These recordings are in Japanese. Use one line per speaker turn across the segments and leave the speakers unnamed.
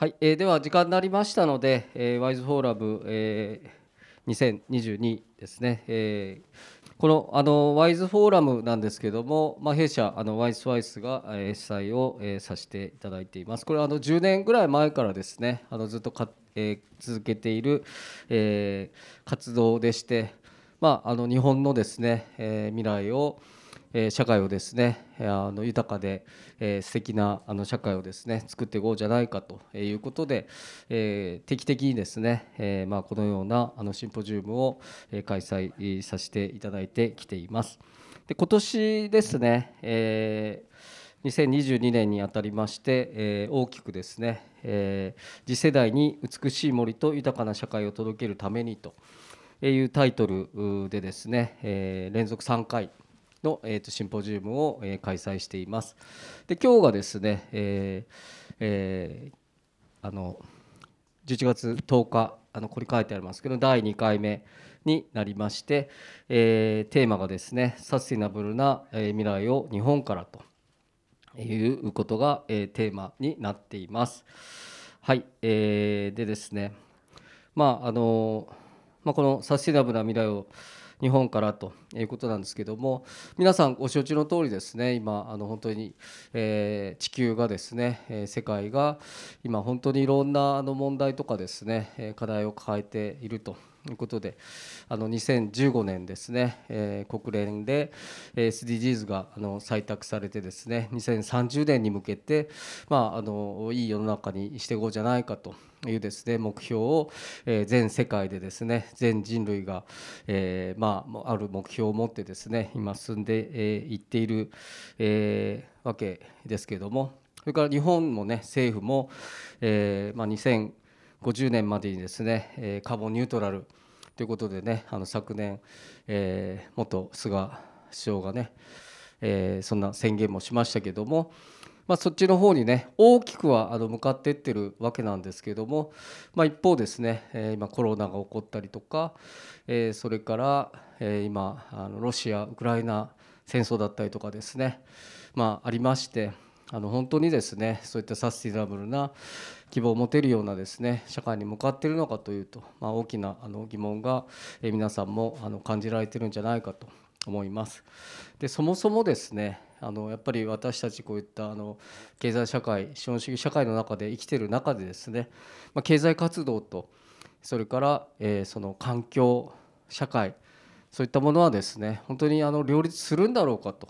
はい、えー、では時間になりましたので、えー、ワイズフォーラム、え
ー、2022ですね、えー、このあのワイズフォーラムなんですけども、まあ、弊社あのワイズワイズが、えー、主催を、えー、させていただいています。これあの10年ぐらい前からですね、あのずっとか、えー、続けている、えー、活動でして、まああの日本のですね、えー、未来をえ社会をですねあの豊かで、えー、素敵なあの社会をですね作っていこうじゃないかということで、えー、定期的にですね、えー、まあ、このようなあのシンポジウムを開催させていただいてきています。で今年ですね、え2022年にあたりまして、え大きくですね、え次世代に美しい森と豊かな社会を届けるためにというタイトルでですね、え連続3回の、えー、とシンポジウムを、えー、開催しています。で今日がですね、えーえー、あの11月10日あのこれ書いてありますけど第2回目になりまして、えー、テーマがですね「サスティナブルな、未来を日本から」ということが、えー、テーマになっています。はい、えー、でですねまああのまあ、このサスティナブルな未来を日本からということなんですけども皆さんご承知の通りですね今あの本当に、えー、地球がですね、え世界が今本当にいろんなあの問題とかですね課題を抱えているとということであの2015年ですね、えー、国連で SDGs があの採択されてですね2030年に向けて、まあ、あのいい世の中にしていこうじゃないかというですね目標を、え全世界でですね全人類が、えまあ、ある目標を持ってですね今進んでい、えっている、えわけですけれどもそれから日本もね政府も、えまあ、2050年までにですね、えカーボンニュートラルということでね、あの昨年、えー、元菅首相がね、えー、そんな宣言もしましたけども、まあ、そっちの方にね、大きくはあの向かっていってるわけなんですけども、まあ、一方ですね、えー、今、コロナが起こったりとか、えー、それから、えー、今、あのロシア、ウクライナ戦争だったりとかですね、まあ、ありまして、あの本当にですねそういったサスティナブルな、希望を持てるようなですね社会に向かっているのかというと、まあ、大きなあの疑問が皆さんもあの感じられてるんじゃないかと思います。でそもそもですねあのやっぱり私たちこういったあの経済社会資本主義社会の中で生きてる中でですね、まあ、経済活動とそれから、えー、その環境社会そういったものはですね本当にあの両立するんだろうかと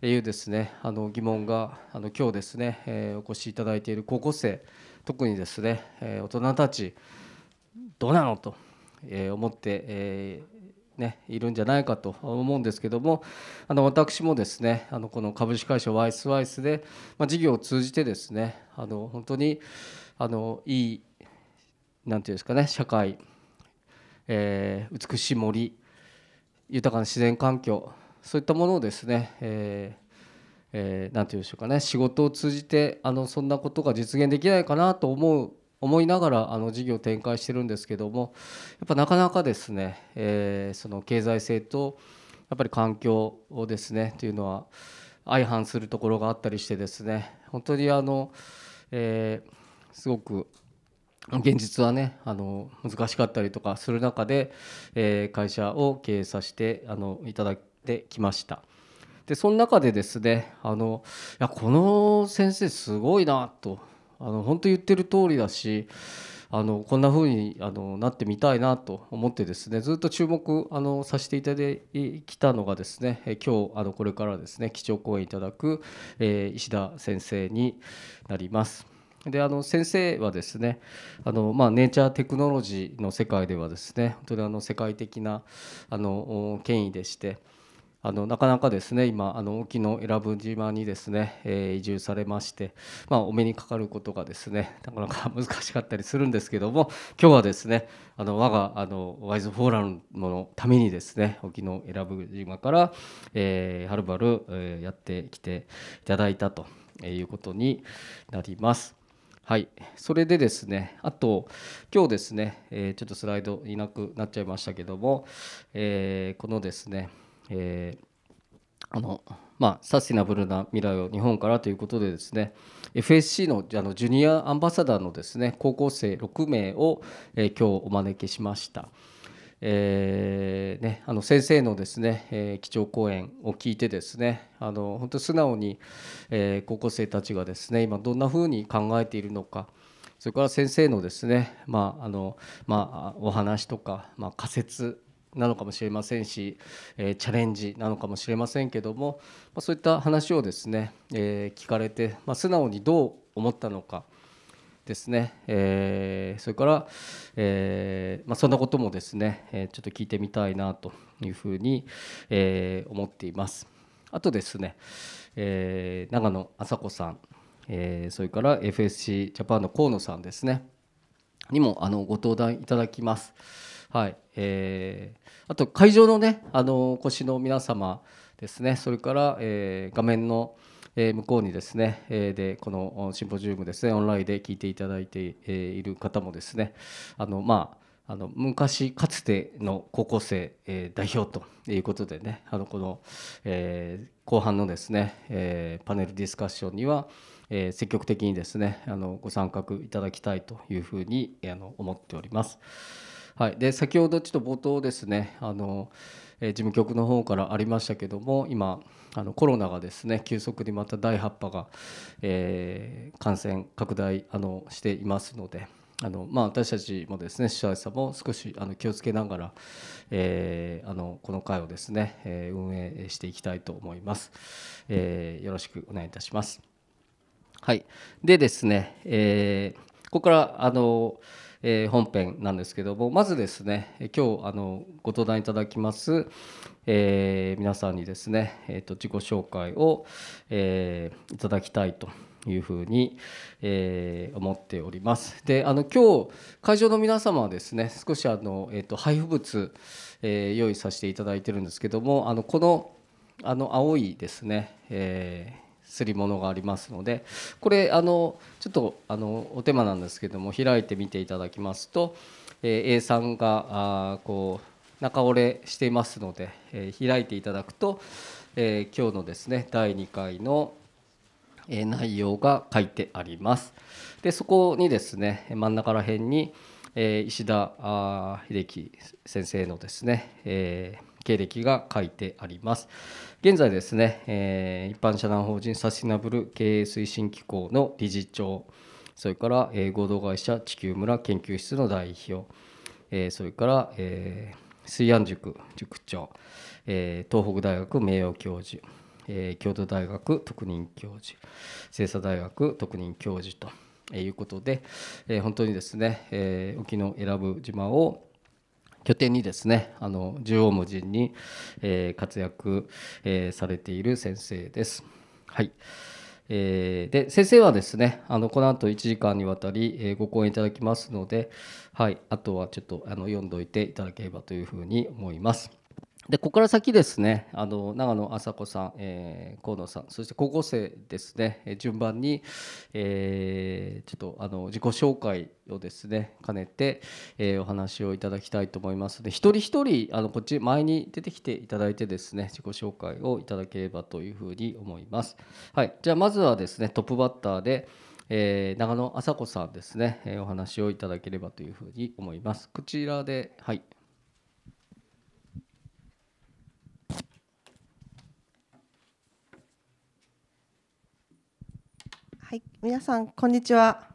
いうですねあの疑問があの今日ですね、えー、お越しいただいている高校生特にですね、え大人たちどうなのと、え思って、えね、いるんじゃないかと思うんですけどもあの私もですねあのこの株式会社ワイスワイスで、まあ、事業を通じてですねあの本当にあのいい何て言うんですかね社会、えー、美しい森豊かな自然環境そういったものをですね、えーえー、なんていうんでしょうかね仕事を通じてあのそんなことが実現できないかなと思う思いながらあの事業を展開してるんですけどもやっぱなかなかですね、えー、その経済性とやっぱり環境をですねというのは相反するところがあったりしてですね本当にあの、えー、すごく現実はねあの難しかったりとかする中で、えー、会社を経営させてあのいただいてきました。でその中でですねあのいやこの先生すごいなとあの本当言ってる通りだしあのこんな風にあになってみたいなと思ってですねずっと注目あのさせていただいきたのがですね今日あのこれからですね基調講演いただく、えー、石田先生になります。であの先生はですねあの、まあ、ネイチャーテクノロジーの世界ではですね本当にあの世界的なあの権威でして。あのなかなかですね今あの沖の伊良部島にですね、えー、移住されまして、まあ、お目にかかることがですねなかなか難しかったりするんですけども今日はですねあの我があのワイズフォーラムのためにですね沖の伊良部島から、えー、はるばる、えー、やってきていただいたということになります。はい、それでですね、あと、今日ですね、えー、ちょっとスライドいなくなっちゃいましたけども、えー、このですね、えー、あのまあ、サスティナブルな未来を日本からということでですね FSC のあのジュニアアンバサダーのですね高校生6名を、えー、今日お招きしました。えーね、あの先生のですね、えー、基調講演を聞いてですねあの本当素直に、えー、高校生たちがですね今どんなふうに考えているのかそれから先生のですね、まああのまあ、お話とか、まあ、仮説なのかもしれませんし、えー、チャレンジなのかもしれませんけども、まあ、そういった話をですね、えー、聞かれて、まあ、素直にどう思ったのかですね、えー、それから、えまあ、そんなこともですね、えちょっと聞いてみたいなというふうに、え思っています。あとですね、え長野麻子さん、えそれから FSC ジャパンの河野さんですねにもあのご登壇いただきます。はいえー、あと会場のねあのお越しの皆様ですねそれから、えー、画面の、え向こうにですね、えー、でこのシンポジウムですねオンラインで聞いていただいて、えー、いる方もですねあのまああの昔かつての高校生、えー、代表ということでねあのこの、えー、後半のですね、えー、パネルディスカッションには、えー、積極的にですねあのご参画いただきたいというふうにあの思っております。はい、で先ほどちょっと冒頭ですねあの、えー、事務局の方からありましたけども今あのコロナがですね急速にまた第8波が、えー、感染拡大あのしていますので。あのまあ、私たちもですね主催者も少しあの気をつけながら、えー、あのこの会をですね、えー、運営していきたいと思います、えー、よろしくお願いいたしますはいでですね、えー、ここからあのえー、本編なんですけどもまずですね今日あのご登壇いただきます、えー、皆さんにですね、えーと、自己紹介を、えー、いただきたいというふうに、えー、思っております。であの今日会場の皆様はですね少しあの、えーと、と配布物、えー、用意させていただいてるんですけどもあのこのあの青いですね、えーすり物がありますのでこれあのちょっとあのお手間なんですけども開いてみていただきますと、え A さんがあこう中折れしていますので、え開いていただくと、え今日のですね第2回の内容が書いてあります。でそこにですね真ん中ら辺に、え石田秀樹先生のですね、え経歴が書いてあります。現在ですね、えー、一般社団法人サスティナブル経営推進機構の理事長それから、えー、合同会社地球村研究室の代表、えー、それから、えー、水安塾塾長、えー、東北大学名誉教授、えー、京都大学特任教授清佐大学特任教授と。いうことで、えー、本当にですね、えー、沖の選ぶ島を拠点にですねあの縦横無尽に、え活躍、えされている先生です。はいえー、で先生はですねあのこの後1時間にわたり、えご講演いただきますので、はい、あとはちょっとあの読んどいていただければというふうに思います。でここから先ですねあの長野麻子さん、えー、河野さんそして高校生ですね順番に、えー、ちょっとあの自己紹介をですね兼ねて、えー、お話をいただきたいと思いますので一人一人あのこっち前に出てきていただいてですね自己紹介をいただければというふうに思います。はい、じゃあまずはですねトップバッターで、えー、長野麻子さんですね、えお話をいただければというふうに思います。こちらではい
はい、皆さんこんにちは。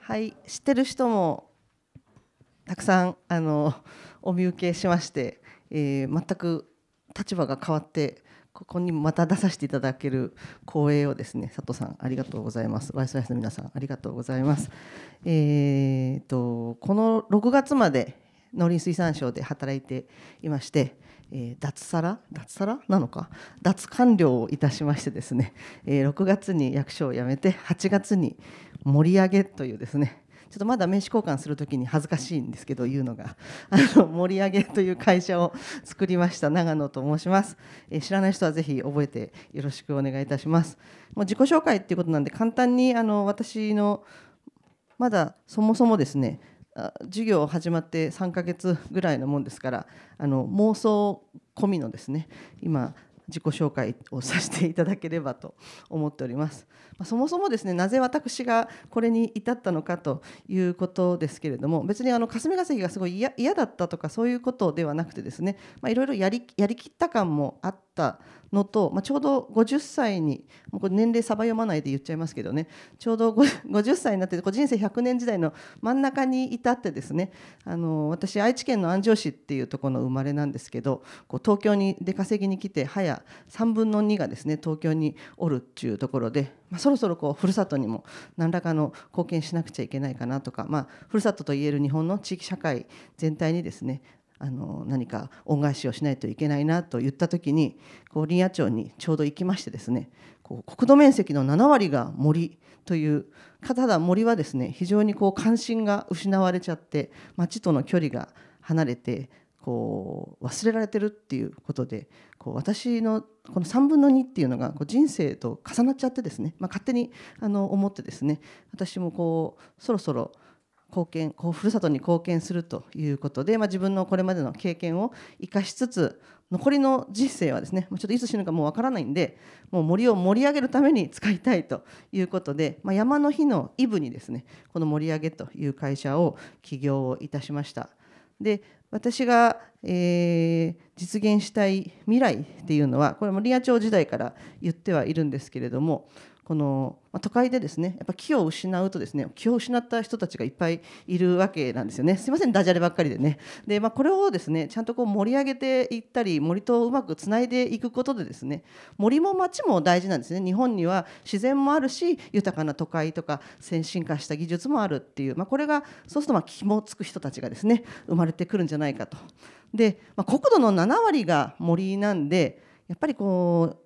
はい、知ってる人もたくさんあのお見受けしまして、えー、全く立場が変わってここにまた出させていただける光栄をですね佐藤さんありがとうございますワイスライスの皆さんありがとうございます、えーと、とこの6月まで農林水産省で働いていまして、えー、脱サラ脱サラなのか脱官僚をいたしましてですね、えー、6月に役所を辞めて8月に盛り上げというですねちょっとまだ名刺交換するときに恥ずかしいんですけど言うのが あの盛り上げという会社を作りました長野と申します、えー、知らない人はぜひ覚えてよろしくお願いいたしますもう自己紹介っていうことなんで簡単にあの私のまだそもそもですね授業始まって3ヶ月ぐらいのもんですからあの妄想込みのですね今自己紹介をさせていただければと思っております。まそもそもですねなぜ私がこれに至ったのかということですけれども別にあの霞が関がすごい嫌だったとかそういうことではなくてですねいろいろやりきった感もあったのと、まあ、ちょうど50歳にもうこれ年齢さば読まないで言っちゃいますけどねちょうど50歳になってこう人生100年時代の真ん中に至ってですねあの私愛知県の安城市っていうところの生まれなんですけどこう東京に出稼ぎに来て早3分の2がですね東京におるっていうところで、まあ、そろそろこうふるさとにも何らかの貢献しなくちゃいけないかなとか、まあ、ふるさとといえる日本の地域社会全体にですねあの何か恩返しをしないといけないなと言った時にこう林野町にちょうど行きましてですねこう国土面積の7割が森というただ森はですね非常にこう関心が失われちゃって町との距離が離れてこう忘れられてるっていうことでこう私のこの3分の2っていうのがこう人生と重なっちゃってですね、まあ、勝手にあの思ってですね私もこうそろそろ貢献こうふるさとに貢献するということで、まあ、自分のこれまでの経験を生かしつつ残りの人生はですねちょっといつ死ぬかもうわからないんでもう森を盛り上げるために使いたいということで、まあ、山の日のイブにですねこの盛り上げという会社を起業をいたしました。で私が、えー、実現したい未来っていうのはこれ森谷町時代から言ってはいるんですけれどもこの都会でですねやっぱ木を失うとですね気を失った人たちがいっぱいいるわけなんですよねすいませんダジャレばっかりでねで、まあ、これをですねちゃんとこう盛り上げていったり森とうまくつないでいくことでですね森も町も大事なんですね日本には自然もあるし豊かな都会とか先進化した技術もあるっていう、まあ、これがそうするとまあ気もつく人たちがですね生まれてくるんじゃないかとで、まあ、国土の7割が森なんでやっぱりこう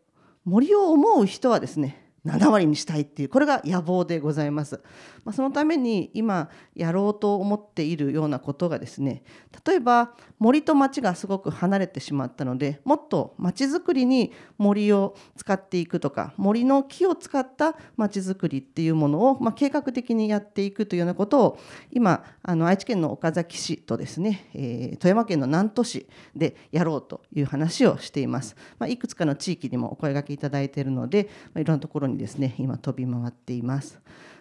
森を思う人はですね7割にしたいっていうこれが野望でございます、まあ、そのために今やろうと思っているようなことがですね例えば森と町がすごく離れてしまったのでもっと町づくりに森を使っていくとか森の木を使った町づくりっていうものを、まあ、計画的にやっていくというようなことを今あの愛知県の岡崎市とですね、えー、富山県の南砺市でやろうという話をしています、まあ、いくつかの地域にもお声がけいただいているので、まあ、いろんなところににですね今飛び回っています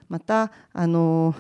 またあの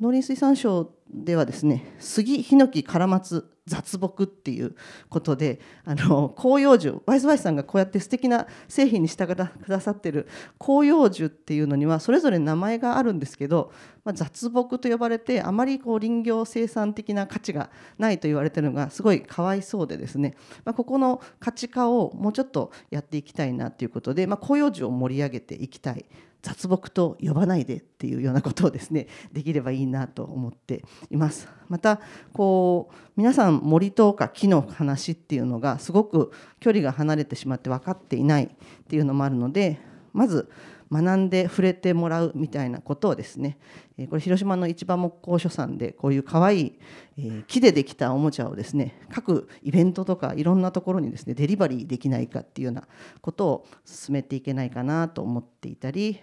農林水産省ではですね杉ヒノキカラマツ雑木っていうことであの広葉樹ワイズワイズさんがこうやって素敵な製品にしたくださってる広葉樹っていうのにはそれぞれ名前があるんですけどまあ、雑木と呼ばれてあまりこう林業生産的な価値がないと言われてるのがすごいかわいそうでですね、まあ、ここの価値化をもうちょっとやっていきたいなということで、まあ、雇用時を盛り上げていきたい雑木と呼ばないでっていうようなことをですね できればいいなと思っています。またこう皆さん森とか木の話っていうのがすごく距離が離れてしまって分かっていないっていうのもあるのでまず学んで触れてもらうみたいなことをですねえこれ広島の市場木工所さんでこういうかわいい、え木でできたおもちゃをですね各イベントとかいろんなところにですねデリバリーできないかっていうようなことを進めていけないかなと思っていたり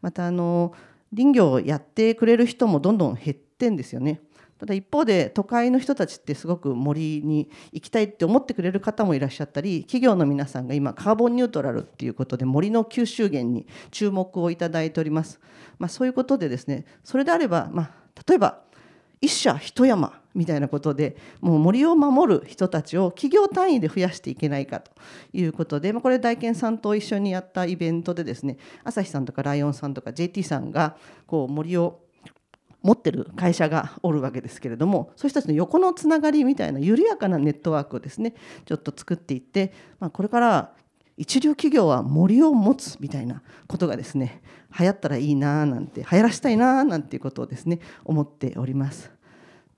またあの林業をやってくれる人もどんどん減ってんですよね。ただ一方で都会の人たちってすごく森に行きたいって思ってくれる方もいらっしゃったり企業の皆さんが今カーボンニュートラルっていうことで森の吸収源に注目をいただいております、まあ、そういうことでですねそれであれば、まあ、例えば一社一山みたいなことでもう森を守る人たちを企業単位で増やしていけないかということで、まあ、これ大研さんと一緒にやったイベントでですね朝日さんとかライオンさんとか JT さんがこう森を持ってる会社がおるわけですけれどもそういう人たちの横のつながりみたいな緩やかなネットワークをですねちょっと作っていって、まあ、これから一流企業は森を持つみたいなことがですね流行ったらいいななんて流行らしたいななんていうことをですね思っております。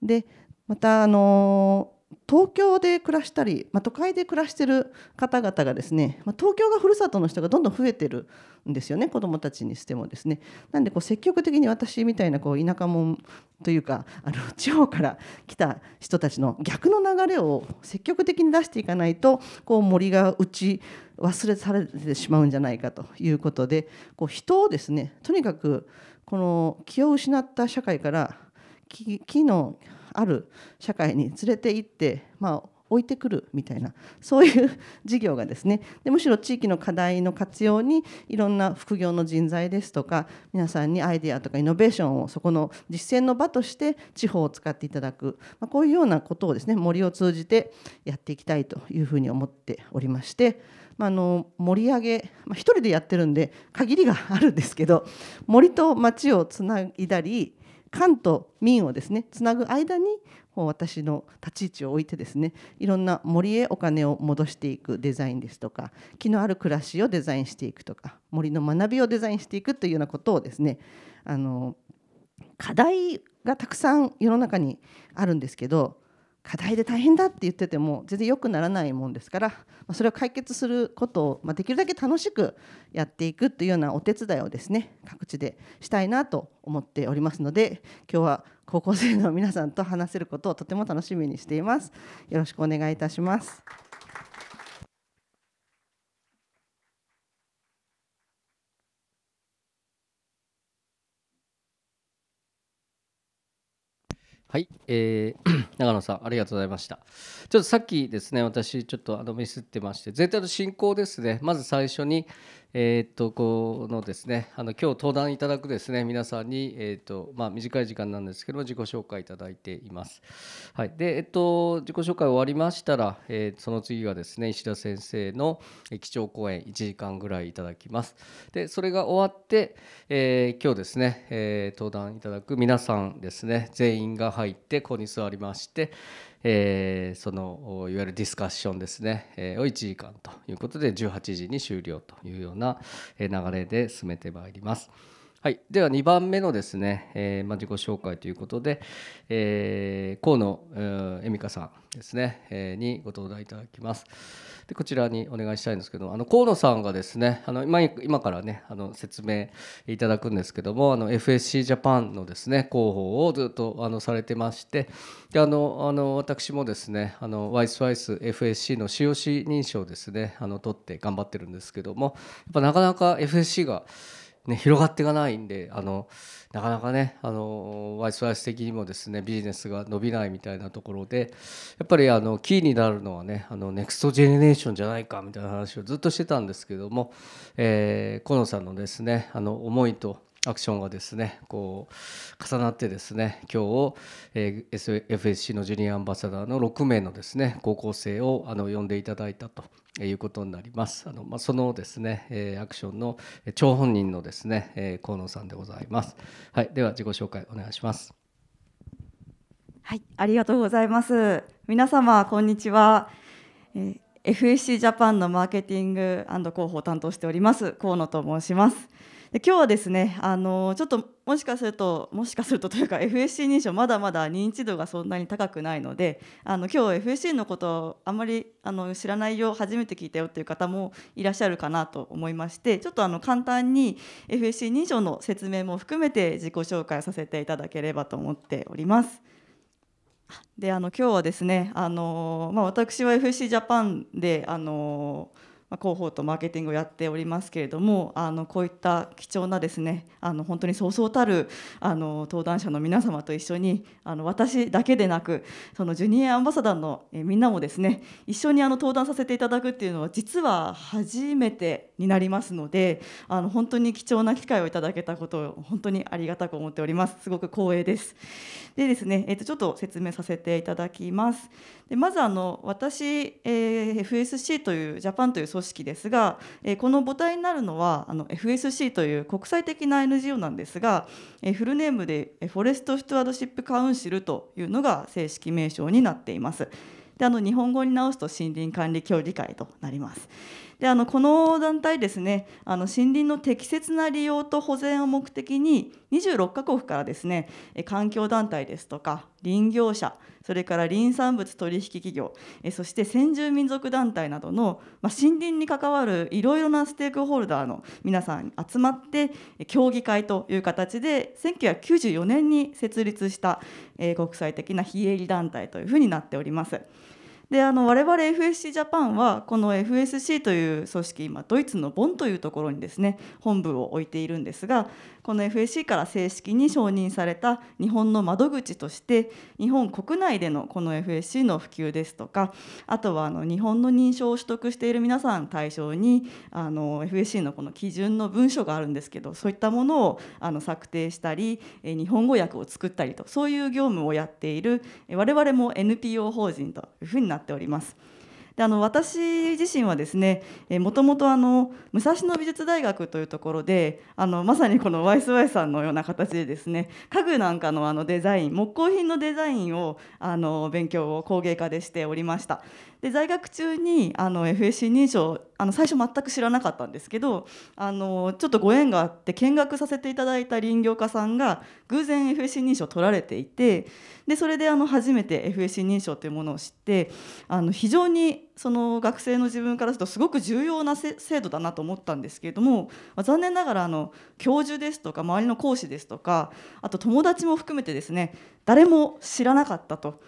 でまたあのー東京で暮らしたり、まあ、都会で暮らしてる方々がですね、まあ、東京がふるさとの人がどんどん増えてるんですよね子どもたちにしてもですねなんでこう積極的に私みたいなこう田舎者というかあの 地方から来た人たちの逆の流れを積極的に出していかないとこう森が打ち忘れされてしまうんじゃないかということでこう人をですねとにかくこの気を失った社会から木のある社会に連れて行って、まあ、置いてくるみたいなそういう事業がですねでむしろ地域の課題の活用にいろんな副業の人材ですとか皆さんにアイデアとかイノベーションをそこの実践の場として地方を使っていただく、まあ、こういうようなことをですね森を通じてやっていきたいというふうに思っておりまして。まあ、の盛り上げ、まあ、一人でやってるんで限りがあるんですけど森と町をつないだり官と民をですねつなぐ間に私の立ち位置を置いてですねいろんな森へお金を戻していくデザインですとか気のある暮らしをデザインしていくとか森の学びをデザインしていくというようなことをですねあの課題がたくさん世の中にあるんですけど課題で大変だって言ってても全然良くならないもんですから、まそれを解決することを、まできるだけ楽しくやっていくというようなお手伝いをですね各地でしたいなと思っておりますので今日は高校生の皆さんと話せることをとても楽しみにしています。よろしくお願いいたします。
はい、えー、長野さんありがとうございました。ちょっとさっきですね、私ちょっとあのミスってまして、全体の進行ですね。まず最初に、えー、っとこのですねあの今日登壇いただくですね皆さんに、えー、っとまあ、短い時間なんですけども自己紹介いただいています。はいでえっと、自己紹介終わりましたら、えー、その次がですね石田先生の基調講演1時間ぐらいいただきます。でそれが終わって、え今日ですね、え登壇いただく皆さんですね全員が入ってここに座りまして、えー、そのいわゆるディスカッションですね、えー、を1時間ということで18時に終了というような流れで進めてまいります。はい、では2番目のですね、えー、まあ、自己紹介ということで、えー、河野恵美香さんですね、えー、にご登壇いただきます。でこちらにお願いしたいんですけどあの河野さんがですねあの今今からねあの説明いただくんですけどもあの FSC ジャパンのですね広報をずっとあのされてましてであのあの私もですねあのワイスワイス FSC の使用し認証をですねあの取って頑張ってるんですけどもやっぱなかなか FSC がね、広がっていかないんであのなかなかねあのワイスワイス的にもですねビジネスが伸びないみたいなところでやっぱりあのキーになるのはねあのネクストジェネレーションじゃないかみたいな話をずっとしてたんですけども、えー、河野さんのですねあの思いとアクションがですねこう重なってですね今日を、えー、SFSC のジュニアアンバサダーの6名のですね高校生をあの呼んでいただいたということになります。あのまあ、そのですね、えー、アクションの張本人のですね、えー、河野さんでございます。はい、では自己紹介お願いします。
はい、ありがとうございます。皆様こんにちは。えー FSC ジャパンのマーケティング広報担当しております河野と申しますで今日はですねあのちょっともしかするともしかするとというか FSC 認証まだまだ認知度がそんなに高くないのであの今日 FSC のことをあんまりあの知らないよう初めて聞いたよっていう方もいらっしゃるかなと思いましてちょっとあの簡単に FSC 認証の説明も含めて自己紹介させていただければと思っております。であの今日はですねあの、まあ、私は FSC ジャパンであのーま広報とマーケティングをやっておりますけれどもあのこういった貴重なですねあの本当にそうそうたるあの登壇者の皆様と一緒にあの私だけでなくそのジュニアアンバサダーのみんなもですね一緒にあの登壇させていただくっていうのは実は初めてになりますのであの本当に貴重な機会をいただけたことを本当にありがたく思っておりますすごく光栄ですでですね、えー、とちょっと説明させていただきますでまずあの私、えー、FSC というジャパンという織ですが、えこの母体になるのはあの FSC という国際的な NGO なんですが、えフルネームでフォレスト・スチュワードシップ・カウンシルというのが正式名称になっています。であの日本語に直すと森林管理協議会となります。であのこの団体ですねあの森林の適切な利用と保全を目的に26カ国からですね環境団体ですとか林業者それから林産物取引企業そして先住民族団体などの、まあ、森林に関わるいろいろなステークホルダーの皆さん集まって協議会という形で1994年に設立した国際的な非営利団体というふうになっております。であの我々 FSC ジャパンはこの FSC という組織今ドイツのボンというところにですね本部を置いているんですがこの FSC から正式に承認された日本の窓口として日本国内でのこの FSC の普及ですとかあとはあの日本の認証を取得している皆さん対象にあの FSC のこの基準の文書があるんですけどそういったものをあの策定したり日本語訳を作ったりとそういう業務をやっている我々も NPO 法人というふうになっております。であの私自身はですねもともと武蔵野美術大学というところであのまさにこの YSY さんのような形でですね家具なんかのあのデザイン木工品のデザインをあの勉強を工芸家でしておりました。で在学中にあの FSC 認証あの最初全く知らなかったんですけどあのちょっとご縁があって見学させていただいた林業家さんが偶然 FSC 認証を取られていてでそれであの初めて FSC 認証というものを知ってあの非常にその学生の自分からするとすごく重要な制度だなと思ったんですけれども、ま残念ながらあの教授ですとか周りの講師ですとかあと友達も含めてですね誰も知らなかったと。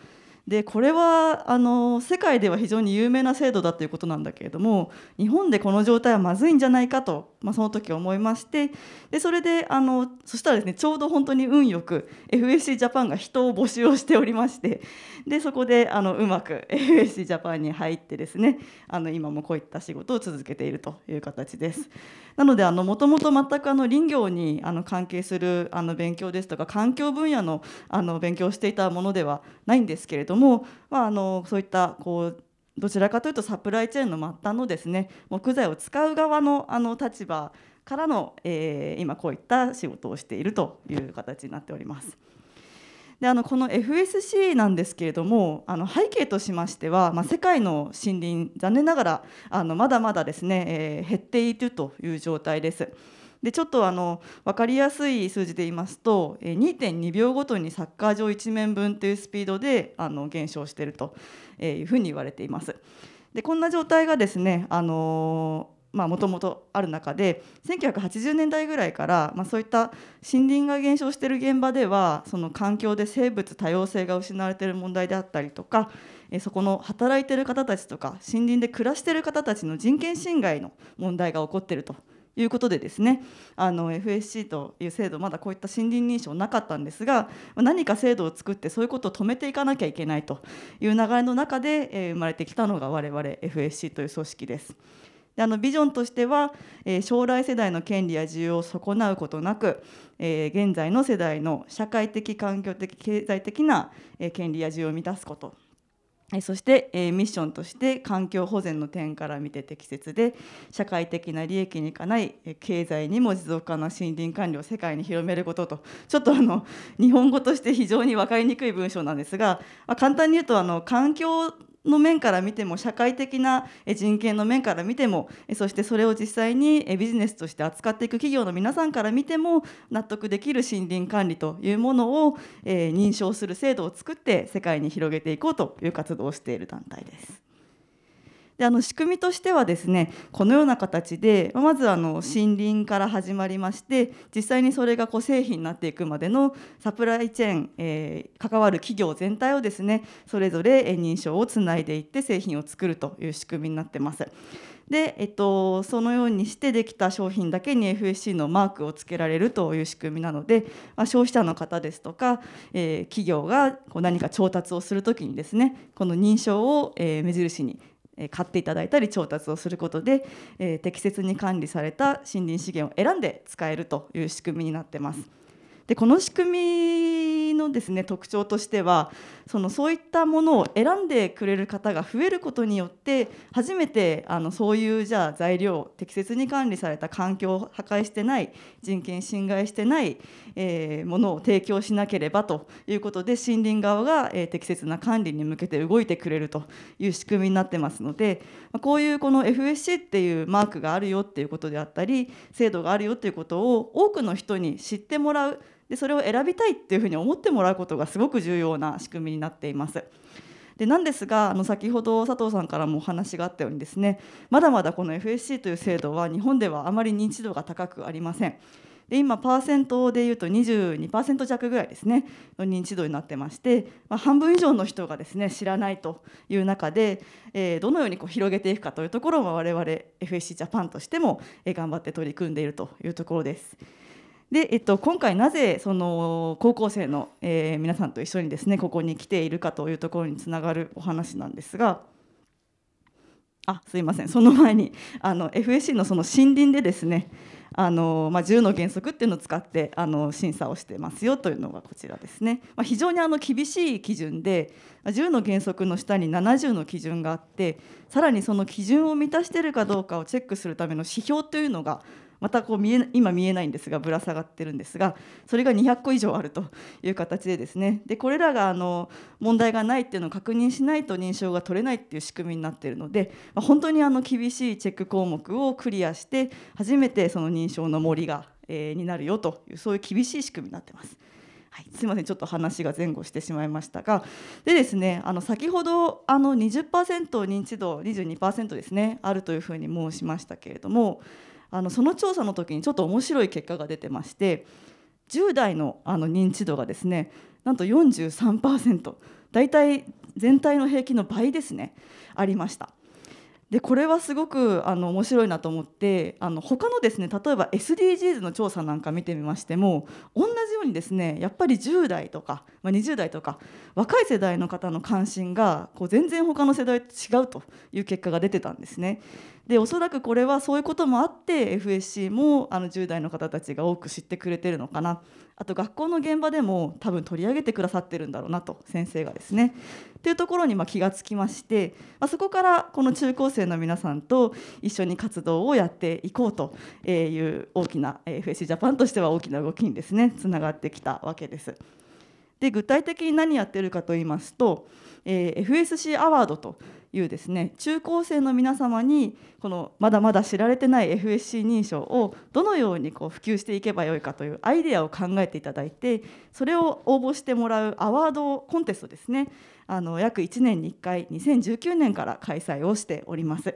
でこれはあの世界では非常に有名な制度だということなんだけれども日本でこの状態はまずいんじゃないかとまあ、その時思いましてでそれであのそしたらですねちょうど本当に運よく FSC ジャパンが人を募集をしておりましてでそこであのうまく FSC ジャパンに入ってですねあの今もこういった仕事を続けているという形です。なのでもともと全くあの林業にあの関係するあの勉強ですとか環境分野のあの勉強をしていたものではないんですけれども、まあ、あのそういったこうどちらかというとサプライチェーンの末端のですね木材を使う側のあの立場からの、えー、今こういった仕事をしているという形になっております。であのこの FSC なんですけれどもあの背景としましては、まあ、世界の森林残念ながらあのまだまだですね、えー、減っているという状態です。でちょっとあの分かりやすい数字で言いますと2.2秒ごとにサッカー場1面分というスピードであの減少しているというふうに言われています。でこんな状態がですねあのまもともとある中で1980年代ぐらいから、まあ、そういった森林が減少している現場ではその環境で生物多様性が失われている問題であったりとかえそこの働いている方たちとか森林で暮らしている方たちの人権侵害の問題が起こっているということでですねあの FSC という制度まだこういった森林認証なかったんですが何か制度を作ってそういうことを止めていかなきゃいけないという流れの中で、え生まれてきたのが我々 FSC という組織です。であのビジョンとしては、え将来世代の権利や需要を損なうことなく、え現在の世代の社会的環境的経済的な、え権利や需要を満たすことそして、えー、ミッションとして環境保全の点から見て適切で社会的な利益にかない経済にも持続可能な森林管理を世界に広めることとちょっとあの日本語として非常に分かりにくい文章なんですが、まあ、簡単に言うとあの環境の面から見ても社会的な人権の面から見てもそしてそれを実際にビジネスとして扱っていく企業の皆さんから見ても納得できる森林管理というものを認証する制度を作って世界に広げていこうという活動をしている団体です。であの仕組みとしてはですねこのような形でまずあの森林から始まりまして実際にそれがこう製品になっていくまでのサプライチェーン、えー、関わる企業全体をですねそれぞれ認証をつないでいって製品を作るという仕組みになってます。で、えっと、そのようにしてできた商品だけに FSC のマークをつけられるという仕組みなので、まあ、消費者の方ですとか、えー、企業がこう何か調達をするときにですねこの認証を、えー、目印に買っていただいたり調達をすることで、え適切に管理された森林資源を選んで使えるという仕組みになってます。でこの仕組みのですね特徴としてはそのそういったものを選んでくれる方が増えることによって初めてあのそういうじゃあ材料を適切に管理された環境を破壊してない人権侵害してない、えー、ものを提供しなければということで森林側が、えー、適切な管理に向けて動いてくれるという仕組みになってますのでこういうこの FSC っていうマークがあるよっていうことであったり制度があるよっていうことを多くの人に知ってもらうでそれを選びたいっていうふうに思ってもらうことがすごく重要な仕組みになっています。でなんですがあの先ほど佐藤さんからもお話があったようにですねまだまだこの FSC という制度は日本ではあまり認知度が高くありません。で今パーセントでいうと22%弱ぐらいですねの認知度になってまして、まあ、半分以上の人がですね知らないという中で、えー、どのようにこう広げていくかというところは我々 FSC ジャパンとしても、えー、頑張って取り組んでいるというところです。で、えっと、今回なぜその高校生の、えー、皆さんと一緒にですねここに来ているかというところにつながるお話なんですが。あすいませんその前にあの FSC のその森林でですねあの、まあ、10の原則っていうのを使ってあの審査をしてますよというのがこちらですね、まあ、非常にあの厳しい基準で10の原則の下に70の基準があってさらにその基準を満たしているかどうかをチェックするための指標というのがまたこう見え今見えないんですがぶら下がってるんですがそれが200個以上あるという形でですねでこれらがあの問題がないっていうのを確認しないと認証が取れないっていう仕組みになっているので、まあ、本当にあの厳しいチェック項目をクリアして初めてその認証の森が、えー、になるよというそういう厳しい仕組みになってます。はい、すみませんちょっと話が前後してしまいましたがでですねあの先ほどあの20%認知度22%ですねあるというふうに申しましたけれどもあのその調査の時にちょっと面白い結果が出てまして10代のあの認知度がですねなんと43%大体全体の平均の倍ですねありました。でこれはすごくあの面白いなと思ってあの他のですね例えば SDGs の調査なんか見てみましても同じようにですねやっぱり10代とか、まあ、20代とか若い世代の方の関心がこう全然他の世代と違うという結果が出てたんですね。でおそらくこれはそういうこともあって FSC もあの10代の方たちが多く知ってくれてるのかなあと学校の現場でも多分取り上げてくださってるんだろうなと先生がですね。というところにま気がつきまして、まそこからこの中高生の皆さんと一緒に活動をやっていこうという大きな FSC ジャパンとしては大きな動きにですねつながってきたわけです。で具体的に何やってるかと言いますと、え FSC アワードというですね中高生の皆様にこのまだまだ知られてない FSC 認証をどのようにこう普及していけばよいかというアイデアを考えていただいてそれを応募してもらうアワードコンテストですねあの約1年に1回2019年から開催をしております。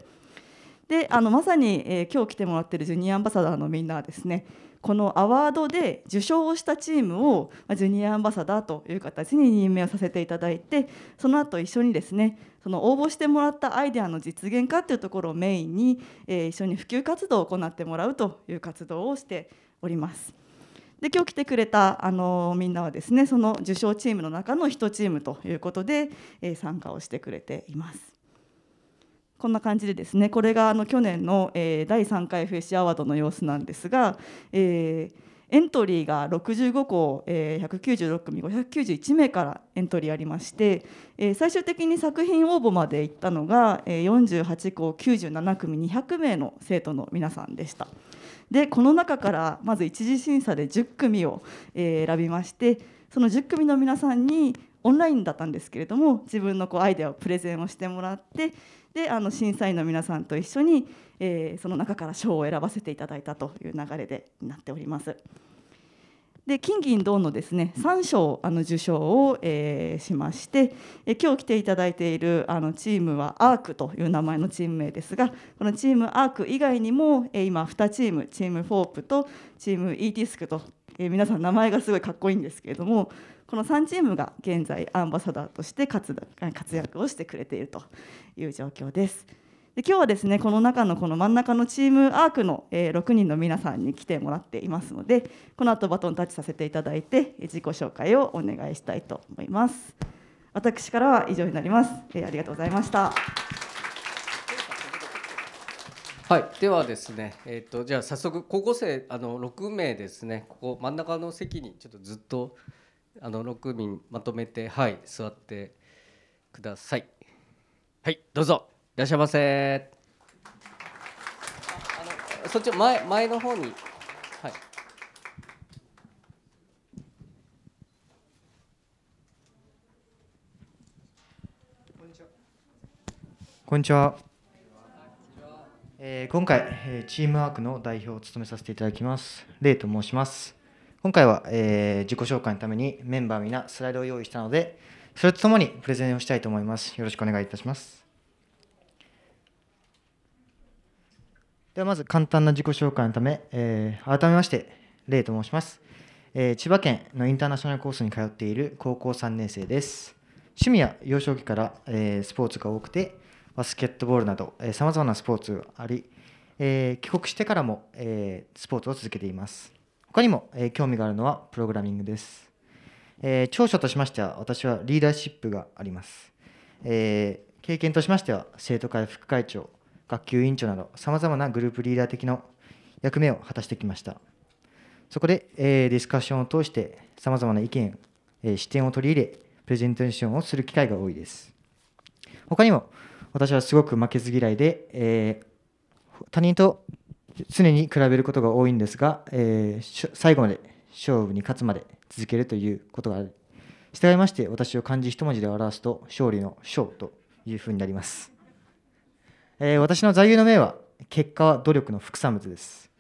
であのまさに、えー、今日来てもらってるジュニアアンバサダーのみんなはですねこのアワードで受賞をしたチームをジュニアアンバサダーという形に任命をさせていただいてその後一緒にですねその応募してもらったアイデアの実現化っていうところをメインに、え一緒に普及活動を行ってもらうという活動をしております。で今日来てくれたあのみんなはですねその受賞チームの中の1チームということで、え参加をしてくれています。こんな感じでですねこれがあの去年の、えー、第3回フェシアワードの様子なんですが、えー、エントリーが65校、えー、196組591名からエントリーありまして、えー、最終的に作品応募まで行ったのが、えー、48校97組200名の生徒の皆さんでした。でこの中からまず一次審査で10組を、えー、選びましてその10組の皆さんにオンラインだったんですけれども自分のこうアイデアをプレゼンをしてもらってであの審査員の皆さんと一緒に、えー、その中から賞を選ばせていただいたという流れでなっております。で金銀銅のですね3賞あの受賞を、えー、しまして、えー、今日来ていただいているあのチームはアークという名前のチーム名ですがこのチームアーク以外にも、えー、今2チームチームフォープとチーム e ディスクと、え皆さん名前がすごいかっこいいんですけれどもこの3チームが現在アンバサダーとして活躍をしてくれているという状況です。で今日はですねこの中のこの真ん中のチームアークの、え6人の皆さんに来てもらっていますのでこの後バトンタッチさせていただいて自己紹介をお願いしたいと思います私からは以上になります、えありがとうございました
はいではですねえっ、ー、とじゃあ早速高校生あの6名ですねここ真ん中の席にちょっとずっとあの六人まとめてはい座ってくださいはいどうぞいらっしゃいませあのそっち前前の方にはい
こんにちは
こんにちは。えー、今回、えー、チームワークの代表を務めさせていただきます。レイと申します。今回は、えー、自己紹介のためにメンバーみなスライドを用意したので、それとともにプレゼンをしたいと思います。よろしくお願いいたします。ではまず簡単な自己紹介のため、えー、改めまして、レイと申します、えー、千葉県のインターナショナルコースに通っている高校3年生です。趣味は幼少期から、えー、スポーツが多くて、バスケットボールなど、さまざまなスポーツがあり、え帰国してからも、えスポーツを続けています。他にも、えー、興味があるのはプログラミングです、えー、長所としましては私はリーダーシップがあります、えー、経験としましては生徒会副会長学級委員長などさまざまなグループリーダー的な役目を果たしてきましたそこで、えー、ディスカッションを通してさまざまな意見、えー、視点を取り入れプレゼンテーションをする機会が多いです他にも私はすごく負けず嫌いで、えー、他人と常に比べることが多いんですが、えー、最後まで勝負に勝つまで続けるということがある。従いまして私を漢字一文字で表すと勝利の勝というふうになります、えー、私の座右の銘は結果は努力の副産物です、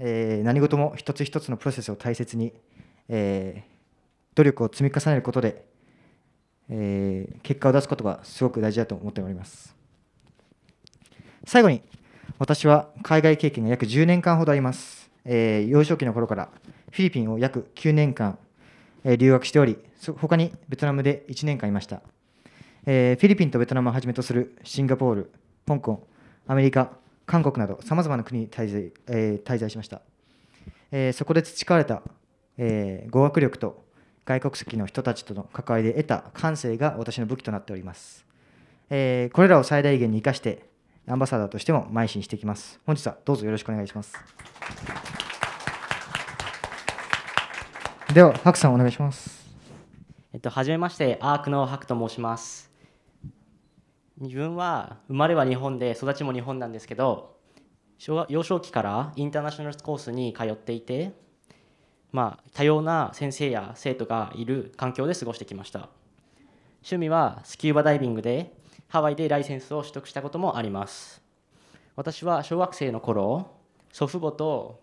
えー、何事も一つ一つのプロセスを大切に、えー、努力を積み重ねることで、え結果を出すことがすごく大事だと思っております最後に私は海外経験が約10年間ほどあります、えー、幼少期の頃からフィリピンを約9年間、えー、留学しており他にベトナムで1年間いました、えー、フィリピンとベトナムをはじめとするシンガポール香港アメリカ韓国などさまざまな国に滞在,、え滞在しました、えそこで培われた、え語学力と外国籍の人たちとの関わりで得た感性が私の武器となっております、えこれらを最大限に生かしてアンバサダーとしても邁進していきます。本日はどうぞよろしくお願いします。では、ハクさんお願いします。
えっと、はじめまして、アークのハクと申します。自分は生まれは日本で育ちも日本なんですけど幼少期からインターナショナルコースに通っていて、まあ、多様な先生や生徒がいる環境で過ごしてきました趣味はスキューバダイビングでハワイでライセンスを取得したこともあります私は小学生の頃祖父母と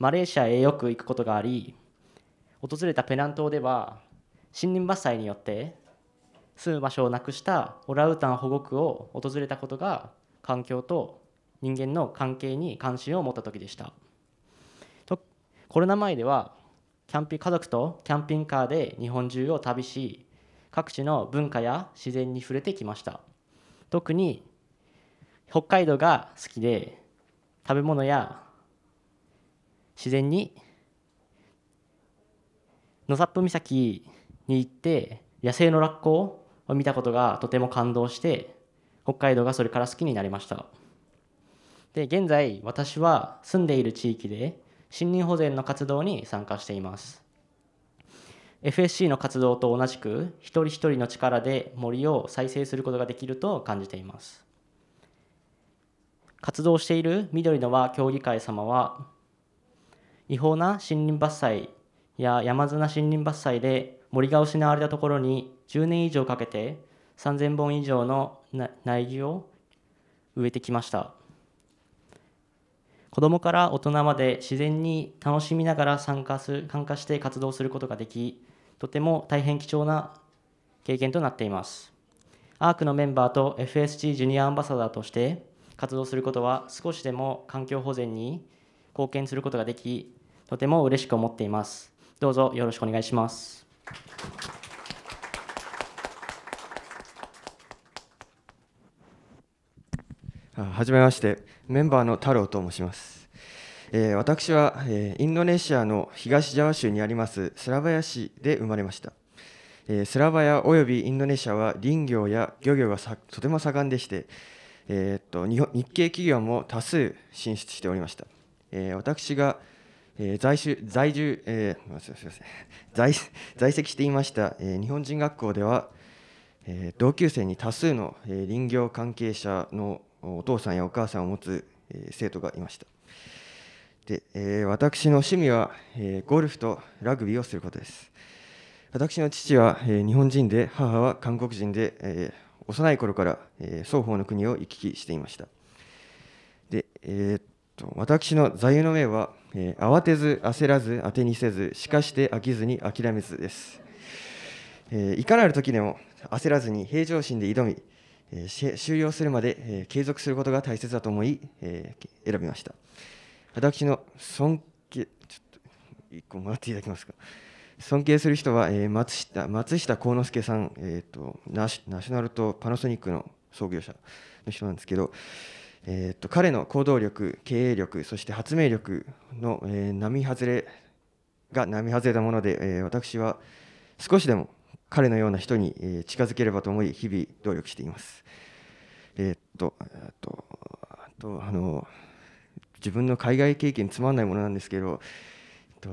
マレーシアへよく行くことがあり訪れたペナン島では森林伐採によって住む場所をなくしたオラウータン保護区を訪れたことが環境と人間の関係に関心を持った時でしたとコロナ前ではキャンピ家族とキャンピングカーで日本中を旅し各地の文化や自然に触れてきました特に北海道が好きで食べ物や自然に野サ岬に行って野生のラッコを見たことがとても感動して北海道がそれから好きになりましたで現在私は住んでいる地域で森林保全の活動に参加しています FSC の活動と同じく一人一人の力で森を再生することができると感じています活動している緑の輪協議会様は違法な森林伐採や山綱森林伐採で森が失われたところに10年以上かけて3000本以上の苗木を植えてきました子どもから大人まで自然に楽しみながら参加す参加して活動することができとても大変貴重な経験となっています。アークのメンバーと FSG ジュニアアンバサダーとして活動することは少しでも環境保全に貢献することができ、とても嬉しく思っています。どうぞよろしくお願いします。
はじめまして、メンバーの太郎と申します。えー、私は、えー、インドネシアの東ジャワ州にありますスラバヤ市で生まれました、えー、スラバヤおよびインドネシアは林業や漁業がとても盛んでして、えー、っと日系企業も多数進出しておりました、えー、私が、えー、在住在住、えー、すみません 在在籍していました、えー、日本人学校では、えー、同級生に多数の、えー、林業関係者のお父さんやお母さんを持つ、え生徒がいましたで、えー、私の趣味は、えー、ゴルフとラグビーをすることです私の父は、えー、日本人で母は韓国人で、えー、幼い頃から、えー、双方の国を行き来していましたで、えー、っと私の座右の銘は、えー、慌てず焦らず当てにせずしかして飽きずに諦めずです、えー、いかなる時でも焦らずに平常心で挑み、えー、終了するまで、えー、継続することが大切だと思い、えー、選びました私の尊敬、ちょっと、一個もらっていただけますか。尊敬する人は、松下松下幸之助さん、えーとナシ、ナショナルとパナソニックの創業者の人なんですけど、えーと、彼の行動力、経営力、そして発明力の、えー、並外れが並外れたもので、えー、私は少しでも彼のような人に、近づければと思い、日々努力しています。えっ、と、えっ、と、あと、あの自分の海外経験つまんないものなんですけど、えっと、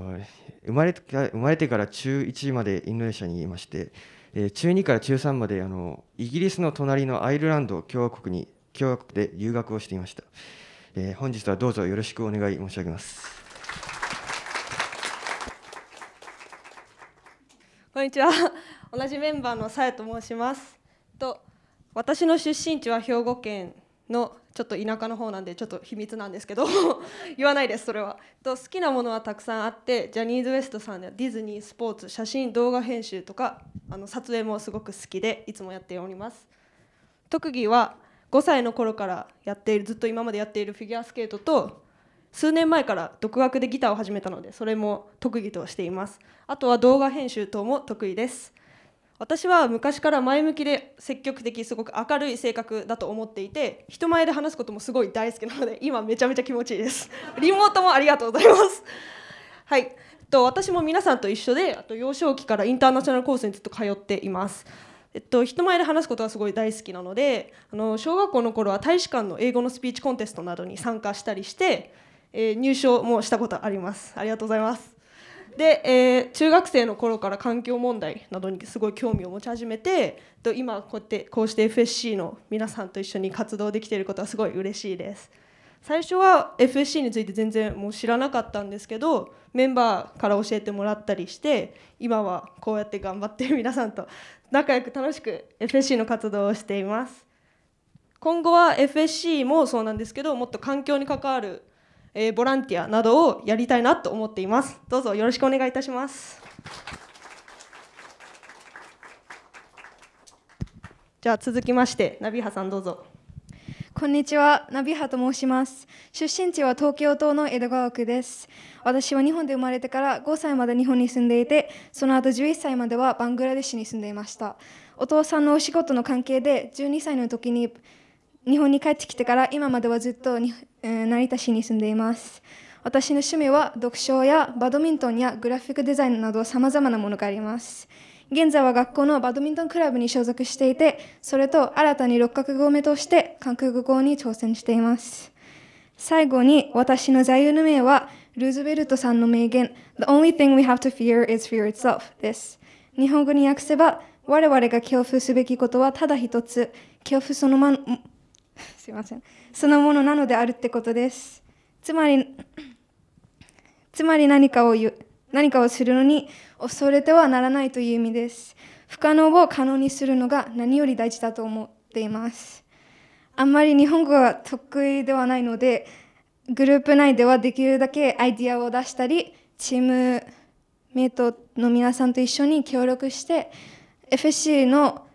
生まれ生まれてから中1までインドネシアにいまして、えー、中2から中3まであのイギリスの隣のアイルランド共和国に共和国で留学をしていました、えー、本日はどうぞよろしくお願い申し上げます
こんにちは。同じメンバーのさやと申します。と、私の出身地は兵庫県のちょっと田舎の方なんでちょっと秘密なんですけど 言わないですそれはと好きなものはたくさんあってジャニーズ WEST さんではディズニースポーツ写真動画編集とかあの撮影もすごく好きでいつもやっております特技は5歳の頃からやっているずっと今までやっているフィギュアスケートと数年前から独学でギターを始めたのでそれも特技としていますあとは動画編集等も得意です私は昔から前向きで積極的すごく明るい性格だと思っていて人前で話すこともすごい大好きなので今めちゃめちゃ気持ちいいです リモートもありがとうございます はいと私も皆さんと一緒であと幼少期からインターナショナルコースにずっと通っていますえっと、人前で話すことがすごい大好きなのであの小学校の頃は大使館の英語のスピーチコンテストなどに参加したりして、えー、入賞もしたことありますありがとうございますで、えー、中学生の頃から環境問題などにすごい興味を持ち始めて今こうやってこうして FSC の皆さんと一緒に活動できていることはすごい嬉しいです最初は FSC について全然もう知らなかったんですけどメンバーから教えてもらったりして今はこうやって頑張ってる 皆さんと仲良く楽しく FSC の活動をしています今後は FSC もそうなんですけどもっと環境に関わるえー、ボランティアなどをやりたいなと思っていますどうぞよろしくお願いいたしますじゃあ続きましてナビハさんどうぞ
こんにちは、ナビハと申します。出身地は東京都の江戸川区です。私は日本で生まれてから5歳まで日本に住んでいて、その後11歳まではバングラデシュに住んでいました。お父さんのお仕事の関係で12歳の時に日本に帰ってきてから今まではずっと成田市に住んでいます私の趣味は読書やバドミントンやグラフィックデザインなどさまざまなものがあります現在は学校のバドミントンクラブに所属していてそれと新たに六角語目として韓国語に挑戦しています最後に私の座右の銘はルーズベルトさんの名言 The only thing we have to fear is fear itself です日本語に訳せば我々が恐怖すべきことはただ一つ恐怖その,、ま、すいませんそのものなのであるってことですつまり つまり何かを何かをするのに恐れてはならないという意味です不可能を可能にするのが何より大事だと思っていますあんまり日本語が得意ではないのでグループ内ではできるだけアイディアを出したりチームメイトの皆さんと一緒に協力して FSC の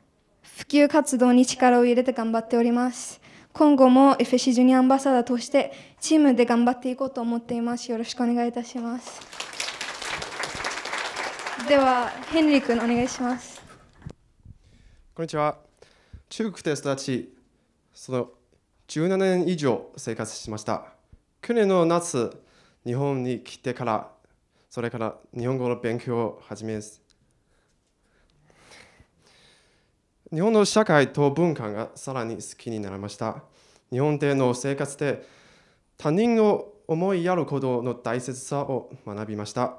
普及活動に力を入れて頑張っております。今後も FC ジュニアアンバサダーとしてチームで頑張っていこうと思っていますよろしくお願いいたしますではヘンリー君お願いします
こんにちは中国で育ちその17年以上生活しました去年の夏日本に来てからそれから日本語の勉強を始め日本の社会と文化がさらに好きになりました。日本での生活で他人を思いやることの大切さを学びました。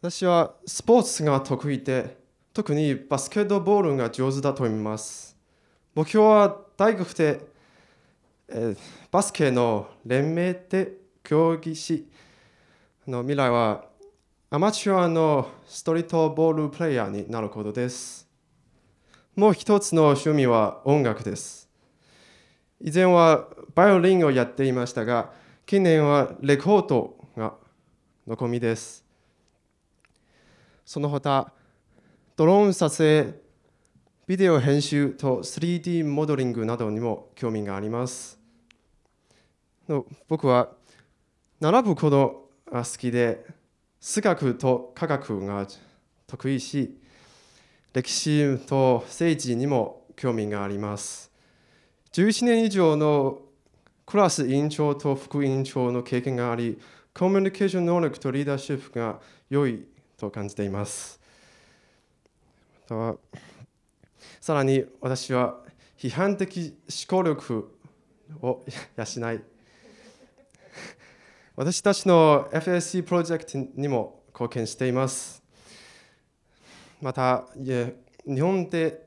私はスポーツが得意で、特にバスケットボールが上手だと思います。目標は大学で、えバスケの連盟で競技し、の未来はアマチュアのストリートボールプレイヤーになることです。もう一つの趣味は音楽です。以前はバイオリンをやっていましたが、近年はレコードがの込みです。その他、ドローン撮影、ビデオ編集と 3D モデリングなどにも興味があります。僕は並ぶことが好きで、数学と科学が得意し、歴史と政治にも興味があります。11年以上のクラス委員長と副委員長の経験があり、コミュニケーション能力とリーダーシップが良いと感じています。さらに私は批判的思考力を養い、私たちの FSC プロジェクトにも貢献しています。また日本で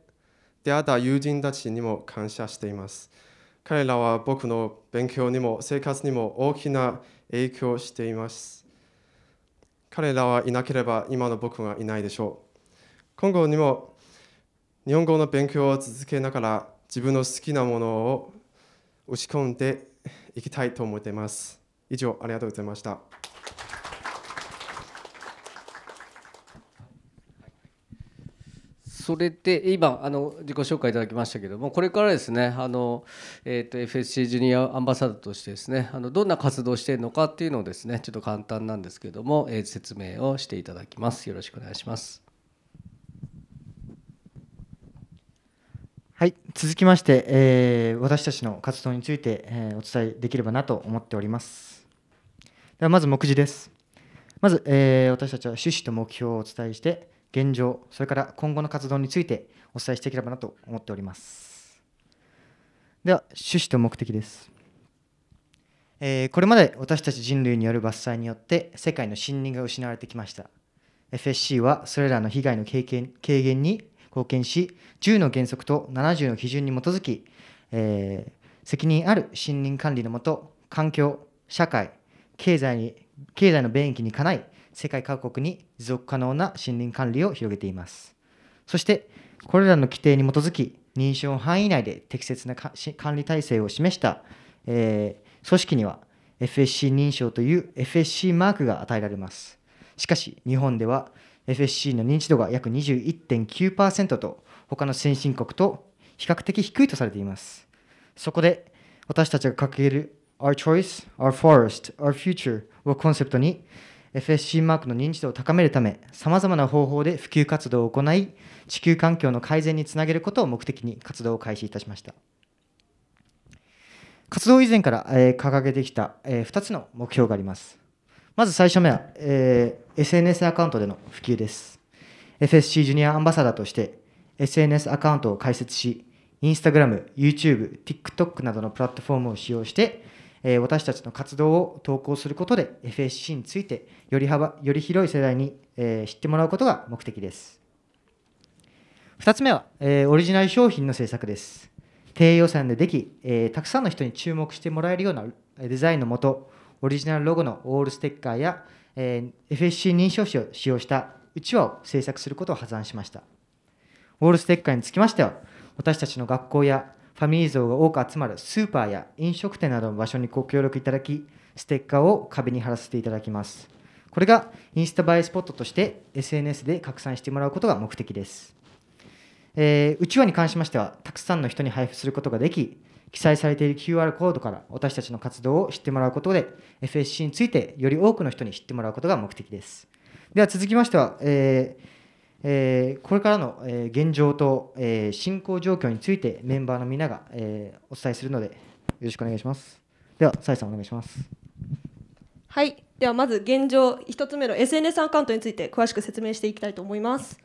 出会った友人たちにも感謝しています彼らは僕の勉強にも生活にも大きな影響をしています彼らはいなければ今の僕はいないでしょう今後にも日本語の勉強を続けながら自分の好きなものを打ち込んでいきたいと思っています以上ありがとうございました
それで今あの自己紹介いただきましたけどもこれからですねあの、えーと、と FSC ジュニアアンバサダーとしてですねあのどんな活動をしているのかっていうのをですねちょっと簡単なんですけども、えー、説明をしていただきますよろしくお願いします
はい続きまして、えー、私たちの活動について、えー、お伝えできればなと思っておりますではまず目次ですまず、えー、私たちは趣旨と目標をお伝えして現状、それから今後の活動についてお伝えしていければなと思っております。では、趣旨と目的です。えー、これまで私たち人類による伐採によって世界の森林が失われてきました。FSC はそれらの被害の軽減軽減に貢献し、10の原則と70の基準に基づき、えー、責任ある森林管理のもと、環境、社会、経済に経済の便益にかない世界各国に持続可能な森林管理を広げています。そして、これらの規定に基づき、認証範囲内で適切な管理体制を示した、えー、組織には FSC 認証という FSC マークが与えられます。しかし、日本では FSC の認知度が約21.9%と、他の先進国と比較的低いとされています。そこで、私たちが掲げる Our Choice, Our Forest, Our Future をコンセプトに、FSC マークの認知度を高めるため、さまざまな方法で普及活動を行い、地球環境の改善につなげることを目的に活動を開始いたしました。活動以前から、え掲げてきた、え2つの目標があります。まず最初目は、え SNS アカウントでの普及です。FSC ジュニアアンバサダーとして SNS アカウントを開設し、Instagram、YouTube、TikTok などのプラットフォームを使用してえ私たちの活動を投稿することで FSC についてより幅より広い世代に、え知ってもらうことが目的です2つ目は、えオリジナル商品の制作です低予算ででき、えたくさんの人に注目してもらえるようなデザインのもとオリジナルロゴのオールステッカーや、え FSC 認証紙を使用したうちわを制作することを破産しましたオールステッカーにつきましては私たちの学校やファミリー像が多く集まるスーパーや飲食店などの場所にご協力いただき、ステッカーを壁に貼らせていただきます。これがインスタ映えスポットとして SNS で拡散してもらうことが目的です。えー、うちわに関しましては、たくさんの人に配布することができ、記載されている QR コードから私たちの活動を知ってもらうことで、FSC についてより多くの人に知ってもらうことが目的です。では続きましては、えーえこれからの現状と進行状況についてメンバーの皆がお伝えするのでよろしくお願いしますではさえさんお願いします
はいではまず現状1つ目の SNS アカウントについて詳しく説明していきたいと思います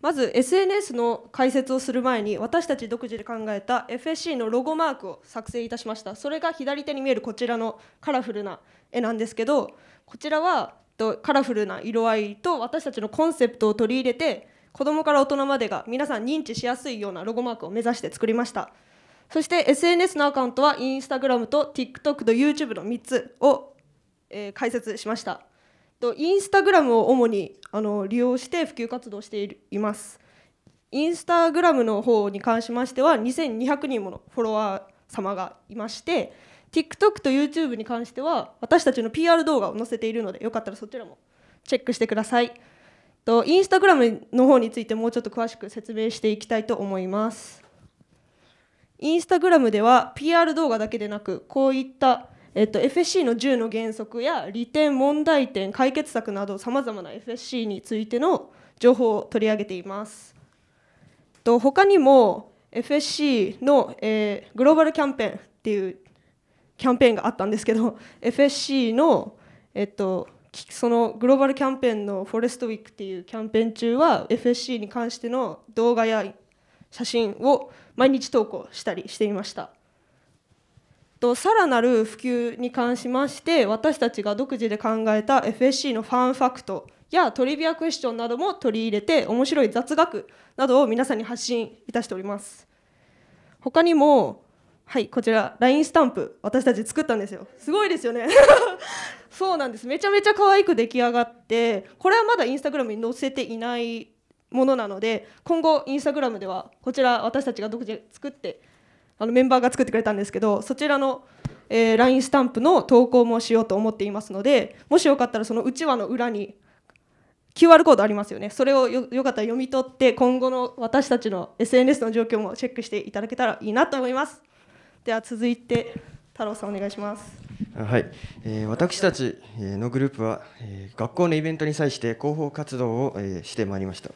まず SNS の解説をする前に私たち独自で考えた FSC のロゴマークを作成いたしましたそれが左手に見えるこちらのカラフルな絵なんですけどこちらはとカラフルな色合いと私たちのコンセプトを取り入れて子どもから大人までが皆さん認知しやすいようなロゴマークを目指して作りましたそして SNS のアカウントはインスタグラムと TikTok と YouTube の3つを、えー、開設しましたとインスタグラムを主にあの利用して普及活動していますインスタグラムの方に関しましては2200人ものフォロワー様がいまして TikTok と YouTube に関しては私たちの PR 動画を載せているのでよかったらそちらもチェックしてくださいとインスタグラムの方についてもうちょっと詳しく説明していきたいと思いますインスタグラムでは PR 動画だけでなくこういったえっと、FSC の10の原則や利点問題点解決策などさまざまな FSC についての情報を取り上げています。と他にも FSC の、えー、グローバルキャンペーンっていうキャンペーンがあったんですけど FSC の、えっと、そのグローバルキャンペーンのフォレストウィークっていうキャンペーン中は FSC に関しての動画や写真を毎日投稿したりしていました。とさらなる普及に関しまして私たちが独自で考えた FSC のファンファクトやトリビアクエスチョンなども取り入れて面白い雑学などを皆さんに発信いたしております他にもはいこちら LINE スタンプ私たち作ったんですよすごいですよね そうなんですめちゃめちゃ可愛く出来上がってこれはまだインスタグラムに載せていないものなので今後インスタグラムではこちら私たちが独自作ってあのメンバーが作ってくれたんですけどそちらの、えー、LINE スタンプの投稿もしようと思っていますのでもしよかったらそのうちわの裏に QR コードありますよねそれをよよかったら読み取って今後の私たちの SNS の状況もチェックしていただけたらいいなと思います。では続いて太郎さんお願いします。
はい、えー、私たちのグループは、えー、学校のイベントに際して広報活動を、えー、してまいりました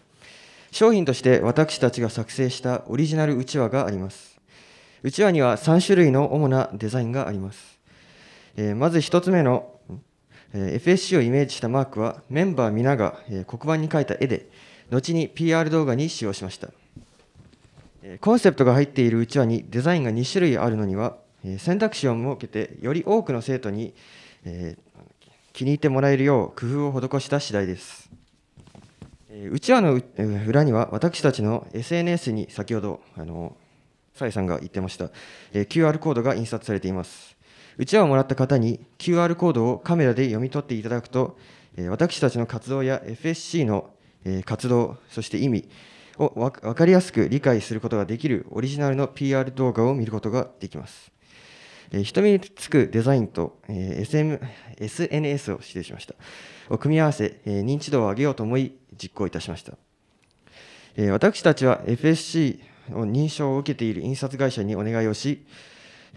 商品として私たちが作成したオリジナルうちわがありますうちわには3種類の主なデザインがあります、えー、まず1つ目の、えー、FSC をイメージしたマークはメンバー皆が、えー、黒板に描いた絵で後に PR 動画に使用しましたコンセプトが入っているうちわにデザインが2種類あるのには選択肢を設けてより多くの生徒に気に入ってもらえるよう工夫を施した次第ですうちわの裏には私たちの SNS に先ほどあのサイさんが言ってました QR コードが印刷されていますうちわをもらった方に QR コードをカメラで読み取っていただくと私たちの活動や FSC の活動そして意味を分かりやすく理解することができるオリジナルの PR 動画を見ることができます。え人目につくデザインと、え SM、SNS を指定しました。を組み合わせ、え認知度を上げようと思い実行いたしました。え私たちは FSC を認証を受けている印刷会社にお願いをし、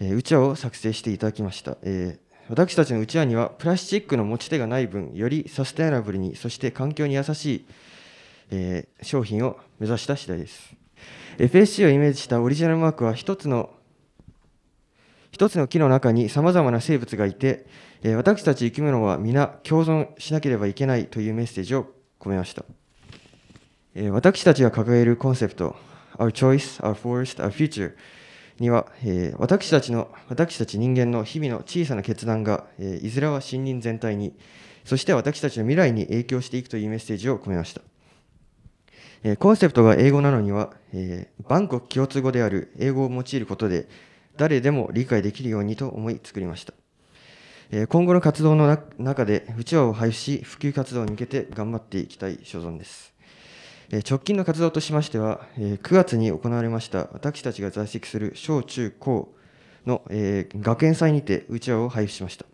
えうちわを作成していただきました。え私たちのうちわにはプラスチックの持ち手がない分、よりサステナブルに、そして環境に優しいえー、商品を目指した次第です FSC をイメージしたオリジナルマークは1つの1つの木の中にさまざまな生物がいて、えー、私たち生き物は皆共存しなければいけないというメッセージを込めました、えー、私たちが掲げるコンセプト Our Choice, Our Forest, Our Future には、えー、私たちの私たち人間の日々の小さな決断が、えー、いずれは森林全体にそして私たちの未来に影響していくというメッセージを込めましたコンセプトが英語なのには、えー、バンコク共通語である英語を用いることで、誰でも理解できるようにと思い作りました。え今後の活動の中で、うちわを配布し、普及活動に向けて頑張っていきたい所存です。え直近の活動としましては、え9月に行われました、私たちが在籍する小中高の、え学園祭にてうちわを配布しました。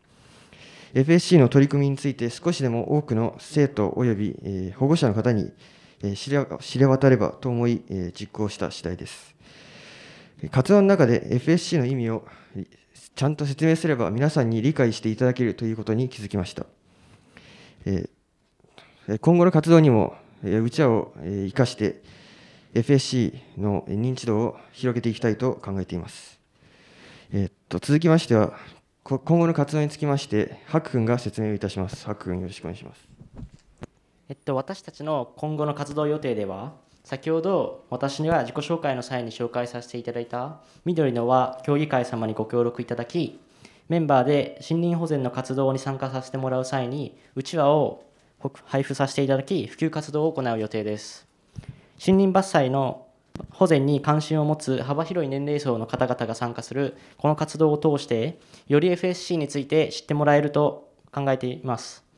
FSC の取り組みについて少しでも多くの生徒及び、保護者の方にえ知れ渡ればと思い、えー、実行した次第です。活動の中で FSC の意味をちゃんと説明すれば皆さんに理解していただけるということに気づきました。えー、今後の活動にも、えー、うちわを生かして FSC の認知度を広げていきたいと考えています。えー、っと続きましては、今後の活動につきまして、ハク君が説明をいたします。ハク君、よろしくお願いします。
えっと、私たちの今後の活動予定では先ほど私には自己紹介の際に紹介させていただいた緑の輪協議会様にご協力いただきメンバーで森林保全の活動に参加させてもらう際にうちわを配布させていただき普及活動を行う予定です森林伐採の保全に関心を持つ幅広い年齢層の方々が参加するこの活動を通してより FSC について知ってもらえると考えています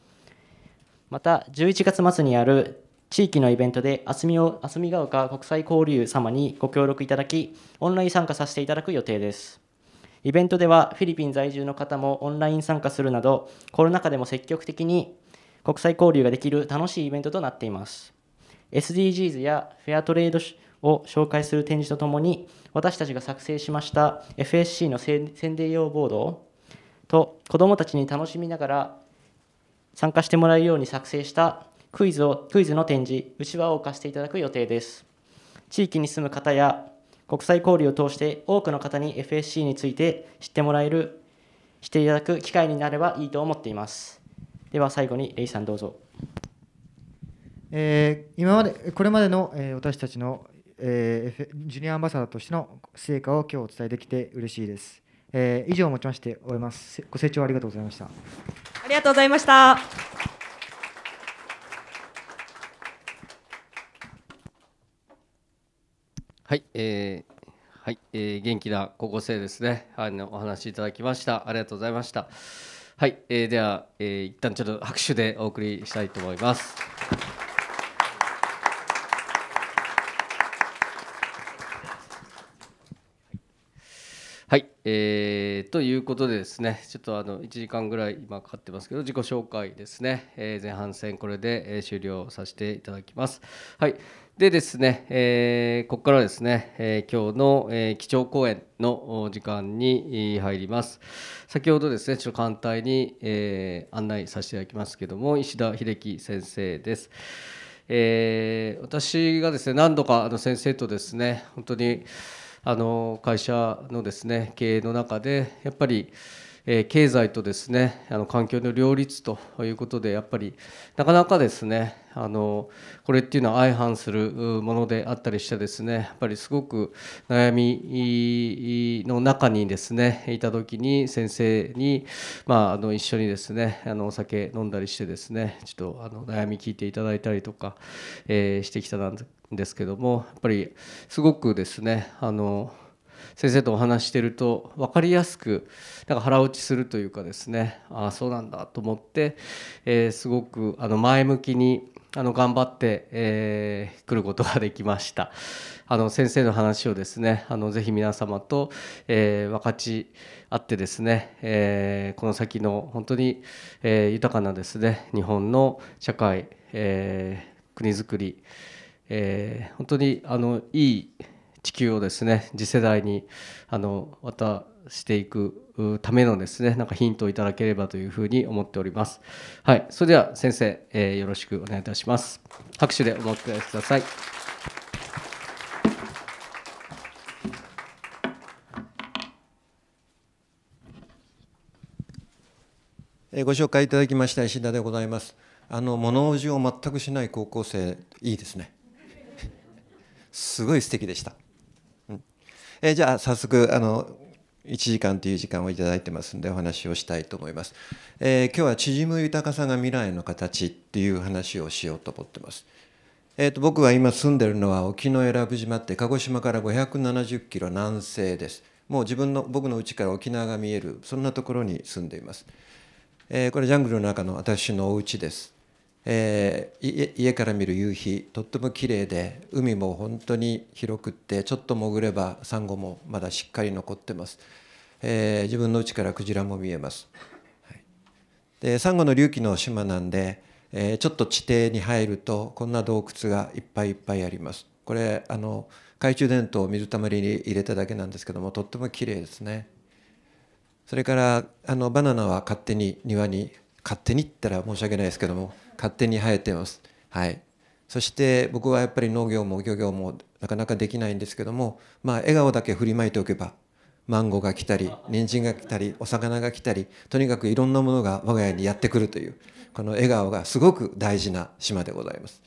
また11月末にある地域のイベントであすみを厚みが丘国際交流様にご協力いただきオンライン参加させていただく予定ですイベントではフィリピン在住の方もオンライン参加するなどコロナ禍でも積極的に国際交流ができる楽しいイベントとなっています SDGs やフェアトレードを紹介する展示とともに私たちが作成しました FSC の宣伝用ボードと子どもたちに楽しみながら参加してもらえるように作成したクイズをクイズの展示うちわを置かせていただく予定です地域に住む方や国際交流を通して多くの方に FSC について知ってもらえるしていただく機会になればいいと思っていますでは最後にレイさんどうぞ、
えー、今までこれまでの、えー、私たちの、えー、ジュニアアンバサダーとしての成果を今日お伝えできて嬉しいですえー、以上をもちまして終えます。ご清聴ありがとうございました。あ
りがとうございました。
はい、えー、はい、えー、元気な高校生ですね。あのお話いただきました。ありがとうございました。はい、えー、では、えー、一旦ちょっと拍手でお送りしたいと思います。はい、えー、ということでですねちょっとあの1時間ぐらい今かかってますけど自己紹介ですね、えー、前半戦これで、え終了させていただきます。はいでですね、えー、ここからですね、えー、今日の、えー、基調講演の時間に入ります。先ほどですね、ちょっと簡単に、えー、案内させていただきますけども、石田秀樹先生です。えー、私がですね、何度かあの先生とですね、本当に、あの会社のですね経営の中でやっぱりえ経済とですねあの環境の両立ということでやっぱりなかなかですねあのこれっていうのは相反するものであったりしてですねやっぱりすごく悩みの中にですねいた時に先生に、まあ、あの一緒にですねあのお酒飲んだりしてですねちょっとあの悩み聞いていただいたりとか、えしてきたんですけどもやっぱりすごくですねあの先生とお話してると分かりやすくなんか腹落ちするというかですねああそうなんだと思って、えー、すごくあの前向きにあの頑張って、えー、来ることができましたあの先生の話をですねあのぜひ皆様と、えー、分かち合ってですね、えー、この先の本当に、えー、豊かなですね日本の社会、えー、国づくり、えー、本当にあのいい地球をですね次世代にあの渡していくためのですねなんかヒントをいただければというふうに思っておりますはいそれでは先生、えー、よろしくお願いいたします拍手でお待ちください
ご紹介いただきました石田でございます。あの物おじを全くしない高校生いいですね。すごい素敵でした。えじゃあ早速あの1時間という時間を頂いてますんでお話をしたいと思います、えー、今日は縮む豊かさが未来の形っていう話をしようと思ってます、えーと、と僕は今住んでるのは沖永良部島って鹿児島から570キロ南西ですもう自分の僕の家から沖縄が見えるそんなところに住んでいます、えー、これジャングルの中の私のお家ですえー、家から見る夕日とっても綺麗で海も本当に広くってちょっと潜ればサンゴもまだしっかり残ってます、えー、自分の家からクジラも見えます、はい、でサンゴの隆起の島なんで、えー、ちょっと地底に入るとこんな洞窟がいっぱいいっぱいありますこれあの懐中電灯を水たまりに入れただけなんですけどもとっても綺麗ですねそれからあのバナナは勝手に庭に勝手にって言ったら申し訳ないですけども勝手に生えてます。はい、そして僕はやっぱり農業も漁業もなかなかできないんですけども、まあ、笑顔だけ振りまいておけばマンゴーが来たり 人参が来たりお魚が来たりとにかくいろんなものが我が家にやってくるというこの笑顔がすごく大事な島でございます。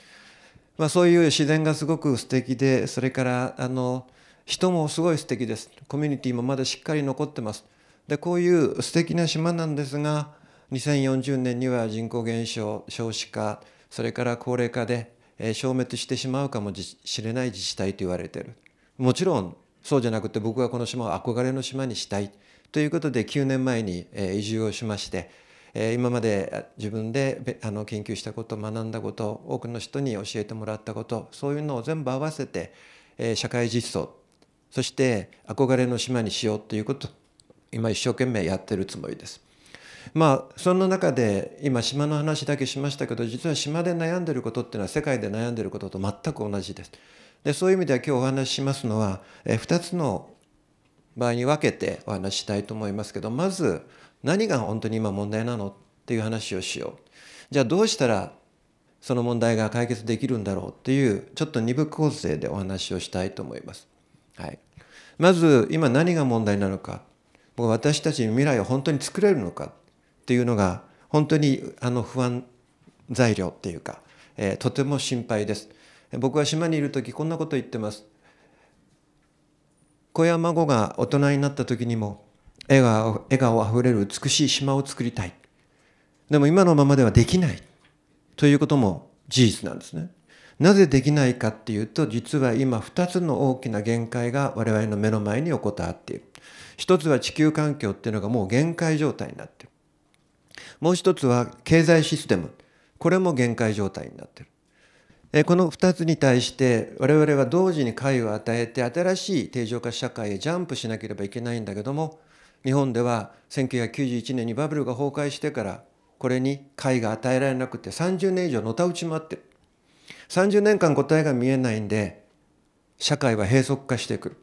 まあ、そういう自然がすごく素敵でそれからあの人もすごい素敵ですコミュニティもまだしっかり残ってますでこういう素敵な島なんですが2040年には人口減少少子化それから高齢化で消滅してしまうかもしれない自治体と言われてるもちろんそうじゃなくて僕はこの島を憧れの島にしたいということで9年前に移住をしまして今まで自分で研究したこと学んだこと多くの人に教えてもらったことそういうのを全部合わせて社会実装そして憧れの島にしようということ今一生懸命やってるつもりです。まあそんな中で今島の話だけしましたけど実は島で悩んでることっていうのは世界で悩んでることと全く同じです。でそういう意味では今日お話ししますのは、え2つの場合に分けてお話ししたいと思いますけどまず何が本当に今問題なのっていう話をしよう。じゃあどうしたらその問題が解決できるんだろうっていうちょっと二部構成でお話をしたいと思います。はい、まず今何が問題なのか僕私たち未来を本当に作れるのかっていうのが本当にあの不安材料っていうか、えー、とても心配です僕は島にいる時こんなこと言ってます子や孫が大人になった時にも笑顔笑顔あふれる美しい島を作りたいでも今のままではできないということも事実なんですねなぜできないかっていうと実は今2つの大きな限界が我々の目の前に横たわっている一つは地球環境っていうのがもう限界状態になっているもう一つは経済システムこれも限界状態になってるこの2つに対して我々は同時に解を与えて新しい定常化社会へジャンプしなければいけないんだけども日本では1991年にバブルが崩壊してからこれに解が与えられなくて30年以上のたうち回ってる30年間答えが見えないんで社会は閉塞化してくる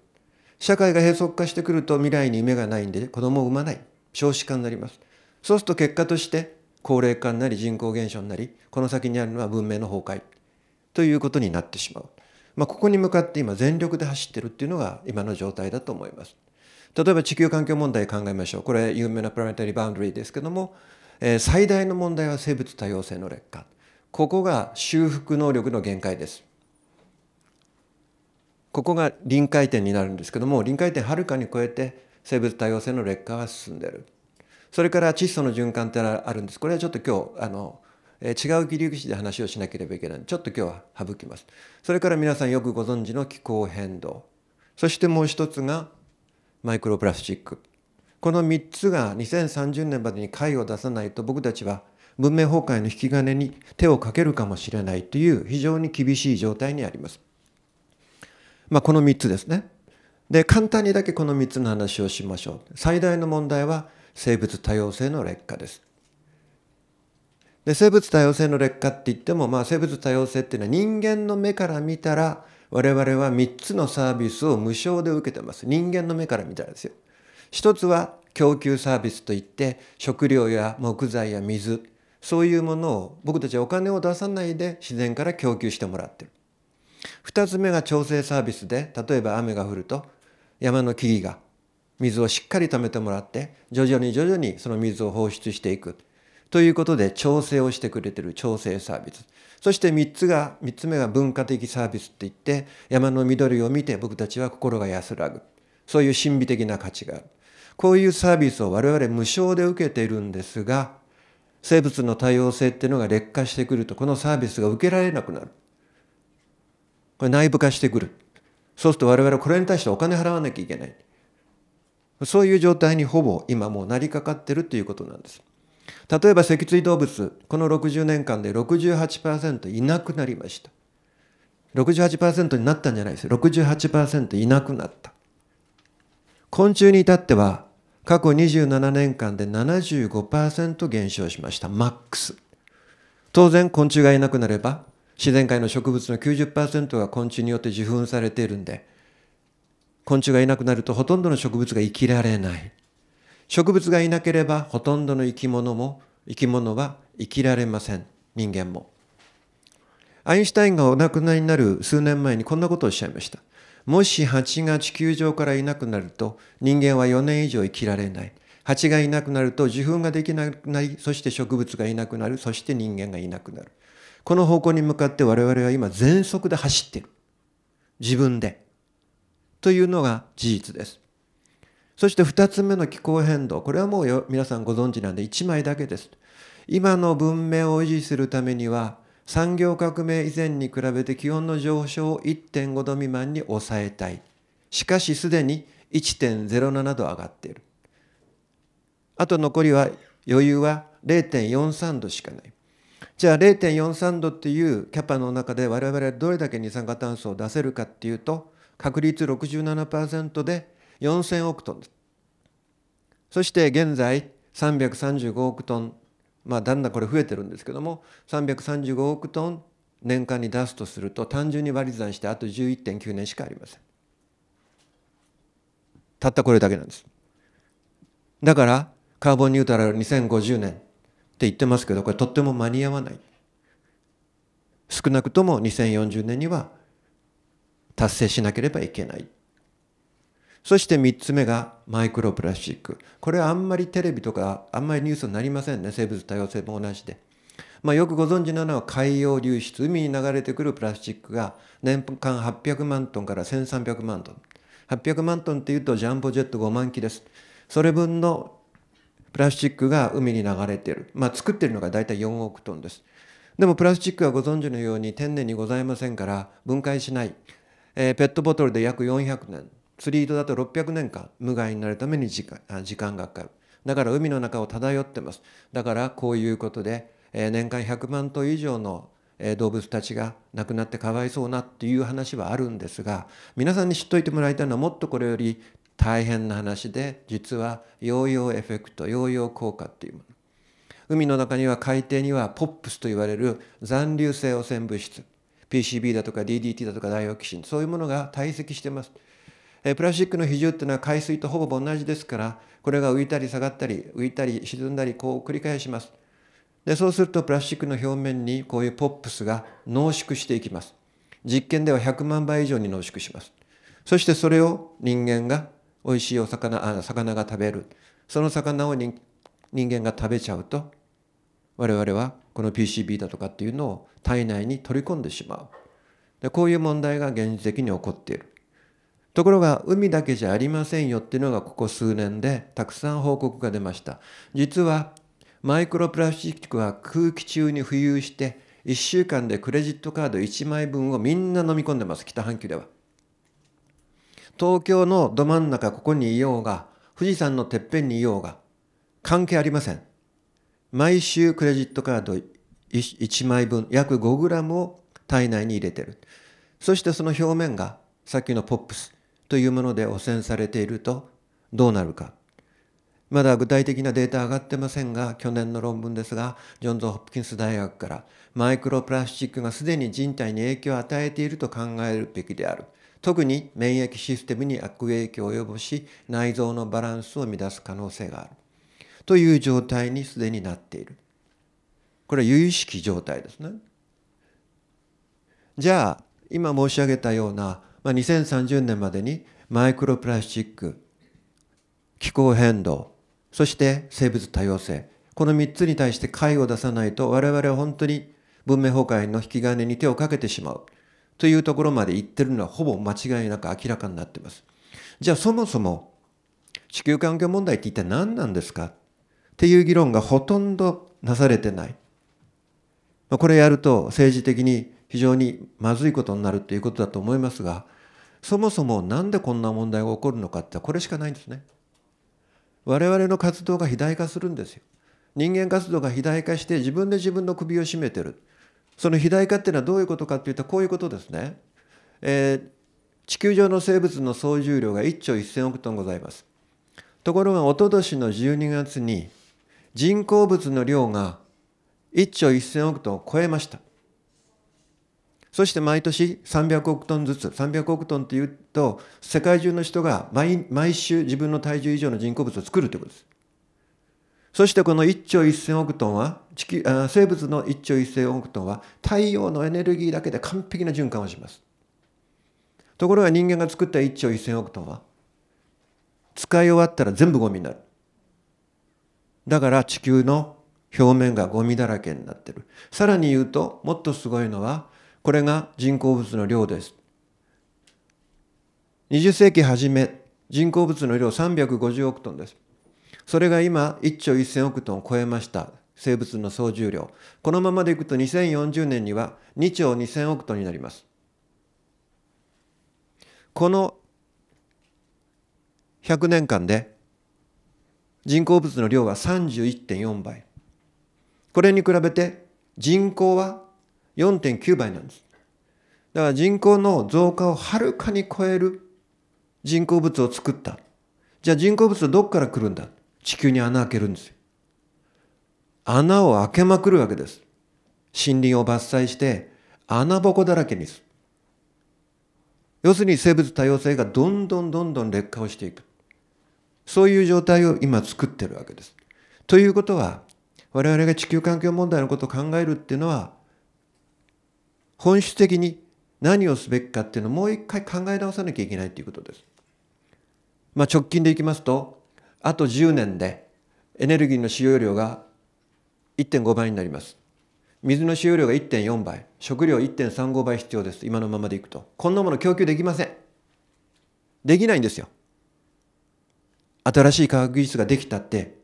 社会が閉塞化してくると未来に夢がないんで子供を産まない少子化になりますそうすると結果として高齢化になり人口減少になりこの先にあるのは文明の崩壊ということになってしまう、まあ、ここに向かって今全力で走ってるっていうのが今の状態だと思います。例えば地球環境問題考えましょうこれ有名なプラネタリーバウンドリーですけども、えー、最大の問題は生物多様性の劣化ここが修復能力の限界です。ここが臨界点になるんですけども臨界点はるかに超えて生物多様性の劣化が進んでるそれから窒素の循環ってあるんですこれはちょっと今日あの違う切り口で話をしなければいけないちょっと今日は省きますそれから皆さんよくご存知の気候変動そしてもう一つがマイクロプラスチックこの3つが2030年までに解を出さないと僕たちは文明崩壊の引き金に手をかけるかもしれないという非常に厳しい状態にあります。まあ、この3つですね。で簡単にだけこの3つの話をしましょう。最大の問題は生物多様性の劣化です。で生物多様性の劣化って言っても、まあ、生物多様性っていうのは人間の目から見たら我々は3つのサービスを無償で受けてます人間の目から見たらですよ。一つは供給サービスといって食料や木材や水そういうものを僕たちはお金を出さないで自然から供給してもらってる。2つ目が調整サービスで例えば雨が降ると山の木々が水をしっかり貯めてもらって徐々に徐々にその水を放出していくということで調整をしてくれてる調整サービスそして3つが3つ目が文化的サービスっていって山の緑を見て僕たちは心が安らぐそういう神秘的な価値があるこういうサービスを我々無償で受けているんですが生物の多様性っていうのが劣化してくるとこのサービスが受けられなくなるこれ内部化してくるそうすると我々はこれに対してお金払わなきゃいけないそういう状態にほぼ今もうなりかかってるということなんです。例えば脊椎動物この60年間で68%いなくなりました68%になったんじゃないです68%いなくなった昆虫に至っては過去27年間で75%減少しましたマックス当然昆虫がいなくなれば自然界の植物の90%が昆虫によって受粉されているんで昆虫がいなくなるとほとんどの植物が生きられない。植物がいなければほとんどの生き物も、生き物は生きられません。人間も。アインシュタインがお亡くなりになる数年前にこんなことをおっしゃいました。もし蜂が地球上からいなくなると人間は4年以上生きられない。蜂がいなくなると受粉ができなくなり、そして植物がいなくなる、そして人間がいなくなる。この方向に向かって我々は今全速で走ってる。自分で。というのが事実です。そして2つ目の気候変動。これはもう皆さんご存知なんで1枚だけです。今の文明を維持するためには産業革命以前に比べて気温の上昇を1.5度未満に抑えたい。しかしすでに1.07度上がっている。あと残りは余裕は0.43度しかない。じゃあ0.43度っていうキャパの中で我々はどれだけ二酸化炭素を出せるかっていうと確率67%で4000億トンです。そして現在335億トンまあだんだんこれ増えてるんですけども335億トン年間に出すとすると単純に割り算してあと11.9年しかありません。たったこれだけなんです。だからカーボンニュートラル2050年って言ってますけどこれとっても間に合わない。少なくとも2040年には達成しなければいけない。そして3つ目がマイクロプラスチック。これはあんまりテレビとかあんまりニュースになりませんね。生物多様性も同じで。まあ、よくご存知なのは海洋流出、海に流れてくるプラスチックが年間800万トンから1300万トン。800万トンっていうとジャンボジェット5万機です。それ分のプラスチックが海に流れてる。まあ、作ってるのが大体4億トンです。でもプラスチックはご存知のように天然にございませんから分解しない。えー、ペットボトルで約400年釣り糸だと600年間無害になるために時間時間がかかるだから海の中を漂ってますだからこういうことで、えー、年間100万頭以上の動物たちが亡くなってかわいそうなっていう話はあるんですが皆さんに知っといてもらいたいのはもっとこれより大変な話で実はヨーヨーエフェクトヨーヨー効果っていうもの海の中には海底にはポップスといわれる残留性汚染物質 PCB だとか DDT だとかダイオキシンそういうものが堆積してます。えプラスチックの比重っていうのは海水とほぼ同じですからこれが浮いたり下がったり浮いたり沈んだりこう繰り返します。でそうするとプラスチックの表面にこういうポップスが濃縮していきます。実験では100万倍以上に濃縮します。そしてそれを人間が美味しいお魚あ魚が食べるその魚を人間が食べちゃうと我々はこの PCB だとかっていうのを体内に取り込んでしまうでこういう問題が現実的に起こっているところが海だけじゃありませんよっていうのがここ数年でたくさん報告が出ました実はマイクロプラスチックは空気中に浮遊して1週間でクレジットカード1枚分をみんな飲み込んでます北半球では東京のど真ん中ここにいようが富士山のてっぺんにいようが関係ありません毎週クレジットカード 1, 枚分約 5g を体内に入れてるそしてその表面がさっきのポップスというもので汚染されているとどうなるかまだ具体的なデータ上がってませんが去年の論文ですがジョンズ・ホップキンス大学からマイクロプラスチックがすでに人体に影響を与えていると考えるべきである特に免疫システムに悪影響を及ぼし内臓のバランスを乱す可能性があるという状態にすでになっているこれは由々しき状態ですねじゃあ今申し上げたような、まあ、2030年までにマイクロプラスチック気候変動そして生物多様性この3つに対して解を出さないと我々は本当に文明崩壊の引き金に手をかけてしまうというところまで言ってるのはほぼ間違いなく明らかになってます。じゃあそもそも地球環境問題って一体何なんですかっていう議論がほとんどなされてない。これやると政治的に非常にまずいことになるということだと思いますが、そもそも何でこんな問題が起こるのかってこれしかないんですね。我々の活動が肥大化するんですよ。人間活動が肥大化して自分で自分の首を絞めてる。その肥大化っていうのはどういうことかっていうとこういうことですね。えー、地球上の生物の総重量が1兆1,000億トンございます。ところがおととしの12月に人工物の量が1兆1000億トンを超えました。そして毎年300億トンずつ、300億トンっていうと、世界中の人が毎毎週自分の体重以上の人工物を作るということです。そしてこの1兆1000億トンは、地球あ生物の1兆1000億トンは太陽のエネルギーだけで完璧な循環をします。ところが人間が作った1兆1000億トンは、使い終わったら全部ゴミになる。だから地球の表面がゴミだらけになってる。さらに言うと、もっとすごいのは、これが人工物の量です。20世紀初め、人工物の量350億トンです。それが今、1兆1000億トンを超えました。生物の総重量。このままでいくと2040年には2兆2000億トンになります。この100年間で人工物の量は31.4倍。これに比べて人口は4.9倍なんです。だから人口の増加をはるかに超える人工物を作った。じゃあ人工物はどこから来るんだ地球に穴開けるんですよ。穴を開けまくるわけです。森林を伐採して穴ぼこだらけにする。要するに生物多様性がどんどんどんどん劣化をしていく。そういう状態を今作ってるわけです。ということは我々が地球環境問題のことを考えるっていうのは本質的に何をすべきかっていうのをもう一回考え直さなきゃいけないっていうことです。まあ、直近でいきますとあと10年でエネルギーの使用量が1.5倍になります。水の使用量が1.4倍食料1.35倍必要です今のままでいくとこんなもの供給できませんできないんですよ新しい科学技術ができたって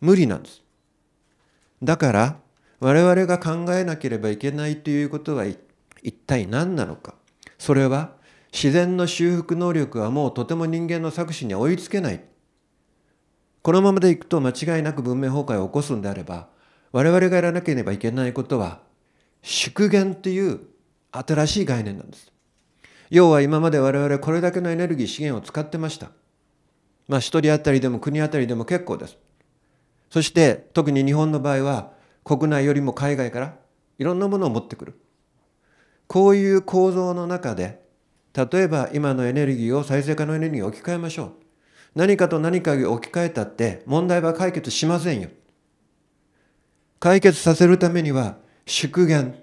無理なんです。だから我々が考えなければいけないということは一体何なのか。それは自然の修復能力はもうとても人間の作詞に追いつけない。このままでいくと間違いなく文明崩壊を起こすんであれば我々がやらなければいけないことは縮減という新しい概念なんです。要は今まで我々これだけのエネルギー資源を使ってました。まあ、1人当たりでも国当たりでも結構です。そして特に日本の場合は国内よりも海外からいろんなものを持ってくる。こういう構造の中で例えば今のエネルギーを再生可能エネルギーに置き換えましょう。何かと何かに置き換えたって問題は解決しませんよ。解決させるためには縮減。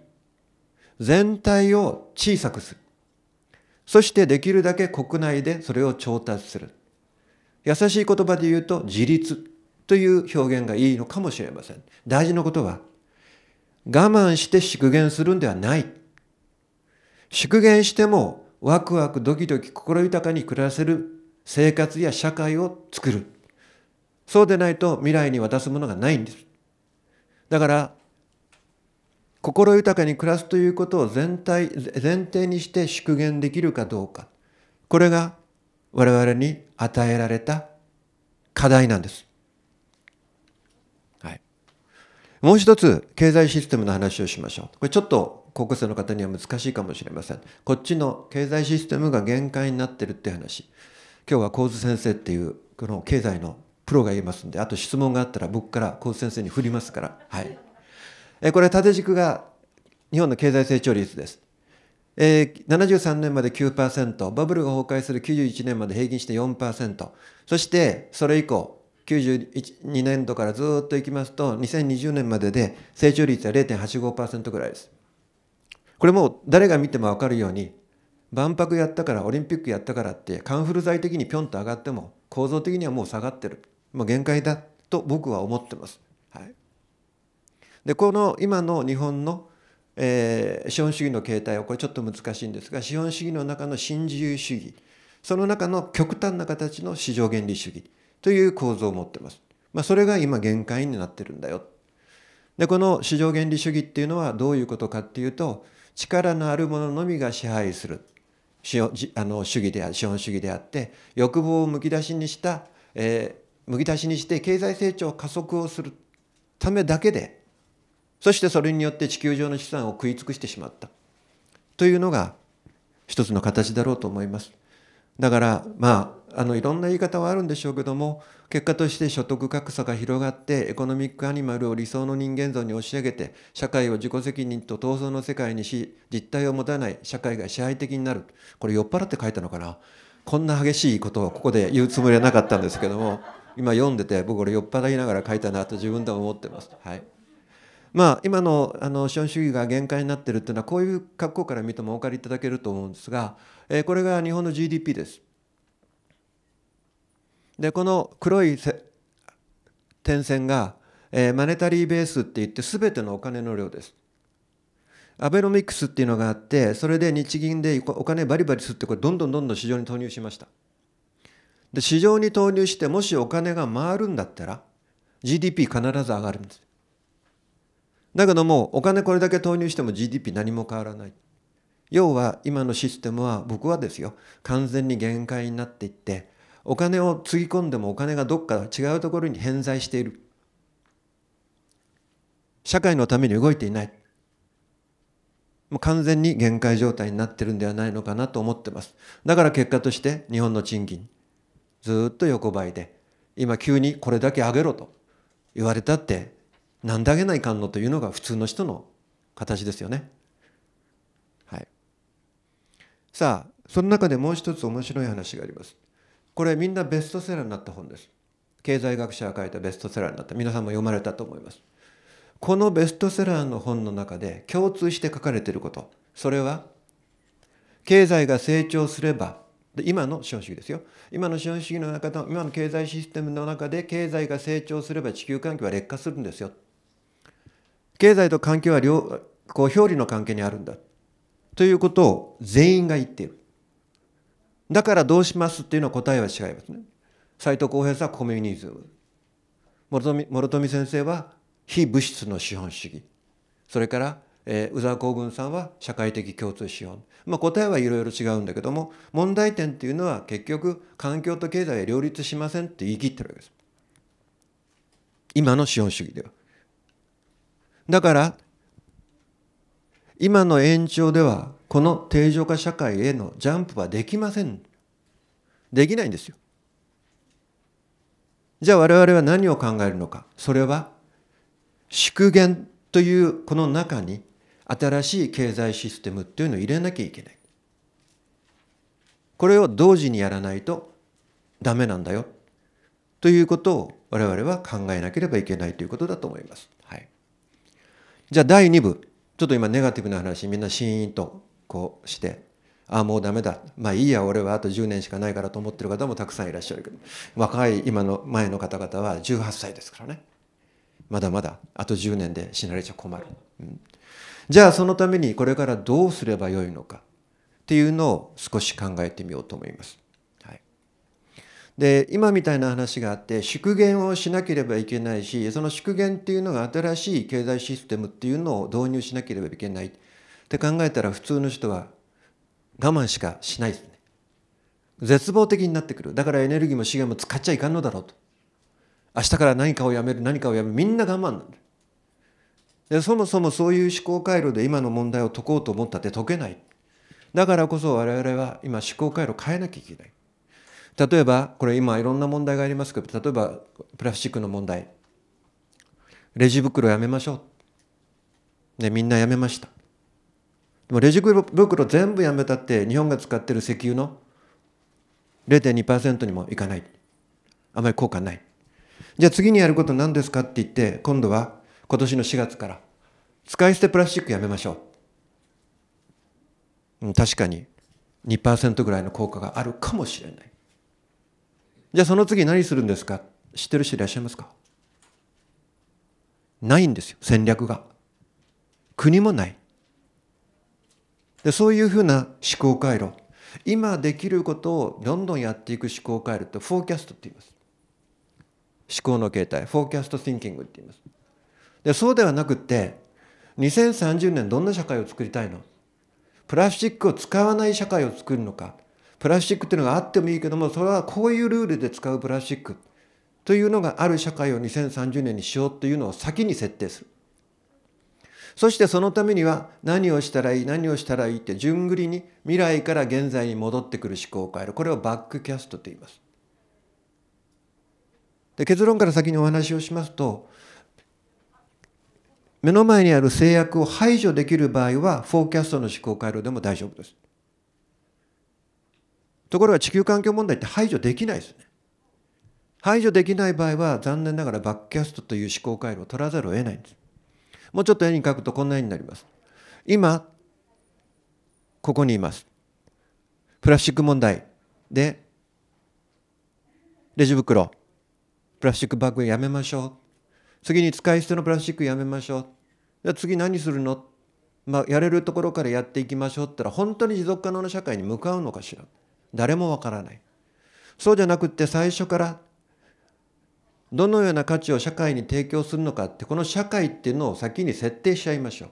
全体を小さくする。そしてできるだけ国内でそれを調達する。優しい言葉で言うと自立という表現がいいのかもしれません。大事なことは、我慢して縮減するんではない。縮減してもワクワクドキドキ心豊かに暮らせる生活や社会を作る。そうでないと未来に渡すものがないんです。だから、心豊かに暮らすということを全体、前提にして縮減できるかどうか。これが我々に与えられた課題なんです。はい。もう一つ、経済システムの話をしましょう。これちょっと高校生の方には難しいかもしれません。こっちの経済システムが限界になってるって話。今日は構津先生っていう、この経済のプロがいますんで、あと質問があったら僕から神津先生に振りますから。はい。えこれ縦軸が日本の経済成長率です。えー、73年まで9%、バブルが崩壊する91年まで平均して4%、そしてそれ以降、92年度からずっといきますと、2020年までで成長率は0.85%ぐらいです。これもう誰が見ても分かるように、万博やったから、オリンピックやったからって、カンフル剤的にぴょんと上がっても、構造的にはもう下がってる。もう限界だと僕は思ってます。はい、で、この今の日本のえー、資本主義の形態はこれちょっと難しいんですが資本主義の中の新自由主義その中の極端な形の市場原理主義という構造を持ってます。まあ、それが今限界になってるんだよ。でこの市場原理主義っていうのはどういうことかっていうと力のあるもののみが支配する資あの主義である資本主義であって欲望をむき出しにした、えー、むき出しにして経済成長を加速をするためだけでそしてそれによって地球上の資産を食い尽くしてしまったというのが一つの形だろうと思います。だからまああのいろんな言い方はあるんでしょうけども結果として所得格差が広がってエコノミックアニマルを理想の人間像に押し上げて社会を自己責任と闘争の世界にし実態を持たない社会が支配的になるこれ酔っ払って書いたのかなこんな激しいことをここで言うつもりはなかったんですけども今読んでて僕これ酔っ払いながら書いたなと自分でも思ってます。はいまあ、今のあの資本主義が限界になってるっていうのはこういう格好から見てもお分かりいただけると思うんですが、えー、これが日本の GDP です。でこの黒い点線が、えー、マネタリーベースっていってすべてのお金の量です。アベノミクスっていうのがあってそれで日銀でお金バリバリすってこれどんどんどんどん市場に投入しました。で市場に投入してもしお金が回るんだったら GDP 必ず上がるんです。だけどもお金これだけ投入しても GDP 何も変わらない要は今のシステムは僕はですよ完全に限界になっていってお金をつぎ込んでもお金がどっか違うところに偏在している社会のために動いていないもう完全に限界状態になってるんではないのかなと思ってますだから結果として日本の賃金ずっと横ばいで今急にこれだけ上げろと言われたってなんであげないかんのというのが普通の人の形ですよね。はい、さあその中でもう一つ面白い話があります。これみんなベストセラーになった本です。経済学者が書いたベストセラーになった皆さんも読まれたと思います。このベストセラーの本の中で共通して書かれていることそれは経済が成長すれば今の資本主義ですよ今の資本主義の中の今の経済システムの中で経済が成長すれば地球環境は劣化するんですよ経済と環境は両こう表裏の関係にあるんだということを全員が言っているだからどうしますっていうのは答えは違いますね斎藤浩平さんはコミュニズム諸富先生は非物質の資本主義それから、えー、宇沢光軍さんは社会的共通資本、まあ、答えはいろいろ違うんだけども問題点っていうのは結局環境と経済は両立しませんって言い切ってるわけです今の資本主義ではだから今の延長ではこの定常化社会へのジャンプはできませんできないんですよじゃあ我々は何を考えるのかそれは縮減というこの中に新しい経済システムというのを入れなきゃいけないこれを同時にやらないとダメなんだよということを我々は考えなければいけないということだと思いますじゃあ第2部ちょっと今ネガティブな話みんなシーンとこうしてああもうダメだまあいいや俺はあと10年しかないからと思ってる方もたくさんいらっしゃるけど若い今の前の方々は18歳ですからねまだまだあと10年で死なれちゃ困る、うん、じゃあそのためにこれからどうすればよいのかっていうのを少し考えてみようと思いますで今みたいな話があって縮減をしなければいけないしその縮減っていうのが新しい経済システムっていうのを導入しなければいけないって考えたら普通の人は我慢しかしないですね絶望的になってくるだからエネルギーも資源も使っちゃいかんのだろうと明日から何かをやめる何かをやめるみんな我慢なんだでそもそもそういう思考回路で今の問題を解こうと思ったって解けないだからこそ我々は今思考回路変えなきゃいけない例えばこれ今いろんな問題がありますけど例えばプラスチックの問題レジ袋やめましょう、でみんなやめましたでもレジ袋全部やめたって日本が使ってる石油の0.2%にもいかないあまり効果ないじゃあ次にやること何ですかって言って今度は今年の4月から使い捨てプラスチックやめましょう、うん、確かに2%ぐらいの効果があるかもしれないじゃあその次何するんですか知ってる人いらっしゃいますかないんですよ、戦略が。国もない。でそういうふうな思考回路。今できることをどんどんやっていく思考回路ってフォーキャストって言います。思考の形態、フォーキャスト・シンキングって言います。でそうではなくって2030年どんな社会を作りたいのプラスチックを使わない社会を作るのかプラスチックっていうのがあってもいいけどもそれはこういうルールで使うプラスチックというのがある社会を2030年にしようというのを先に設定する。そしてそのためには何をしたらいい何をしたらいいって順繰りに未来から現在に戻ってくる思考を変えるこれをバックキャストと言います。で結論から先にお話をしますと目の前にある制約を排除できる場合はフォーキャストの思考回路でも大丈夫です。ところが地球環境問題って排除できないですね。排除できない場合は残念ながらバックキャストという思考回路を取らざるを得ないんです。もうちょっと絵に描くとこんな絵になります。今、ここにいます。プラスチック問題で、レジ袋、プラスチックバッグやめましょう。次に使い捨てのプラスチックやめましょう。じゃ次何するのまあ、やれるところからやっていきましょうって言ったら本当に持続可能な社会に向かうのかしら。誰もわからないそうじゃなくって最初からどのような価値を社会に提供するのかってこの社会っていうのを先に設定しちゃいましょう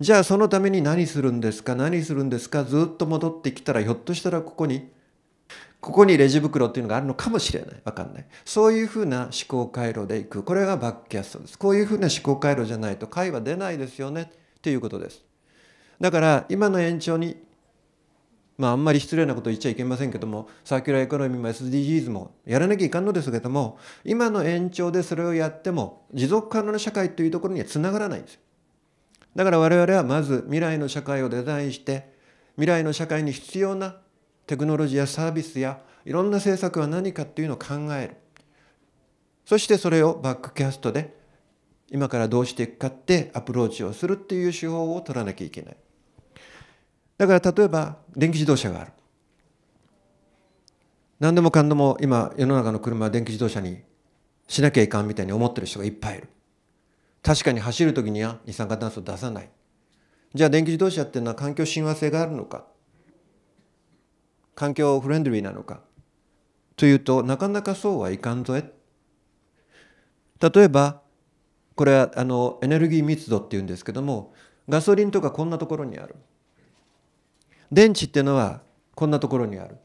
じゃあそのために何するんですか何するんですかずっと戻ってきたらひょっとしたらここにここにレジ袋っていうのがあるのかもしれないわかんないそういうふうな思考回路でいくこれがバックキャストですこういうふうな思考回路じゃないと会は出ないですよねっていうことですだから今の延長にまあ、あんまり失礼なこと言っちゃいけませんけどもサーキュラーエコノミーも SDGs もやらなきゃいかんのですけども今の延長でそれをやっても持続可能な社会というところにはつながらないんですだから我々はまず未来の社会をデザインして未来の社会に必要なテクノロジーやサービスやいろんな政策は何かっていうのを考えるそしてそれをバックキャストで今からどうしていくかってアプローチをするっていう手法を取らなきゃいけないだから例えば電気自動車がある何でもかんでも今世の中の車は電気自動車にしなきゃいかんみたいに思ってる人がいっぱいいる確かに走る時には二酸化炭素を出さないじゃあ電気自動車っていうのは環境親和性があるのか環境フレンドリーなのかというとなかなかそうはいかんぞえ例えばこれはあのエネルギー密度っていうんですけどもガソリンとかこんなところにある電池っていうのはこんなところにある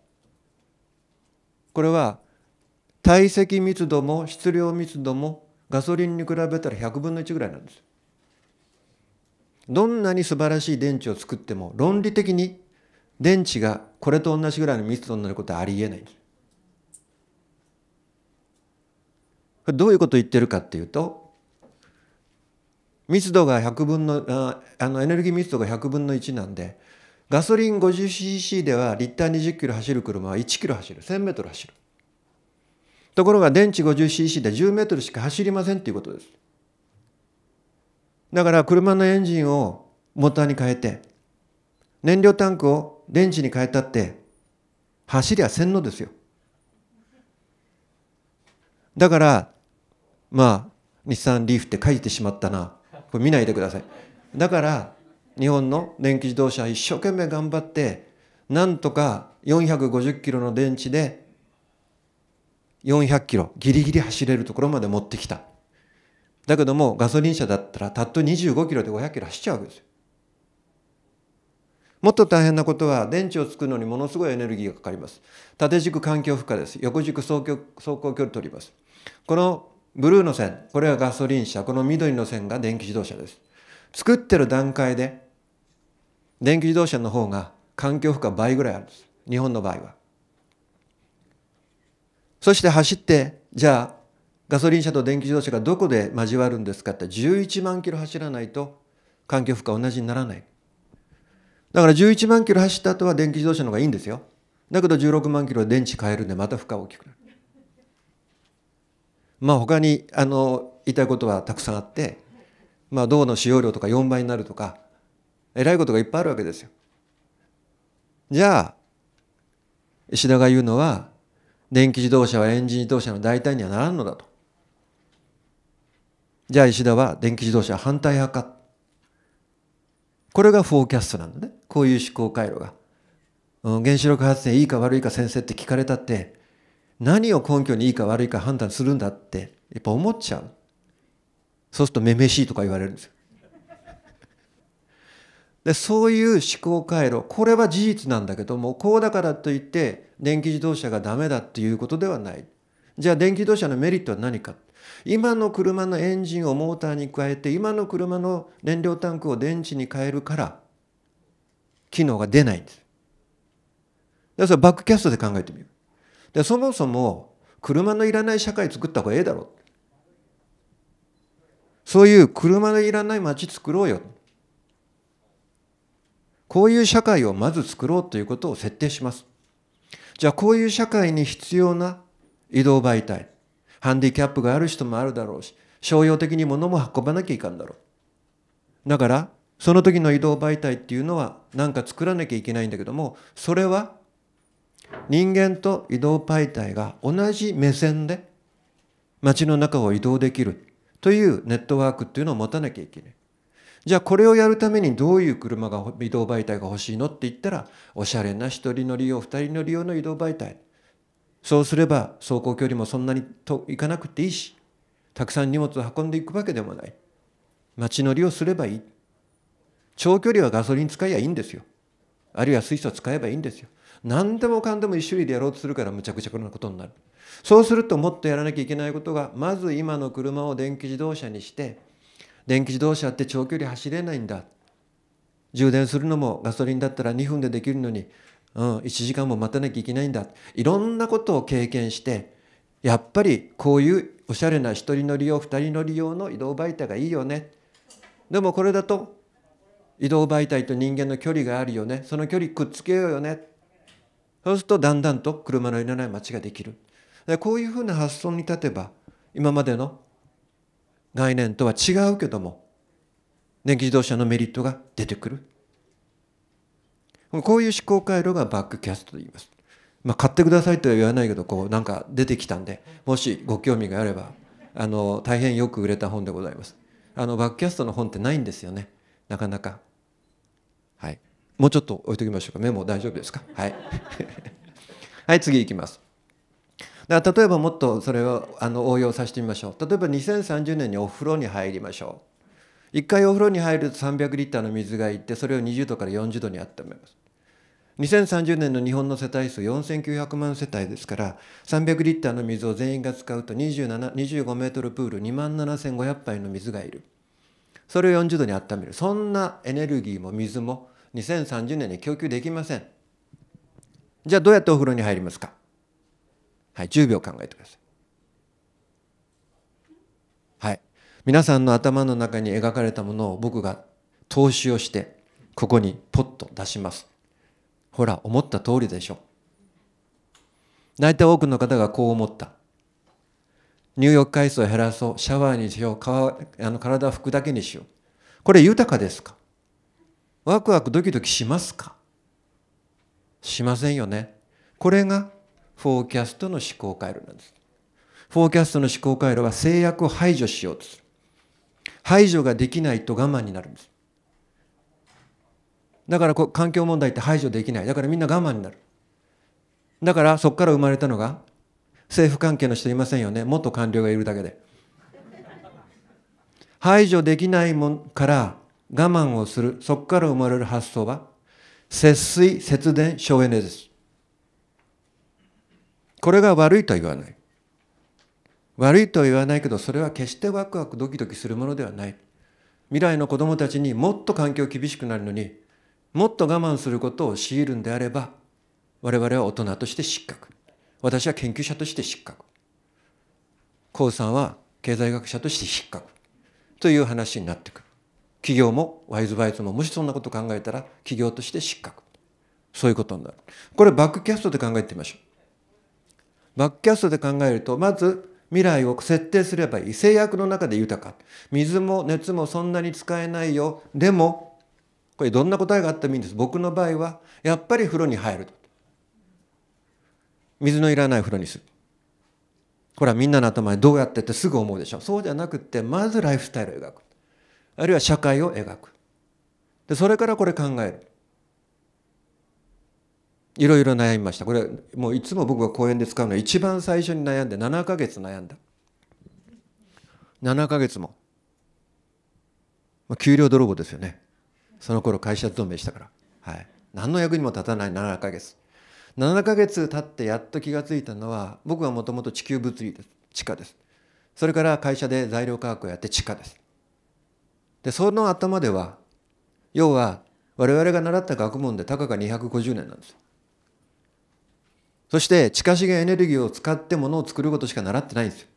これは体積密度も質量密度もガソリンに比べたら100分の1ぐらいなんですどんなに素晴らしい電池を作っても論理的に電池がこれと同じぐらいの密度になることはありえないんですどういうことを言ってるかっていうと密度が100分のあのエネルギー密度が100分の1なんでガソリン 50cc ではリッター20キロ走る車は1キロ走る、1000メートル走る。ところが電池 50cc で10メートルしか走りませんということです。だから車のエンジンをモーターに変えて、燃料タンクを電池に変えたって、走りはせんのですよ。だから、まあ、日産リーフって書いてしまったな。これ見ないでください。だから、日本の電気自動車一生懸命頑張ってなんとか450キロの電池で400キロギリギリ走れるところまで持ってきただけどもガソリン車だったらたっと25キロで500キロ走っちゃうわけですよもっと大変なことは電池を作るのにものすごいエネルギーがかかります縦軸環境負荷です横軸走行走行距離取りますこのブルーの線これはガソリン車この緑の線が電気自動車です作ってる段階で電気自動車の方が環境負荷倍ぐらいあるんです日本の場合はそして走ってじゃあガソリン車と電気自動車がどこで交わるんですかって11万キロ走らないと環境負荷同じにならないだから11万キロ走った後は電気自動車の方がいいんですよだけど16万キロ電池変えるんでまた負荷大きくなるまあ他にあの言いたいことはたくさんあってまあ銅の使用量とか4倍になるとか偉いことがいっぱいあるわけですよ。じゃあ石田が言うのは電気自動車はエンジン自動車の代替にはならんのだと。じゃあ石田は電気自動車反対派か。これがフォーキャストなんだね。こういう思考回路が。原子力発電いいか悪いか先生って聞かれたって何を根拠にいいか悪いか判断するんだってやっぱ思っちゃう。そうするとめめしいとか言われるんですよ。でそういう思考回路これは事実なんだけどもこうだからといって電気自動車がダメだっていうことではないじゃあ電気自動車のメリットは何か今の車のエンジンをモーターに加えて今の車の燃料タンクを電池に変えるから機能が出ないんですだからバックキャストで考えてみるでそもそも車のいらない社会作った方がええだろそういう車のいらない街作ろうよこういう社会をまず作ろうということを設定します。じゃあこういう社会に必要な移動媒体、ハンディキャップがある人もあるだろうし、商用的に物も運ばなきゃいかんだろう。だから、その時の移動媒体っていうのは何か作らなきゃいけないんだけども、それは人間と移動媒体が同じ目線で街の中を移動できるというネットワークっていうのを持たなきゃいけない。じゃあこれをやるためにどういう車が移動媒体が欲しいのって言ったらおしゃれな1人乗り用2人乗り用の移動媒体そうすれば走行距離もそんなにと行かなくていいしたくさん荷物を運んでいくわけでもない街乗りをすればいい長距離はガソリン使いやいいんですよあるいは水素使えばいいんですよ何でもかんでも一種類でやろうとするからむちゃくちゃこんなことになるそうするともっとやらなきゃいけないことがまず今の車を電気自動車にして電気自動車って長距離走れないんだ充電するのもガソリンだったら2分でできるのに、うん、1時間も待たなきゃいけないんだいろんなことを経験してやっぱりこういうおしゃれな1人乗り用2人乗り用の移動媒体がいいよねでもこれだと移動媒体と人間の距離があるよねその距離くっつけようよねそうするとだんだんと車のいらない街ができるこういうふうな発想に立てば今までの概念とは違うけども、電気自動車のメリットが出てくる。こういう思考回路がバックキャストと言います。まあ、買ってくださいとは言わないけど、こうなんか出てきたんで、もしご興味があれば、あの、大変よく売れた本でございます。あの、バックキャストの本ってないんですよね。なかなか。はい。もうちょっと置いときましょうか。メモ大丈夫ですかはい。はい、次行きます。だから例えばもっとそれをあの応用させてみましょう例えば2030年にお風呂に入りましょう1回お風呂に入ると300リッターの水がいってそれを20度から40度に温めます2030年の日本の世帯数4900万世帯ですから300リッターの水を全員が使うと2 5メートルプール2万7500杯の水がいるそれを40度に温めるそんなエネルギーも水も2030年に供給できませんじゃあどうやってお風呂に入りますかはい、10秒考えてください。はい、皆さんの頭の中に描かれたものを僕が投資をしてここにポッと出します。ほら思った通りでしょ大体多くの方がこう思った。入浴回数を減らそう、シャワーにしよう、あの体を拭くだけにしよう。これ豊かですかワクワクドキドキしますかしませんよね。これがフォーキャストの思考回路なんです。フォーキャストの思考回路は制約を排除しようとする。排除ができないと我慢になるんです。だから環境問題って排除できない。だからみんな我慢になる。だからそこから生まれたのが政府関係の人いませんよね。元官僚がいるだけで。排除できないもんから我慢をする。そこから生まれる発想は節水、節電、省エネです。これが悪いとは言わない悪いとは言わないけどそれは決してワクワクドキドキするものではない未来の子どもたちにもっと環境厳しくなるのにもっと我慢することを強いるんであれば我々は大人として失格私は研究者として失格ウさんは経済学者として失格という話になってくる企業もワイズバイズももしそんなこと考えたら企業として失格そういうことになるこれバックキャストで考えてみましょうバックキャストで考えるとまず未来を設定すればいい制約の中で豊か水も熱もそんなに使えないよでもこれどんな答えがあってもいいんです僕の場合はやっぱり風呂に入る水のいらない風呂にするこれはみんなの頭でどうやってってすぐ思うでしょそうじゃなくってまずライフスタイルを描くあるいは社会を描くでそれからこれ考えるいろいろ悩みましたこれもういつも僕が講演で使うのは一番最初に悩んで7ヶ月悩んだ7ヶ月も、まあ、給料泥棒ですよねその頃会社勤めしたから、はい、何の役にも立たない7ヶ月7ヶ月経ってやっと気が付いたのは僕はもともと地球物理です地下ですそれから会社で材料科学をやって地下ですでその頭では要は我々が習った学問でたかが250年なんですよそして地下資源エネルギーを使ってものを作ることしか習ってないんですよ。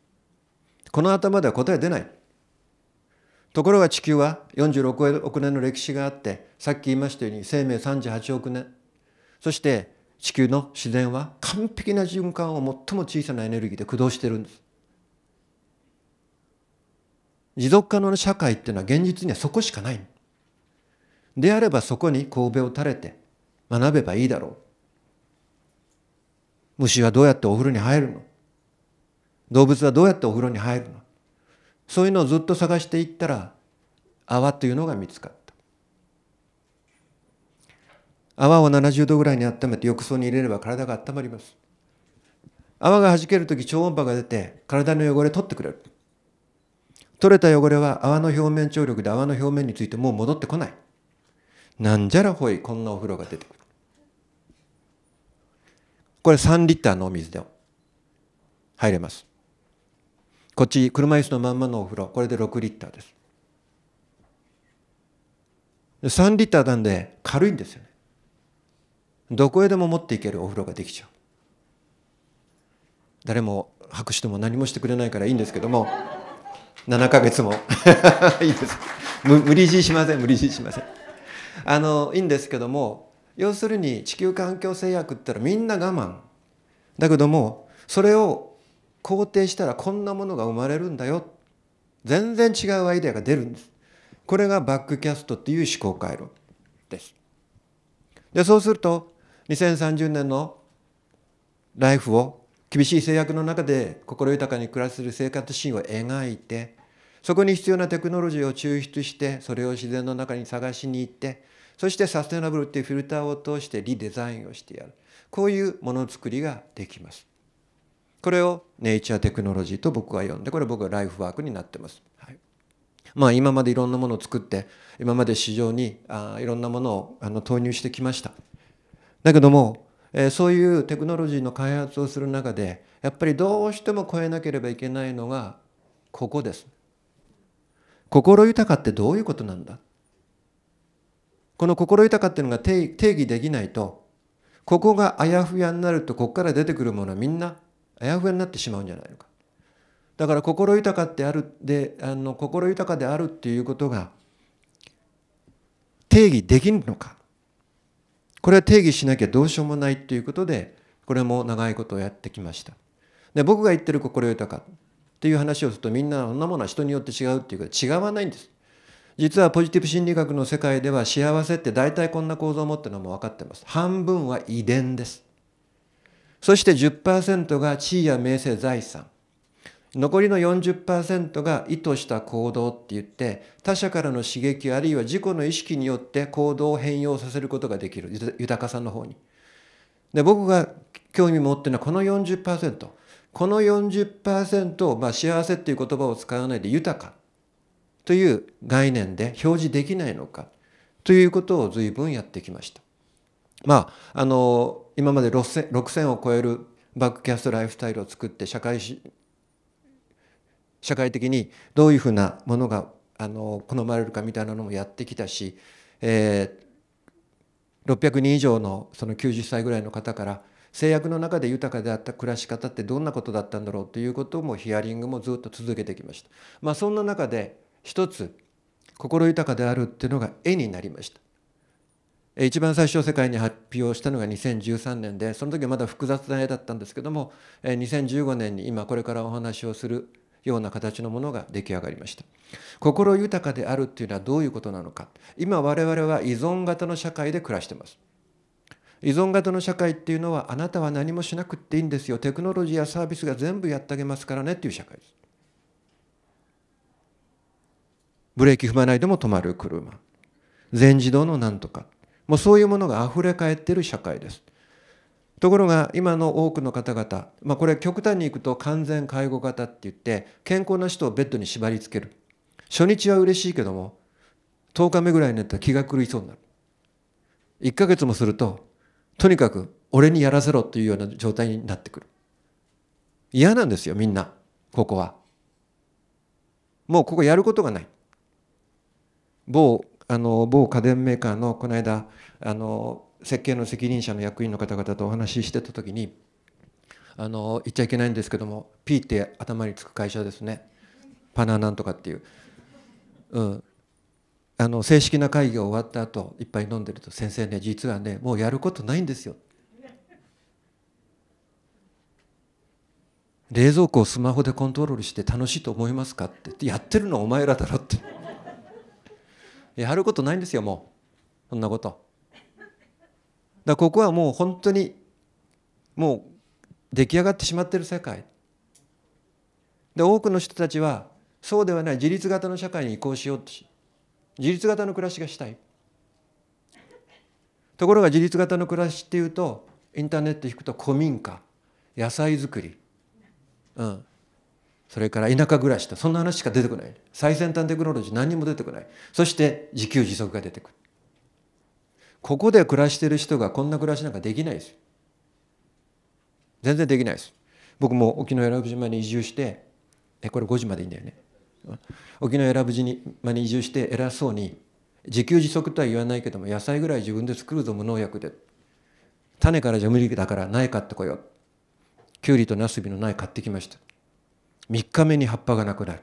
この頭では答え出ない。ところが地球は46億年の歴史があってさっき言いましたように生命38億年そして地球の自然は完璧な循環を最も小さなエネルギーで駆動してるんです。持続可能な社会っていうのは現実にはそこしかない。であればそこに神戸を垂れて学べばいいだろう。虫はどうやってお風呂に入るの動物はどうやってお風呂に入るのそういうのをずっと探していったら泡というのが見つかった泡を70度ぐらいに温めて浴槽に入れれば体が温まります泡が弾ける時超音波が出て体の汚れ取ってくれる取れた汚れは泡の表面張力で泡の表面についてもう戻ってこないなんじゃらほいこんなお風呂が出てくるこれ3リッターのお水で入れますこっち車椅子のまんまのお風呂これで6リッターです3リッターなんで軽いんですよねどこへでも持っていけるお風呂ができちゃう誰も白紙でも何もしてくれないからいいんですけども7ヶ月も いいです無理強いしません無理強いしませんあのいいんですけども要するに地球環境制約って言ったらみんな我慢だけどもそれを肯定したらこんなものが生まれるんだよ全然違うアイデアが出るんですこれがバックキャストっていう思考回路ですでそうすると2030年のライフを厳しい制約の中で心豊かに暮らせる生活シーンを描いてそこに必要なテクノロジーを抽出してそれを自然の中に探しに行ってそしてサステナブルっていうフィルターを通してリデザインをしてやるこういうものづくりができますこれをネイチャーテクノロジーと僕は呼んでこれ僕はライフワークになってます、はい、まあ今までいろんなものを作って今まで市場にあいろんなものをあの投入してきましただけども、えー、そういうテクノロジーの開発をする中でやっぱりどうしても超えなければいけないのがここです心豊かってどういうことなんだこの心豊かっていうのが定義できないと、ここがあやふやになると、ここから出てくるものはみんなあやふやになってしまうんじゃないのか。だから心豊かってあるであの心豊かであるっていうことが定義できるのかこれは定義しなきゃどうしようもないっていうことでこれも長いことをやってきましたで僕が言ってる心豊かっていう話をするとみんなそんなものは人によって違うっていうか違わないんです実はポジティブ心理学の世界では幸せって大体こんな構造を持ってるのも分かってます。半分は遺伝です。そして10%が地位や名声財産。残りの40%が意図した行動って言って他者からの刺激あるいは自己の意識によって行動を変容させることができる豊かさの方に。で僕が興味持ってるのはこの40%この40%を、まあ、幸せっていう言葉を使わないで豊かという概念で表示できないのかということを随分やってきました。まあ、あの今まで 6, 0 0 0を超えるバックキャストライフスタイルを作って社会社会的にどういうふうなものがあの好まれるかみたいなのもやってきたし、えー、600人以上のその90歳ぐらいの方から制約の中で豊かであった暮らし方ってどんなことだったんだろうということもヒアリングもずっと続けてきました。まあ、そんな中で一つ心豊かであるっていうのが絵になりました一番最初世界に発表したのが2013年でその時はまだ複雑な絵だったんですけども2015年に今これからお話をするような形のものが出来上がりました心豊かであるっていうのはどういうことなのか今我々は依存型の社会で暮らしてます依存型の社会っていうのはあなたは何もしなくっていいんですよテクノロジーやサービスが全部やってあげますからねっていう社会ですブレーキ踏まないでも止まる車全自動のなんとかもうそういうものが溢れ返ってる社会ですところが今の多くの方々、まあ、これ極端にいくと完全介護型って言って健康な人をベッドに縛りつける初日は嬉しいけども10日目ぐらいになったら気が狂いそうになる1ヶ月もするととにかく俺にやらせろっていうような状態になってくる嫌なんですよみんなここはもうここやることがない某あの某家電メーカーのこの間あの設計の責任者の役員の方々とお話ししてた時にあの言っちゃいけないんですけども P って頭につく会社ですねパナなんとかっていう、うん、あの正式な会議が終わった後いっぱい飲んでると先生ね実はねもうやることないんですよ冷蔵庫をスマホでコントロールして楽しいと思いますかってやってるのはお前らだろってやることないんですよもうそんなことだここはもう本当にもう出来上がってしまってる世界で多くの人たちはそうではない自立型の社会に移行しようとし自立型の暮らしがしたいところが自立型の暮らしっていうとインターネット引くと古民家野菜作り、うん、それから田舎暮らしとそんな話しか出てこない最先端テクノロジー何にも出てこないそして自給自足が出てくるここで暮らしてる人がこんな暮らしなんかできないです全然できないです僕も沖永良部島に移住してえこれ5時までいいんだよね沖永良部島に移住して偉そうに自給自足とは言わないけども野菜ぐらい自分で作るぞ無農薬で種からじゃ無理だから苗買ってこようきゅうりとなすびの苗買ってきました3日目に葉っぱがなくなる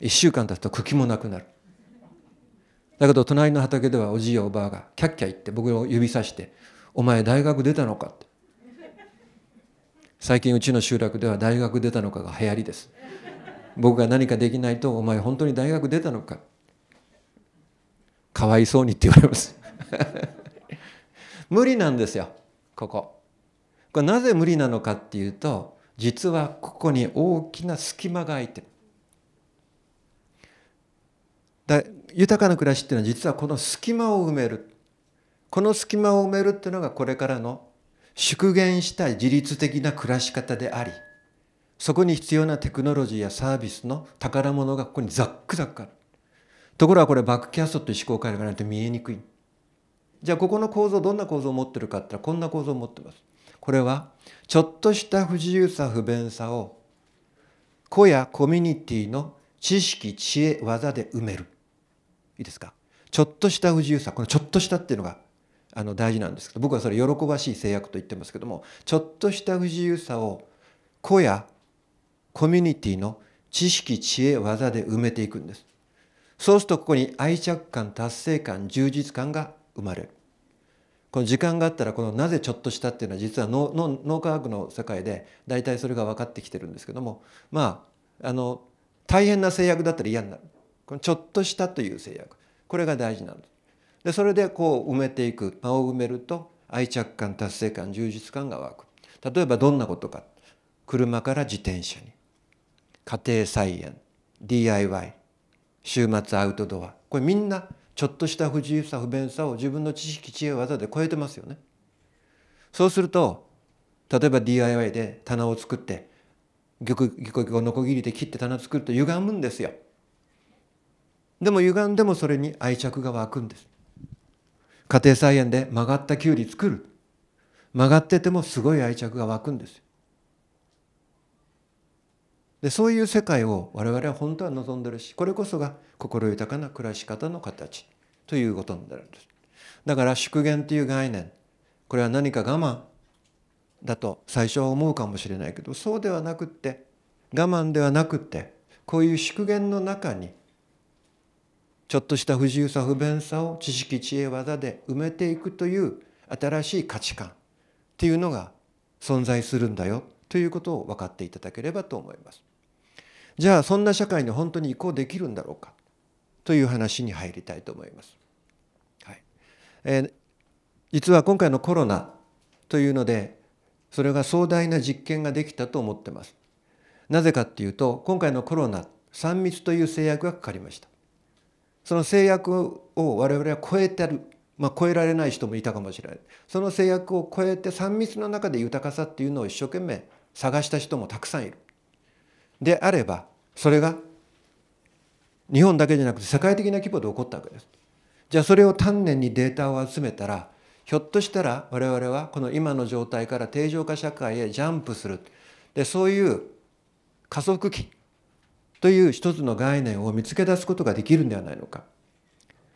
1週間経つと茎もなくなるだけど隣の畑ではおじいやおばあがキャッキャ言って僕を指さして「お前大学出たのか」って最近うちの集落では大学出たのかが流行りです僕が何かできないと「お前本当に大学出たのか」かわいそうにって言われます 無理なんですよこここれなぜ無理なのかっていうと実はここに大きな隙間が空いてるだ豊かな暮らしっていうのは実はこの隙間を埋めるこの隙間を埋めるっていうのがこれからの縮減したい自律的な暮らし方でありそこに必要なテクノロジーやサービスの宝物がここにザックザックあるところがこれバックキャストという思考回路がないと見えにくいじゃあここの構造どんな構造を持ってるかって言ったらこんな構造を持ってますこれはちょっとした不自由さ不便さを子やコミュニティの知識知恵技で埋めるいいですかちょっとした不自由さこのちょっとしたっていうのがあの大事なんですけど僕はそれ喜ばしい制約と言ってますけどもちょっとした不自由さを子やコミュニティの知識知恵技で埋めていくんですそうするとここに愛着感達成感充実感が生まれるこの時間があったらこのなぜちょっとしたっていうのは実は脳科学の世界で大体それが分かってきてるんですけどもまああの大変な制約だったら嫌になるこのちょっとしたという制約これが大事なんです。でそれでこう埋めていく間を埋めると愛着感達成感充実感が湧く例えばどんなことか車から自転車に家庭菜園 DIY 週末アウトドアこれみんなちょっとした不自由さ不便さを自分の知識知恵技で超えてますよね。そうすると例えば DIY で棚を作ってぎこぎこぎこのこぎりで切って棚作ると歪むんですよ。でも歪んでもそれに愛着が湧くんです。家庭菜園で曲がったきゅうり作る曲がっててもすごい愛着が湧くんですよ。でそういう世界を我々は本当は望んでるしこれこそが心豊かな暮らし方の形ということになるんです。だから祝言という概念これは何か我慢だと最初は思うかもしれないけどそうではなくって我慢ではなくってこういう祝言の中にちょっとした不自由さ不便さを知識知恵技で埋めていくという新しい価値観っていうのが存在するんだよということを分かっていただければと思います。じゃあそんな社会に本当に移行できるんだろうかという話に入りたいと思います。はいえー、実は今回のコロナというのでそれが壮大な実験ができたと思ってます。なぜかっていうと今回のコロナ3密という制約がかかりました。その制約を我々は超えてる、まあ、超えられない人もいたかもしれないその制約を超えて3密の中で豊かさっていうのを一生懸命探した人もたくさんいる。であればそれが日本だけじゃなくて世界的な規模で起こったわけです。じゃあそれを丹念にデータを集めたらひょっとしたら我々はこの今の状態から定常化社会へジャンプするでそういう加速器という一つの概念を見つけ出すことができるんではないのか。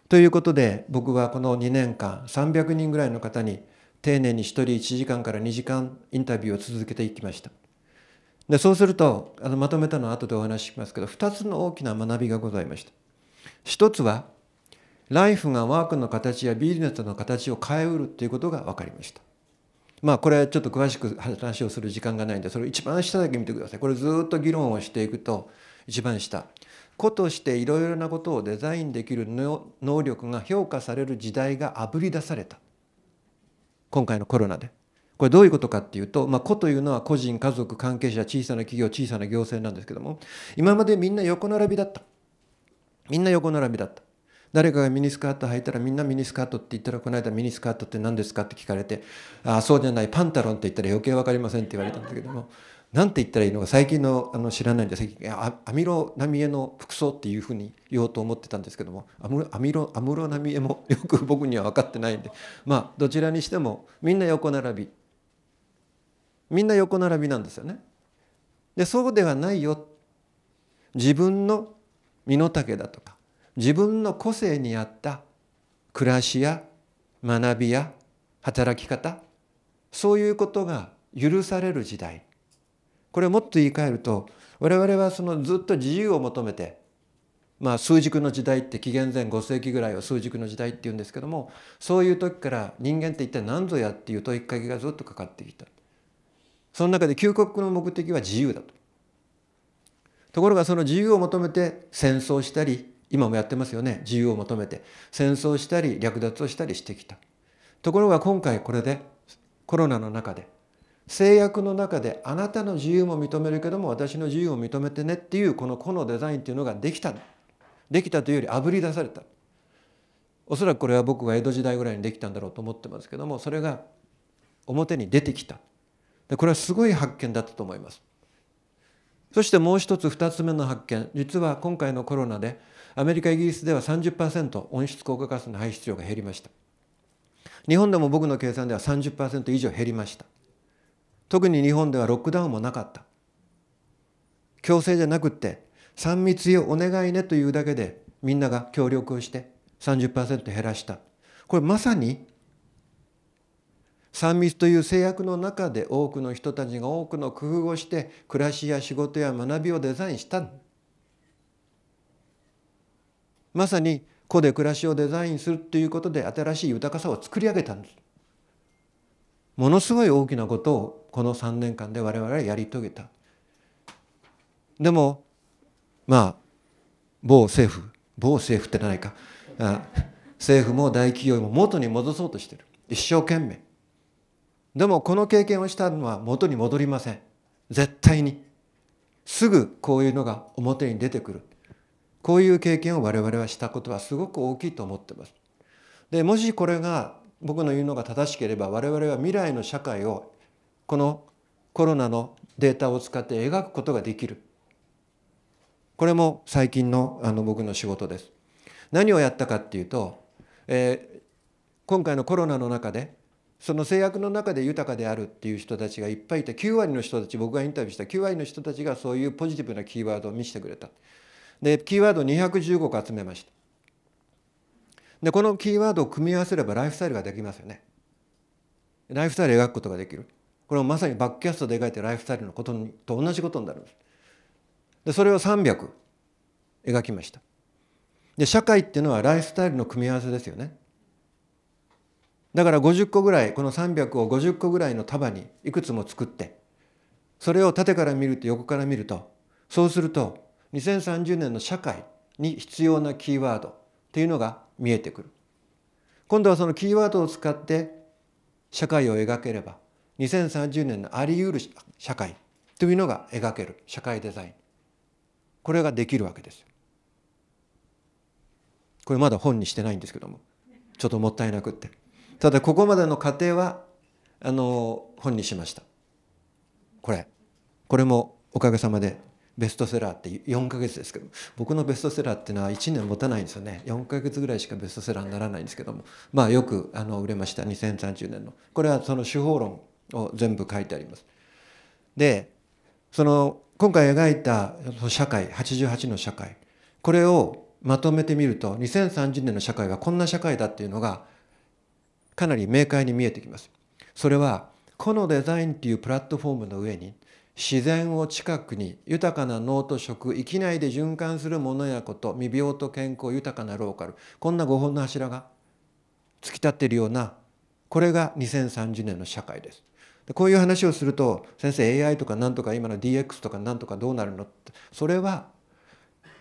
ということで僕はこの2年間300人ぐらいの方に丁寧に1人1時間から2時間インタビューを続けていきました。でそうするとあのまとめたのは後でお話ししますけど2つの大きな学びがございました1つはライフがワークの形やビジネスの形を変えうるということが分かりましたまあこれはちょっと詳しく話をする時間がないんでそれを一番下だけ見てくださいこれずっと議論をしていくと一番下子としていろいろなことをデザインできる能力が評価される時代があぶり出された今回のコロナでこれどういうことかっていうと、まあ、個というのは個人、家族、関係者、小さな企業、小さな行政なんですけども、今までみんな横並びだった。みんな横並びだった。誰かがミニスカート履いたらみんなミニスカートって言ったらこの間ミニスカートって何ですかって聞かれてああそうじゃないパンタロンって言ったら余計分かりませんって言われたんだけども何て言ったらいいのか最近のあの知らないんで最近アミロナミエの服装っていうふうに言おうと思ってたんですけどもアムアミロアムロナミエもよく僕には分かってないんでまあどちらにしてもみんな横並びみんな横並びなんですよね。でそうではないよ自分の身の丈だとか自分の個性に合った暮らしや学びや働き方そういうことが許される時代これをもっと言い換えると我々はそのずっと自由を求めてまあ枢軸の時代って紀元前5世紀ぐらいを枢軸の時代っていうんですけどもそういう時から人間って一体何ぞやっていう問いかけがずっとかかってきた。その中で究極の目的は自由だとところがその自由を求めて戦争したり今もやってますよね自由を求めて戦争したり略奪をしたりしてきたところが今回これでコロナの中で制約の中であなたの自由も認めるけども私の自由を認めてねっていうこの個のデザインっていうのができたできたというよりあぶり出されたおそらくこれは僕が江戸時代ぐらいにできたんだろうと思ってますけどもそれが表に出てきたこれはすごい発見だったと思いますそしてもう一つ2つ目の発見実は今回のコロナでアメリカイギリスでは30%温室効果ガスの排出量が減りました日本でも僕の計算では30%以上減りました特に日本ではロックダウンもなかった強制じゃなくって3密よお願いねというだけでみんなが協力をして30%減らしたこれまさに3密という制約の中で多くの人たちが多くの工夫をして暮らしや仕事や学びをデザインしたまさに個で暮らしをデザインするということで新しい豊かさを作り上げたんですものすごい大きなことをこの3年間で我々はやり遂げたでもまあ某政府某政府ってないか政府も大企業も元に戻そうとしてる一生懸命でもこの経験をしたのは元に戻りません絶対にすぐこういうのが表に出てくるこういう経験を我々はしたことはすごく大きいと思ってますでもしこれが僕の言うのが正しければ我々は未来の社会をこのコロナのデータを使って描くことができるこれも最近のあの僕の仕事です何をやったかっていうと、えー、今回のコロナの中でその制約の中で豊かであるっていう人たちがいっぱいいて9割の人たち僕がインタビューした9割の人たちがそういうポジティブなキーワードを見せてくれたでキーワード215個集めましたでこのキーワードを組み合わせればライフスタイルができますよねライフスタイルを描くことができるこれもまさにバックキャストで描いてライフスタイルのことと同じことになるんですでそれを300描きましたで社会っていうのはライフスタイルの組み合わせですよねだから50個ぐらいこの300を50個ぐらいの束にいくつも作ってそれを縦から見ると横から見るとそうすると2030年の社会に必要なキーワードっていうのが見えてくる。今度はそのキーワードを使って社会を描ければ2030年のあり得る社会というのが描ける社会デザインこれができるわけですこれまだ本にしてないんですけどもちょっともったいなくって。ただここまでの過程はあの本にしましたこれこれもおかげさまでベストセラーって4ヶ月ですけど僕のベストセラーっていうのは1年持たないんですよね4ヶ月ぐらいしかベストセラーにならないんですけどもまあよくあの売れました2030年のこれはその手法論を全部書いてありますでその今回描いた社会88の社会これをまとめてみると2030年の社会はこんな社会だっていうのがかなり明快に見えてきます。それはこのデザインというプラットフォームの上に自然を近くに豊かな脳と食域内で循環するものやこと未病と健康豊かなローカルこんな5本の柱が突き立っているようなこれが2030年の社会です。でこういう話をすると先生 AI とか何とか今の DX とか何とかどうなるのってそれは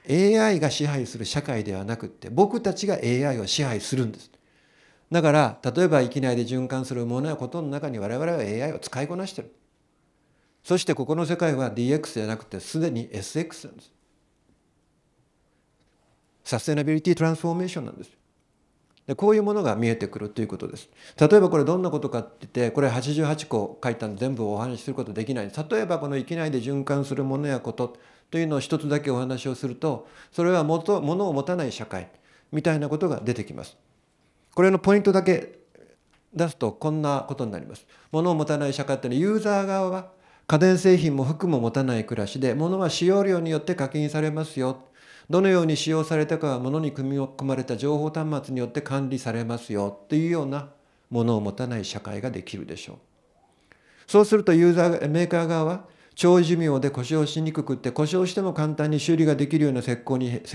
AI が支配する社会ではなくって僕たちが AI を支配するんです。だから例えば域内で循環するものやことの中に我々は AI を使いこなしてるそしてここの世界は DX じゃなくてすでに SX なんですサステナビリティトランスフォーメーションなんですでこういうものが見えてくるということです例えばこれどんなことかって言ってこれ88個書いたの全部お話しすることできない例えばこの域内で循環するものやことというのを一つだけお話をするとそれはもとものを持たない社会みたいなことが出てきます。これのポイントだけ出すとこんなことになります。物を持たない社会っていうのはユーザー側は家電製品も服も持たない暮らしで物は使用量によって課金されますよ。どのように使用されたかは物に組み込まれた情報端末によって管理されますよっていうようなものを持たない社会ができるでしょう。そうするとユーザーメーカー側は長寿命で故障しにくくって故障しても簡単に修理ができるような設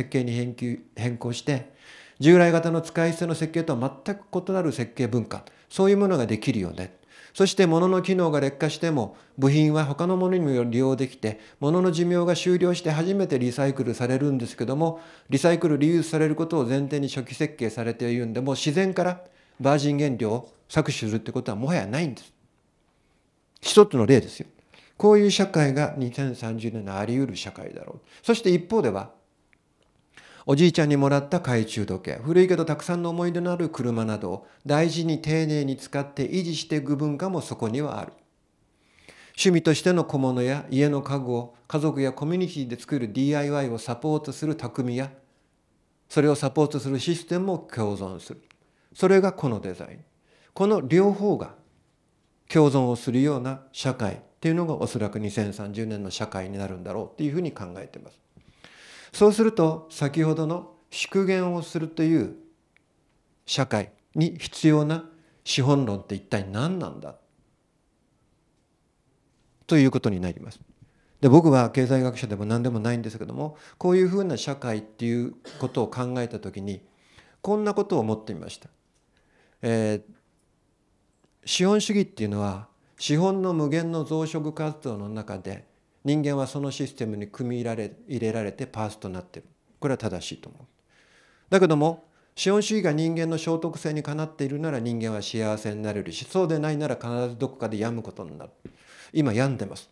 計に変更して従来型の使い捨ての設計とは全く異なる設計文化そういうものができるよねそして物の機能が劣化しても部品は他のものにも利用できて物の寿命が終了して初めてリサイクルされるんですけどもリサイクルリユースされることを前提に初期設計されているんでもう自然からバージン原料を搾取するってことはもはやないんです。一つの例ですよ。こういう社会が2030年のあり得る社会だろう。そして一方ではおじいちゃんにもらった懐中時計、古いけどたくさんの思い出のある車などを大事に丁寧に使って維持していく文化もそこにはある。趣味としての小物や家の家具を家族やコミュニティで作る DIY をサポートする匠やそれをサポートするシステムも共存するそれがこのデザインこの両方が共存をするような社会っていうのがおそらく2030年の社会になるんだろうっていうふうに考えてます。そうすると先ほどの縮減をするという社会に必要な資本論って一体何なんだということになります。で僕は経済学者でも何でもないんですけどもこういうふうな社会っていうことを考えた時にこんなことを思ってみました。えー、資本主義っていうのは資本の無限の増殖活動の中で人間はそのシステムに組み入られ入れられてパースとなってるこれは正しいと思うだけども資本主義が人間の聖徳性にかなっているなら人間は幸せになれるしそうでないなら必ずどこかで病むことになる今病んでます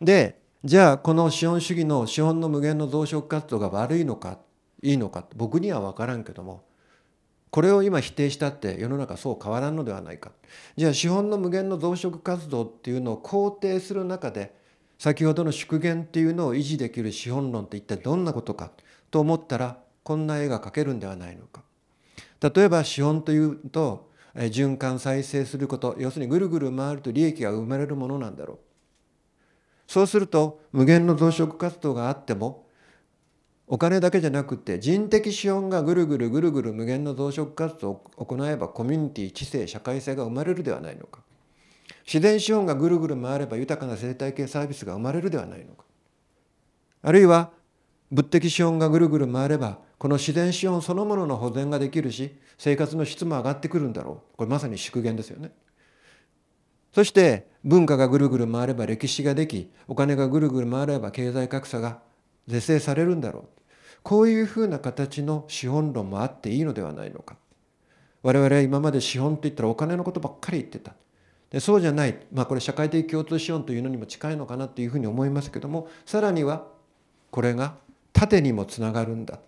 でじゃあこの資本主義の資本の無限の増殖活動が悪いのかいいのか僕には分からんけどもこれを今否定したって世の中そう変わらんのではないかじゃあ資本の無限の増殖活動っていうのを肯定する中で先ほどの縮減っていうのを維持できる資本論って一体どんなことかと思ったらこんな絵が描けるんではないのか例えば資本というと循環再生すること要するにぐるぐる回ると利益が生まれるものなんだろうそうすると無限の増殖活動があってもお金だけじゃなくて人的資本がぐるぐるぐるぐる無限の増殖活動を行えばコミュニティ知性社会性が生まれるではないのか自然資本がぐるぐる回れば豊かな生態系サービスが生まれるではないのかあるいは物的資本がぐるぐる回ればこの自然資本そのものの保全ができるし生活の質も上がってくるんだろうこれまさに縮減ですよね。そして文化がぐるぐる回れば歴史ができお金がぐるぐる回れば経済格差が是正されるんだろうこういうふうな形の資本論もあっていいのではないのか我々は今まで資本といったらお金のことばっかり言ってたでそうじゃない、まあ、これ社会的共通資本というのにも近いのかなというふうに思いますけどもさらにはこれが縦にもつながるんだ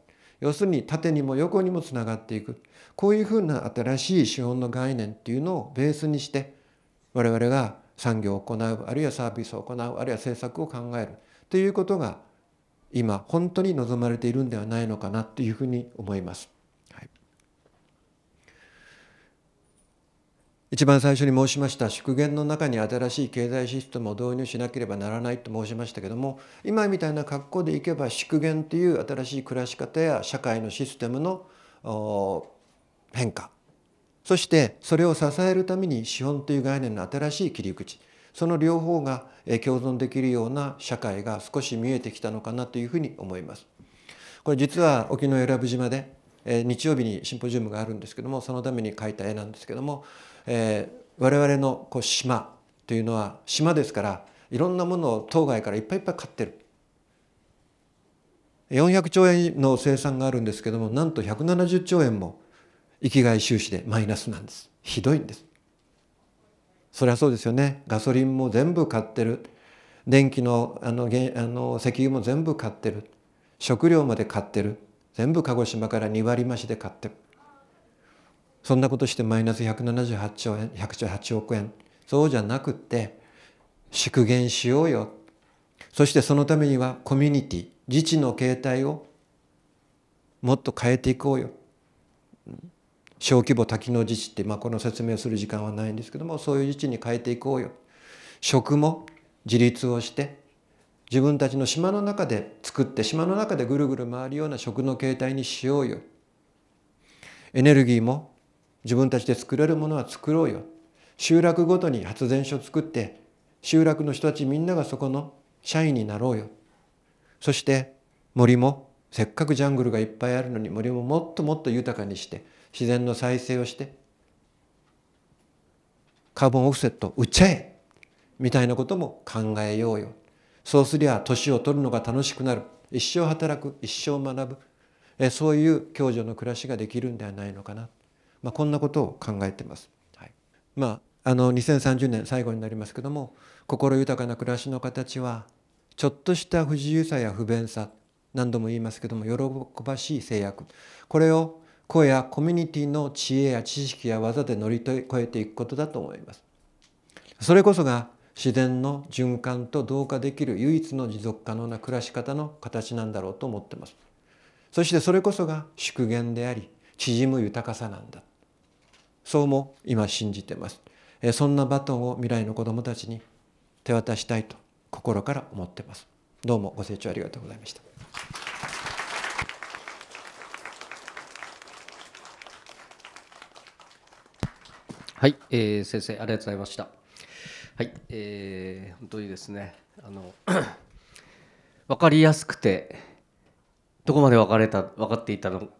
要するに縦にも横にもつながっていくこういうふうな新しい資本の概念っていうのをベースにして我々が産業を行うあるいはサービスを行うあるいは政策を考えるということが今本当に望まれているんではないのかなというふうに思います。はい、一番最初に申しました縮減の中に新しい経済システムを導入しなければならないと申しましたけども今みたいな格好でいけば縮減という新しい暮らし方や社会のシステムの変化そしてそれを支えるために資本という概念の新しい切り口その両方が共存できるような社会が少し見えてきたのかなというふうに思います。これ実は沖永良部島で日曜日にシンポジウムがあるんですけどもそのために描いた絵なんですけども、えー、我々のこう島というのは島ですからいろんなものを当該からいっぱいいっぱい買ってる400兆円の生産があるんですけどもなんと170兆円も生きがい収支でマイナスなんですひどいんですそりゃそうですよねガソリンも全部買ってる電気のあのあの石油も全部買ってる食料まで買ってる全部鹿児島から2割増しで買ってるそんなことしてマイナス178兆円108億円そうじゃなくって縮減しようよそしてそのためにはコミュニティ自治の形態をもっと変えていこうよ小規模多機能自治って、まあ、この説明をする時間はないんですけどもそういう自治に変えていこうよ食も自立をして自分たちの島の中で作って島の中でぐるぐる回るような食の形態にしようよエネルギーも自分たちで作れるものは作ろうよ集落ごとに発電所作って集落の人たちみんながそこの社員になろうよそして森もせっかくジャングルがいっぱいあるのに森ももっともっと豊かにして自然の再生をしてカーボンオフセット売っちゃえみたいなことも考えようよそうすりゃ年を取るのが楽しくなる一生働く一生学ぶえそういう共助の暮らしができるんではないのかな、まあ、こんなことを考えてます。はい、まああの2030年最後になりますけども心豊かな暮らしの形はちょっとした不自由さや不便さ何度も言いますけども喜ばしい制約これを声やコミュニティの知恵や知識や技で乗り越えていくことだと思いますそれこそが自然の循環と同化できる唯一の持続可能な暮らし方の形なんだろうと思ってますそしてそれこそが縮減であり縮む豊かさなんだそうも今信じてますそんなバトンを未来の子どもたちに手渡したいと心から思ってますどうもご清聴ありがとうございました
はい、えー、先生ありがとうございました。はい、えー、本当にですね、あの分 かりやすくてどこまで分かれた分かっていたの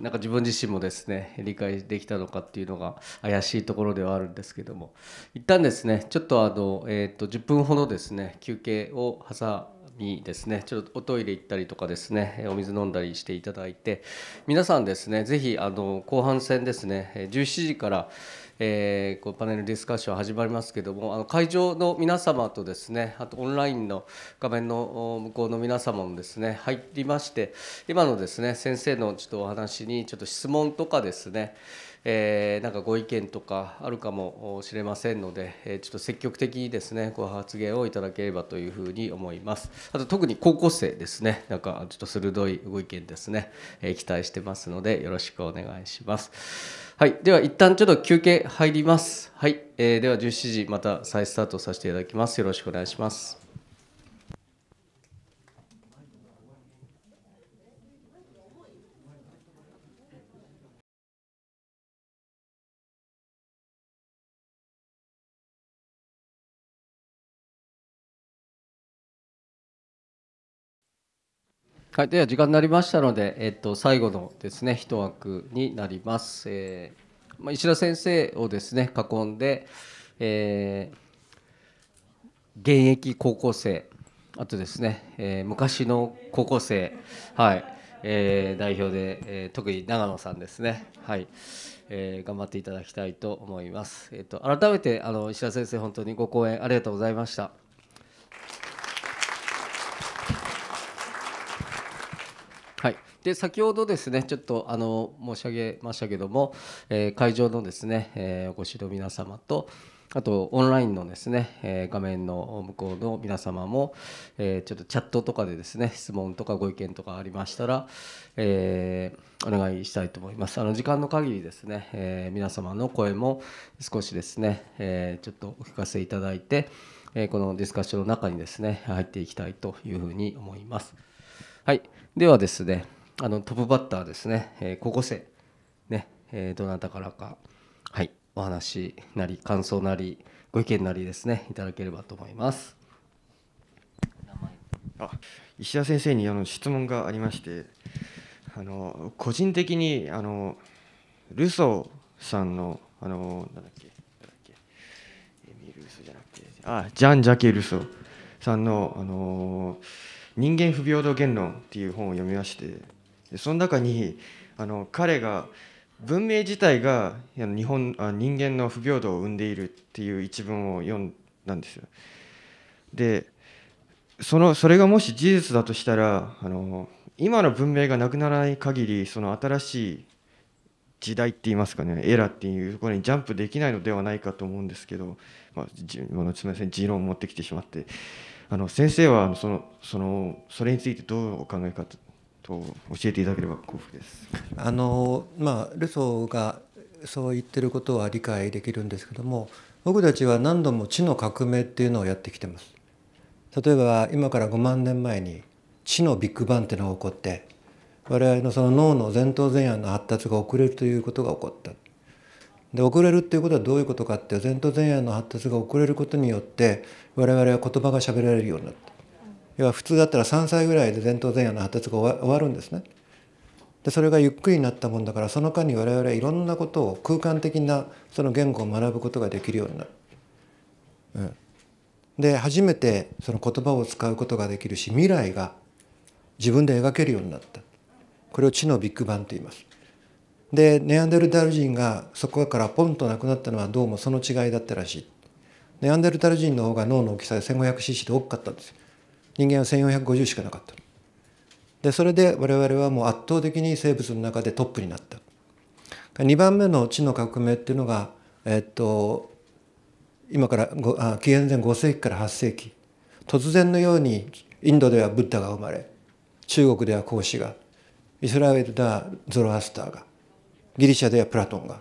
なんか自分自身もですね理解できたのかっていうのが怪しいところではあるんですけども一旦ですねちょっとあの、えーと、10分ほどですね休憩を挟にですねちょっとおトイレ行ったりとかですねお水飲んだりしていただいて皆さんですね是非あの後半戦ですね17時から「えー、こうパネルディスカッション始まりますけどもあの会場の皆様とですねあとオンラインの画面の向こうの皆様もですね入りまして今のですね先生のちょっとお話にちょっと質問とかですねえー、なんかご意見とかあるかもしれませんので、えー、ちょっと積極的にですねご発言をいただければというふうに思いますあと特に高校生ですねなんかちょっと鋭いご意見ですね、えー、期待してますのでよろしくお願いしますはいでは一旦ちょっと休憩入りますはい、えー、では17時また再スタートさせていただきますよろしくお願いしますはい、では時間になりましたので、えっと、最後のですね一枠になります、えーまあ、石田先生をですね囲んで、えー、現役高校生あとですね、えー、昔の高校生、はいえー、代表で、えー、特に長野さんですね、はいえー、頑張っていただきたいと思います。えーと、と改めてあの石田先生本当にご講演ありがとうございました。で先ほどですねちょっとあの申し上げましたけども、えー、会場のですね、えー、お越しの皆様とあとオンラインのですね、えー、画面の向こうの皆様も、えちょっとチャットとかでですね質問とかご意見とかありましたら、えお願いしたいと思いますあの時間の限りですね、え皆様の声も少しですね、えちょっとお聞かせいただいて、えこのディスカッションの中にですね入っていきたいというふうに思います。はい、ではですねあのトップバッターですね、えー、高校生、ねえー、どなたからか、はい、お話なり、感想なり、ご意見なりですね、いただければと
思います。あ石田先生にあの質問がありまして、あの個人的にあのルソーさんの、あのなんだっけ、なんだっけエミル・ソじゃなくて、あジャン・ジャケ・ルソーさんの、あの人間不平等言論っていう本を読みまして、でその中にあの彼が文明自体が日本あ人間の不平等を生んでいるっていう一文を読んだんですよ。でそのそれがもし事実だとしたらあの今の文明がなくならない限りその新しい時代って言いますかねエラっていうところにジャンプできないのではないかと思うんですけど、まあ、じもすみません持論を持ってきてしまってあの先生はそのそのそれについてどうお考えかと教えていただければ幸福です。
あのまあルソーがそう言ってることは理解できるんですけども僕たちは何度も地の革命っていうのをやってきてます。例えば今から5万年前に地のビッグバンっていうのが起こって我々のその脳の前頭前野の発達が遅れるということが起こった。で遅れるっていうことはどういうことかって前頭前野の発達が遅れることによって我々は言葉が喋られるようになった。要は普通だったら3歳ぐらいで前頭前野の発達が終わるんですね。でそれがゆっくりになったもんだからその間に我々はいろんなことを空間的なその言語を学ぶことができるようになる。うん、で初めてその言葉を使うことができるし未来が自分で描けるようになった。これを知のビッグバンと言います。でネアンデルタル人がそこからポンとなくなったのはどうもその違いだったらしい。ネアンデルタル人の方が脳の大きさで 1500cc で大きかったんですよ。人間は1450しかなかったでそれで我々はもう圧倒的に生物の中でトップになった2番目の地の革命っていうのが、えっと、今からあ紀元前5世紀から8世紀突然のようにインドではブッダが生まれ中国では孔子がイスラエルではゾロアスターがギリシャではプラトンが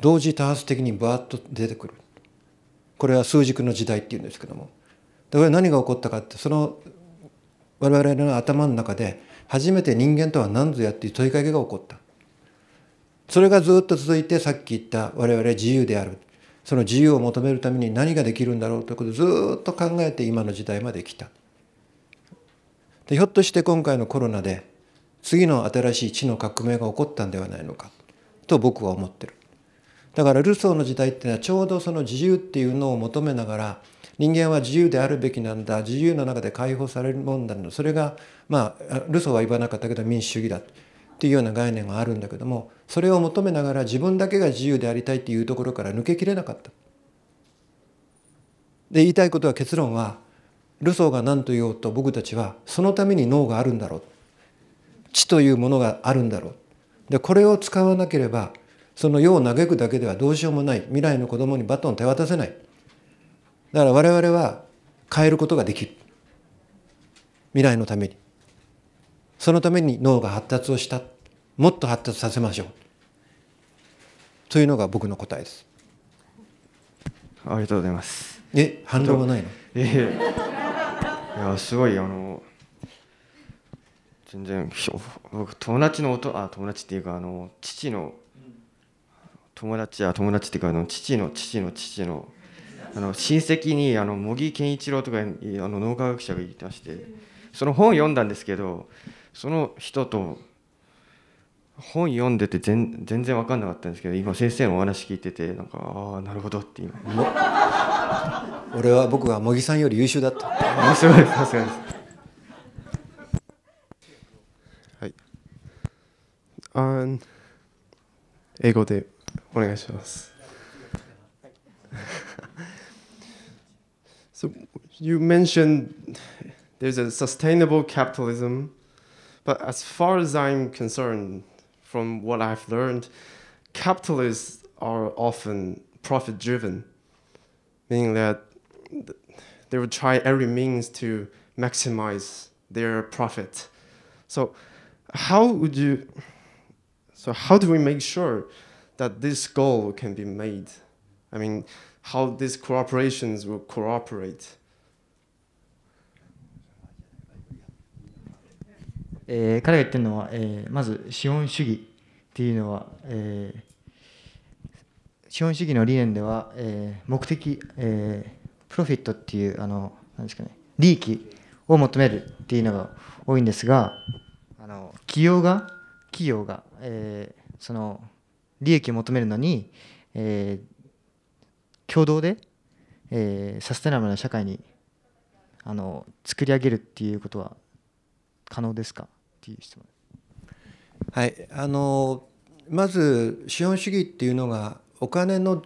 同時多発的にバーッと出てくるこれは枢軸の時代っていうんですけどもで何が起こったかってその我々の頭の中で初めて人間とは何ぞやっていう問いかけが起こった。それがずっと続いてさっき言った我々自由である。その自由を求めるために何ができるんだろうということをずっと考えて今の時代まで来た。でひょっとして今回のコロナで次の新しい知の革命が起こったんではないのかと僕は思ってる。だからルソーの時代っていうのはちょうどその自由っていうのを求めながら人間は自由であるべきなんだ自由の中で解放されるもんだのそれがまあルソーは言わなかったけど民主主義だっていうような概念があるんだけどもそれを求めながら自分だけが自由でありたいっていうところから抜けきれなかった。で言いたいことは結論はルソーが何と言おうと僕たちはそのために脳があるんだろう知というものがあるんだろうでこれを使わなければその世を嘆くだけではどうしようもない未来の子供にバトンを手渡せない。だから我々は変えることができる未来のためにそのために脳が発達をしたもっと発達させましょうというのが僕の答えです
ありがとうございます
え反論はないの
ええー、いやすごいあの全然僕友達の音あ友達っていうかあの父の友達や友達っていうかあの父の父の父のあの親戚にあの茂木健一郎とかあの脳科学者がいましてその本読んだんですけどその人と本読んでて全全然分かんなかったんですけど今先生
のお話聞いてて
なんかああなるほどって今
俺は僕は茂木さんより優秀だった面白いさすがです
はいあ英語でお願いします you mentioned there's a sustainable capitalism, but as far as I'm concerned, from what I've learned, capitalists are often profit driven, meaning that they will try every means to maximize their profit. So, how would you? So, how do we make sure that this goal can be made? I mean, how these corporations will cooperate えー、
彼が言ってるのは、えー、まず資本主義っていうのは、えー、資本主義の理念では、えー、目的、えー、プロフィットっていうあのなんですかね利益を求めるっていうのが多いんですがあの企業が企業が、えー、その利益を求めるのに、えー、共同で、えー、サステナブルな社会に
あの作り上げるっていうことは可能ですか質問はいあのまず資本主義っていうのがお金の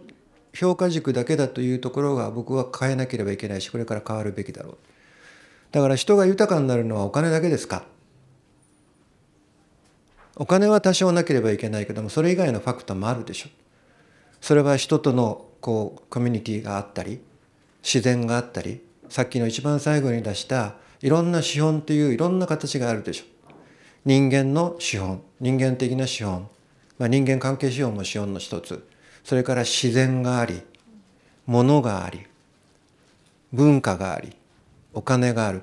評価軸だけだというところが僕は変えなければいけないしこれから変わるべきだろうだから人が豊かになるのはお金だけですかお金は多少なければいけないけどもそれ以外のファクターもあるでしょそれは人とのこうコミュニティがあったり自然があったりさっきの一番最後に出したいろんな資本といういろんな形があるでしょ人間の資本人間的な資本、まあ、人間関係資本も資本の一つそれから自然があり物があり文化がありお金がある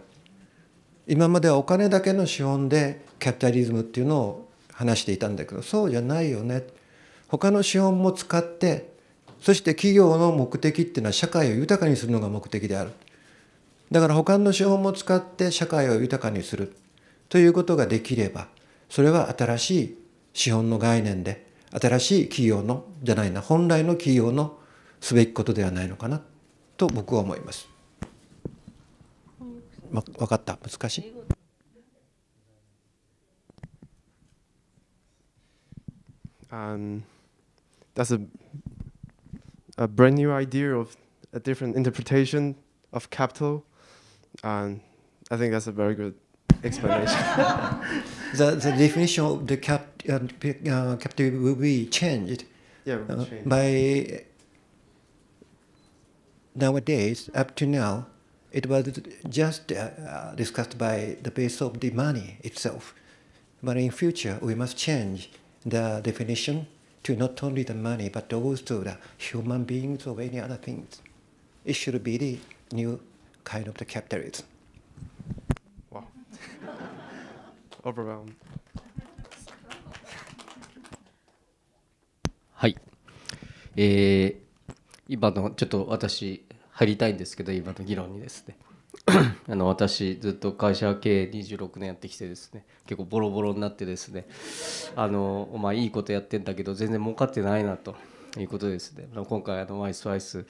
今まではお金だけの資本でキャピタリズムっていうのを話していたんだけどそうじゃないよね他の資本も使ってそして企業の目的っていうのは社会を豊かにするのが目的であるだから他の資本も使って社会を豊かにするということができればそれは新しい資本の概念で新しい企業のじゃないな本来の企業のすべきことではないのかなと僕は思います。ま、
分かった難しい Um, that's a, a brand new idea of a different interpretation of capital. And I think that's a very good explanation. the, the
definition of the cap, um, uh, captive will be changed. Yeah, uh, will change. by nowadays, up to now, it was just uh, uh, discussed by the base of the money itself. But in future, we must change the definition to not only the money, but also the human beings or any other things. It should be the new kind of the capitalism.
overwhelmed.
はい。
えー、今のちょっと私入りたいんですけど今の議論にですね あの私ずっと会社経営26年やってきてですね結構ボロボロになってですねあのお前いいことやってんだけど全然儲かってないなということですね今回あのワイスワイス、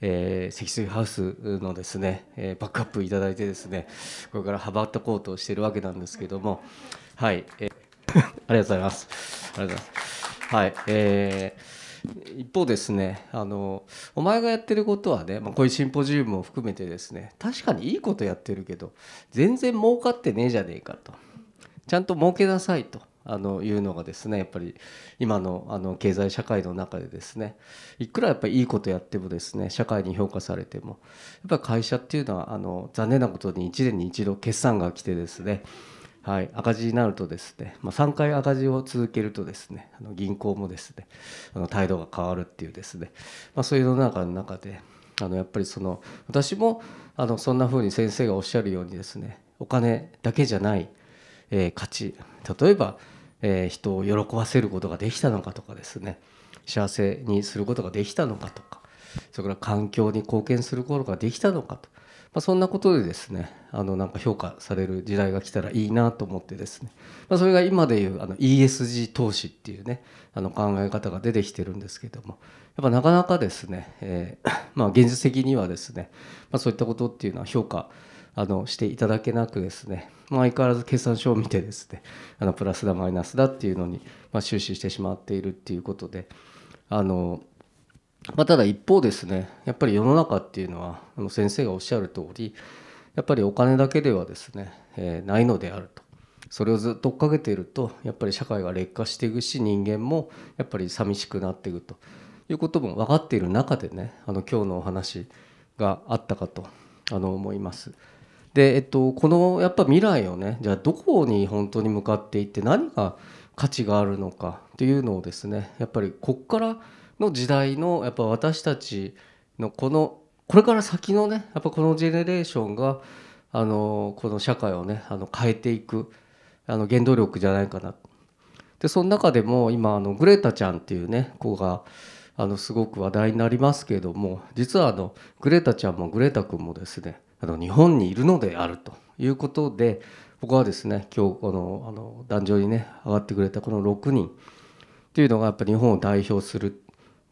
えー、積水ハウスのですね、えー、バックアップいただいてですねこれから羽ばたこうとしているわけなんですけどもはい、えー、ありがとうございますありがとうございますはいえー一方ですねあのお前がやってることはね、まあ、こういうシンポジウムを含めてですね確かにいいことやってるけど全然儲かってねえじゃねえかとちゃんと儲けなさいとあのいうのがですねやっぱり今のあの経済社会の中でですねいくらやっぱりいいことやってもですね社会に評価されてもやっぱり会社っていうのはあの残念なことに1年に1度決算が来てですねはい、赤字になるとですね、まあ、3回赤字を続けるとですねあの銀行もですねあの態度が変わるっていうですね、まあ、そういう世の中の中であのやっぱりその私もあのそんなふうに先生がおっしゃるようにですねお金だけじゃない、えー、価値例えばえー、人を喜ばせることができたのかとかですね幸せにすることができたのかとかそれから環境に貢献することができたのかと、まあ、そんなことでですねあのなんか評価される時代が来たらいいなと思ってですね、まあ、それが今でいうあの ESG 投資っていうねあの考え方が出てきてるんですけどもやっぱなかなかですね、えー、まあ現実的にはですね、まあ、そういったことっていうのは評価あのしていただけなくですね、まあ、相変わらず決算書を見てですねあのプラスだマイナスだっていうのに、ま終始してしまっているっていうことであの、まあ、ただ一方ですねやっぱり世の中っていうのはあの先生がおっしゃる通りやっぱりお金だけではですね、えー、ないのであると。それをずっと追っかけているとやっぱり社会が劣化していくし人間もやっぱり寂しくなっていくということも分かっている中でねあの今日のお話があったかとあの思います。で、えっと、このやっぱ未来をねじゃあどこに本当に向かっていって何が価値があるのかっていうのをですねやっぱりこっからの時代のやっぱ私たちのこのこれから先のねやっぱこのジェネレーションがあのこの社会をねあの変えていくあの原動力じゃないかなでその中でも今あのグレータちゃんっていうね子があのすごく話題になりますけれども実はあのグレータちゃんもグレータ君もですねあの日本にいるのであるということで僕はですね今日このあの壇上にね上がってくれたこの6人というのがやっぱ日本を代表する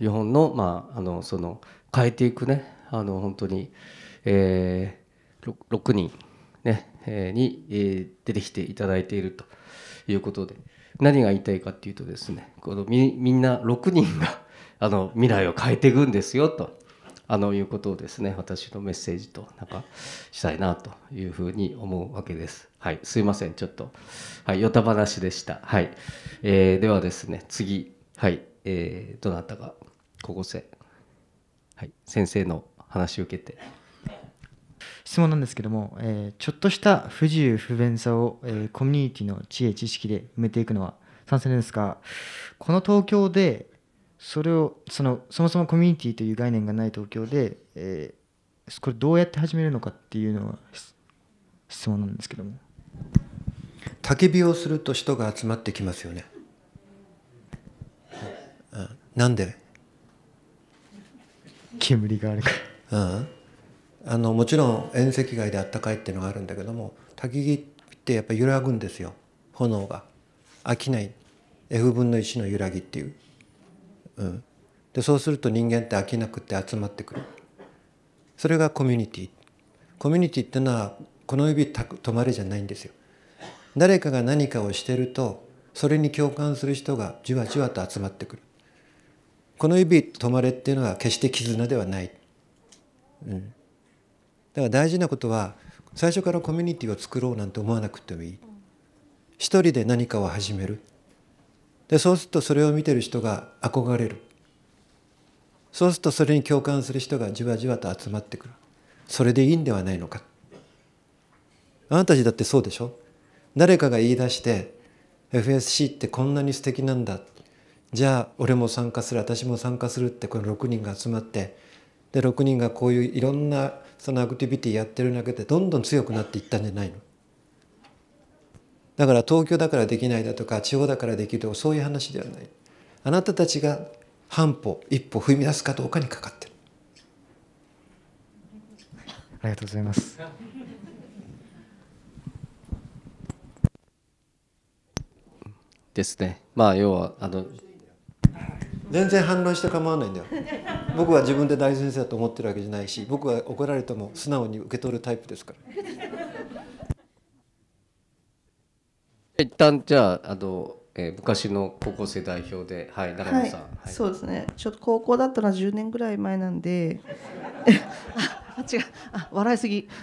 日本の,、まあ、あのその変えていくねあの本当に、えー、6人ね、えー、に、えー、出てきていただいているということで何が言いたいかっていうとですねこのみみんな6人があの未来を変えていくんですよとあのいうことをですね私のメッセージとなんかしたいなというふうに思うわけです。はい、すいませんちょっとはいよた話でした。はい、えー、ではですね次はいえー、どなたが高校生はい先生の話を受けて。
質問なんですけども、えー、ちょっとした不自由不便さを、えー、コミュニティの知恵知識で埋めていくのは賛成ですがこの東京でそれをそのそもそもコミュニティという概念がない東京で、えー、これどうやって始めるのかって
いうのは質問なんですけども焚き火をすると人が集まってきますよね、なんで煙があるかうん、あのもちろん遠赤外であったかいっていうのがあるんだけども焚き火ってやっぱ揺らぐんですよ炎が飽きない F 分の1の揺らぎっていう。うん、でそうすると人間って飽きなくて集まってくるそれがコミュニティコミュニティってのはこの指止まれじゃないんですよ誰かが何かをしてるとそれに共感する人がじわじわと集まってくるこの指止まれっていうのは決して絆ではない、うん、だから大事なことは最初からコミュニティを作ろうなんて思わなくてもいい一人で何かを始めるでそうするとそれを見てる人が憧れるそうするとそれに共感する人がじわじわと集まってくるそれでいいんではないのかあなたたちだってそうでしょ誰かが言い出して FSC ってこんなに素敵なんだじゃあ俺も参加する私も参加するってこの6人が集まってで6人がこういういろんなそのアクティビティやってる中でどんどん強くなっていったんじゃないのだから東京だからできないだとか地方だからできるとかそういう話ではないあなたたちが半歩一歩踏み出すかどうかにかかってるありがとうございます
ですねまあ要はあの
全然反論して構わないんだよ僕は自分で大先生だと思ってるわけじゃないし僕は怒られても素直に受け取るタイプですか
ら
一旦じゃ
ああの、えー、昔の高校生代表で、はい、中野さん、はいはい、そうですね
ちょっと高校だったのは10年ぐらい前なんであ違うあ笑いすぎ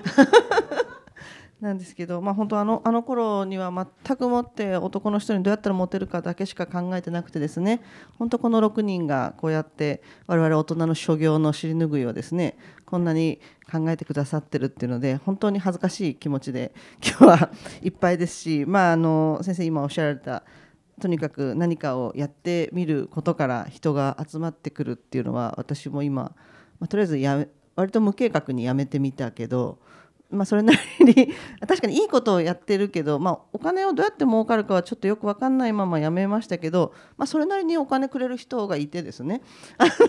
なんですけど、まあ、本当あのあの頃には全くもって男の人にどうやったらモテるかだけしか考えてなくてですね本当この6人がこうやって我々大人の所業の尻拭いをですねこんなに考えてくださってるっていうので本当に恥ずかしい気持ちで 今日はいっぱいですし、まあ、あの先生今おっしゃられたとにかく何かをやってみることから人が集まってくるっていうのは私も今、まあ、とりあえずや割と無計画にやめてみたけどまあ、それなりに確かにいいことをやってるけど、まあ、お金をどうやって儲かるかはちょっとよく分かんないままやめましたけど、まあ、それなりにお金くれる人がいてですねあの それ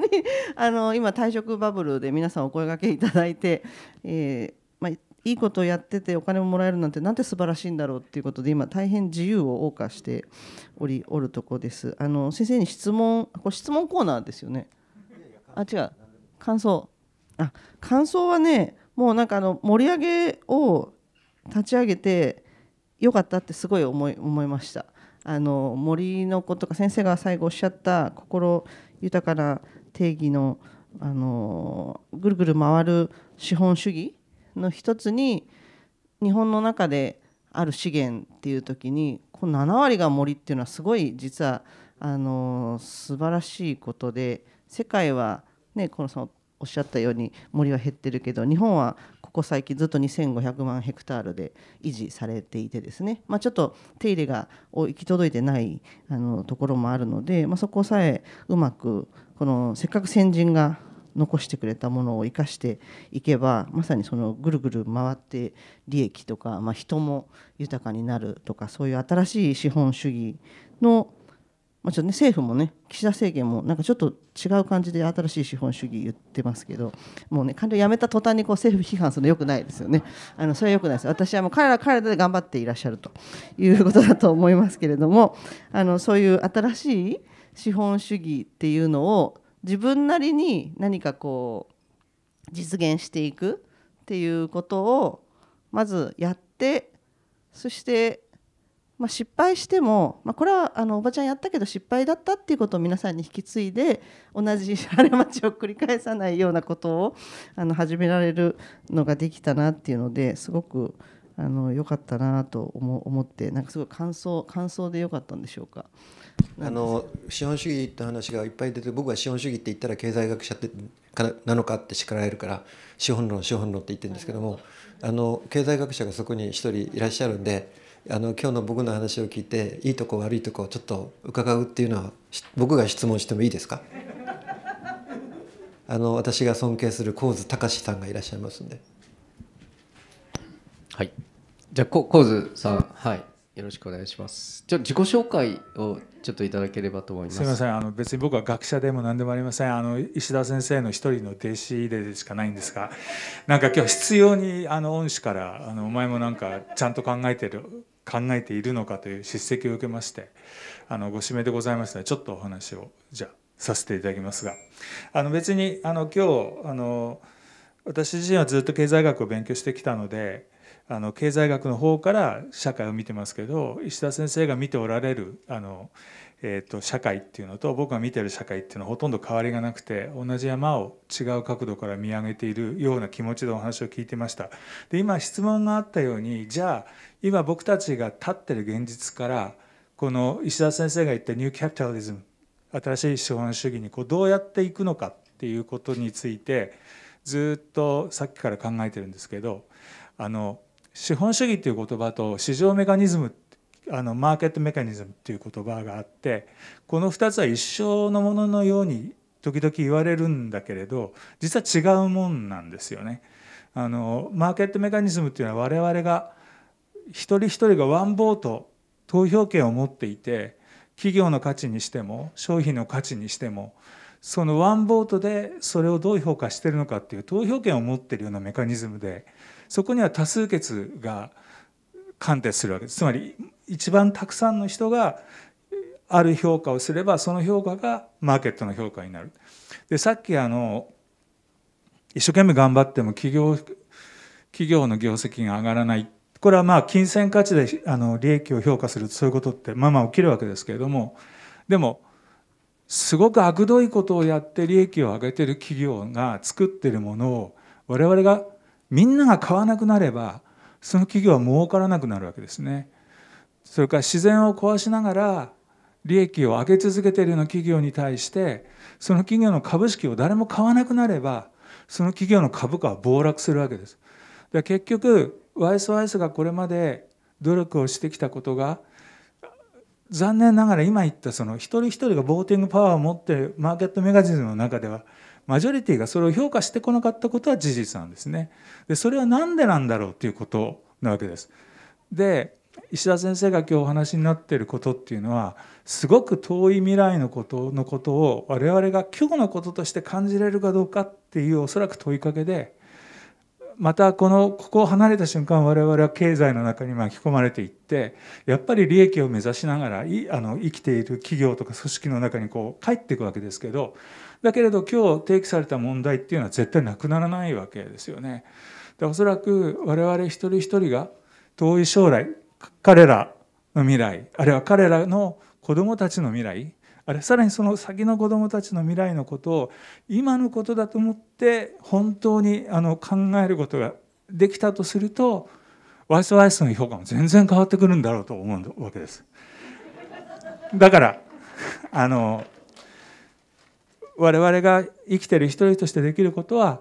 なりにあの今退職バブルで皆さんお声がけいただいて、えー、まあ、いいことをやっててお金をもらえるなんてなんて素晴らしいんだろうっていうことで今大変自由を謳歌しておりおるとこです。あの先生に質問これ質問コーナーですよね。あ違う感想あ感想はねもうなんかあの盛り上げを立ち上げてよかったってすごい思い思いましたあの森の子とか先生が最後おっしゃった心豊かな定義のあのぐるぐる回る資本主義の一つに日本の中である資源っていう時にこの7割が森っていうのはすごい実はあの素晴らしいことで世界は、ね、このそのおっしゃったように森は減ってるけど日本はここ最近ずっと2500万ヘクタールで維持されていてですね、まあ、ちょっと手入れが行き届いてないあのところもあるので、まあ、そこさえうまくこのせっかく先人が残してくれたものを生かしていけばまさにそのぐるぐる回って利益とか、まあ、人も豊かになるとかそういう新しい資本主義のまあ、ちょっとね、政府もね岸田政権もなんかちょっと違う感じで新しい資本主義言ってますけどもうね官僚辞めた途端にこう政府批判するのよくないですよねあのそれはよくないです私はもう彼ら彼らで頑張っていらっしゃるということだと思いますけれどもあのそういう新しい資本主義っていうのを自分なりに何かこう実現していくっていうことをまずやってそしてまあ、失敗しても、まあ、これはあのおばちゃんやったけど失敗だったっていうことを皆さんに引き継いで同じあれ待ちを繰り返さないようなことをあの始められるのができたなっていうのですごくあの良かったなと思思ってなんかす
ごい感想感想で良かったんでしょうか。あの資本主義って話がいっぱい出て僕は資本主義って言ったら経済学者ってかなのかって叱られるから資本論資本論って言ってるんですけどもあの経済学者がそこに一人いらっしゃるんで。あの今日の僕の話を聞いていいとこ悪いとこをちょっと伺うっていうのは僕が質問してもいいですか あの私が尊敬する神津隆さんがいらっしゃいますんで。はい。じゃあ神津さん、はい、よろし
くお願いします。じゃ自己紹介をちょっといただければと思います。すみません、あの別に僕は学者でも何でもありません。あの石田先生の一人の弟子でしかないんですが、なんか今日必要にあの恩師からあのお前もなんかちゃんと考えてる。考えているのかという叱責を受けましてあのご指名でございましたちょっとお話をじゃあさせていただきますがあの別にあの今日あの私自身はずっと経済学を勉強してきたのであの経済学の方から社会を見てますけど石田先生が見ておられるあの、えーと、と社会っていうのと僕が見てる社会っていうのはほとんど変わりがなくて同じ山を違う角度から見上げているような気持ちでお話を聞いてました。で今質問があったようにじゃあ今僕たちが立ってる現実からこの石田先生が言ったニューキャピタリズム新しい資本主義にこうどうやっていくのかっていうことについてずっとさっきから考えてるんですけどあの資本主義っていう言葉と市場メカニズムあのマーケットメカニズムっていう言葉があってこの2つは一緒のもののように時々言われるんだけれど実は違うもんなんですよね。あのマーケットメカニズムっていうのは我々が一人一人がワンボート投票権を持っていて企業の価値にしても商品の価値にしてもそのワンボートでそれをどう評価してるのかっていう投票権を持ってるようなメカニズムでそこには多数決が鑑定するわけですつまり一番たくさんの人がある評価をすればその評価がマーケットの評価になる。でさっきあの一生懸命頑張っても企業企業の業績が上がらないこれはまあ金銭価値であの利益を評価するそういうことってまあまあ起きるわけですけれどもでもすごく悪どいことをやって利益を上げてる企業が作ってるものを我々がみんなが買わなくなればその企業は儲からなくなるわけですね。それから自然を壊しながら利益を上げ続けているような企業に対してその企業の株式を誰も買わなくなればその企業の株価は暴落するわけです。で結局 YSYS がこれまで努力をしてきたことが残念ながら今言ったその一人一人がボーティングパワーを持ってるマーケットメガジズムの中ではマジョリティがそれを評価してこなかったことは事実なんですね。でそれは何でなんだろうということなわけです。で石田先生が今日お話になっていることっていうのはすごく遠い未来のことのことを我々が今日のこととして感じれるかどうかっていうおそらく問いかけでまたこのここを離れた瞬間我々は経済の中に巻き込まれていってやっぱり利益を目指しながらいあの生きている企業とか組織の中にこう帰っていくわけですけどだけれど今日提起された問題っていうのは絶対なくならないわけですよね。でおそらく我々一人一人が遠い将来彼らの未来あるいは彼らの子どもたちの未来あれさらにその先の子どもたちの未来のことを今のことだと思って本当にあの考えることができたとするとワイス・ワイスの評価も全然変わってくるんだろうと思うわけです。だからあの我々が生きてる一人としてできることは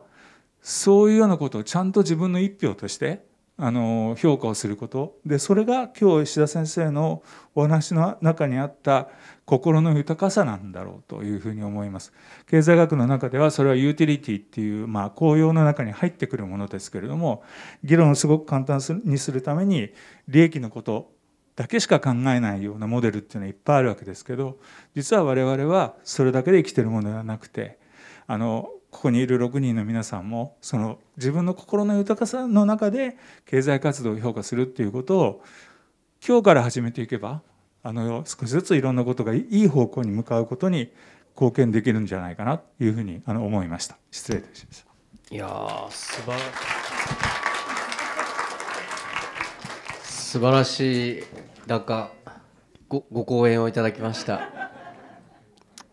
そういうようなことをちゃんと自分の一票としてあの評価をすることでそれが今日石田先生のお話の中にあった心の豊かさなんだろうというふうに思います経済学の中ではそれはユーティリティっていう、まあ、公用の中に入ってくるものですけれども議論をすごく簡単にするために利益のことだけしか考えないようなモデルっていうのはいっぱいあるわけですけど実は我々はそれだけで生きてるものではなくてあのここにいる6人の皆さんもその自分の心の豊かさの中で経済活動を評価するっていうことを今日から始めていけばあの少しずついろんなことがいい方向に向かうことに貢献できるんじゃないかなというふうにあの思いました失礼いたしまし
たいや素晴らしい
素晴らしいなん
かごご講演をいただきました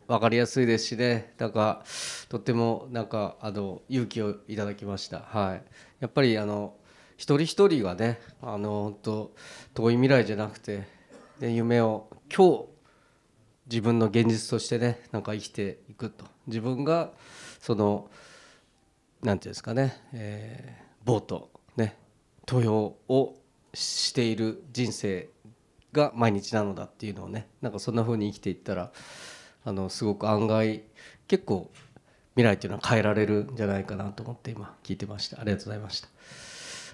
わかりやすいですしねなんかとってもなんかあの勇気をいただきましたはいやっぱりあの一人一人がねあの本当遠い未来じゃなくてで夢を今日自分の現実としてねなんか生きていくと自分がその何て言うんですかね、えー、ボートね投票をしている人生が毎日なのだっていうのをねなんかそんな風に生きていったらあのすごく案外結構未来っていうのは変えられるんじゃないかなと思って今聞いてましたありがとうございました。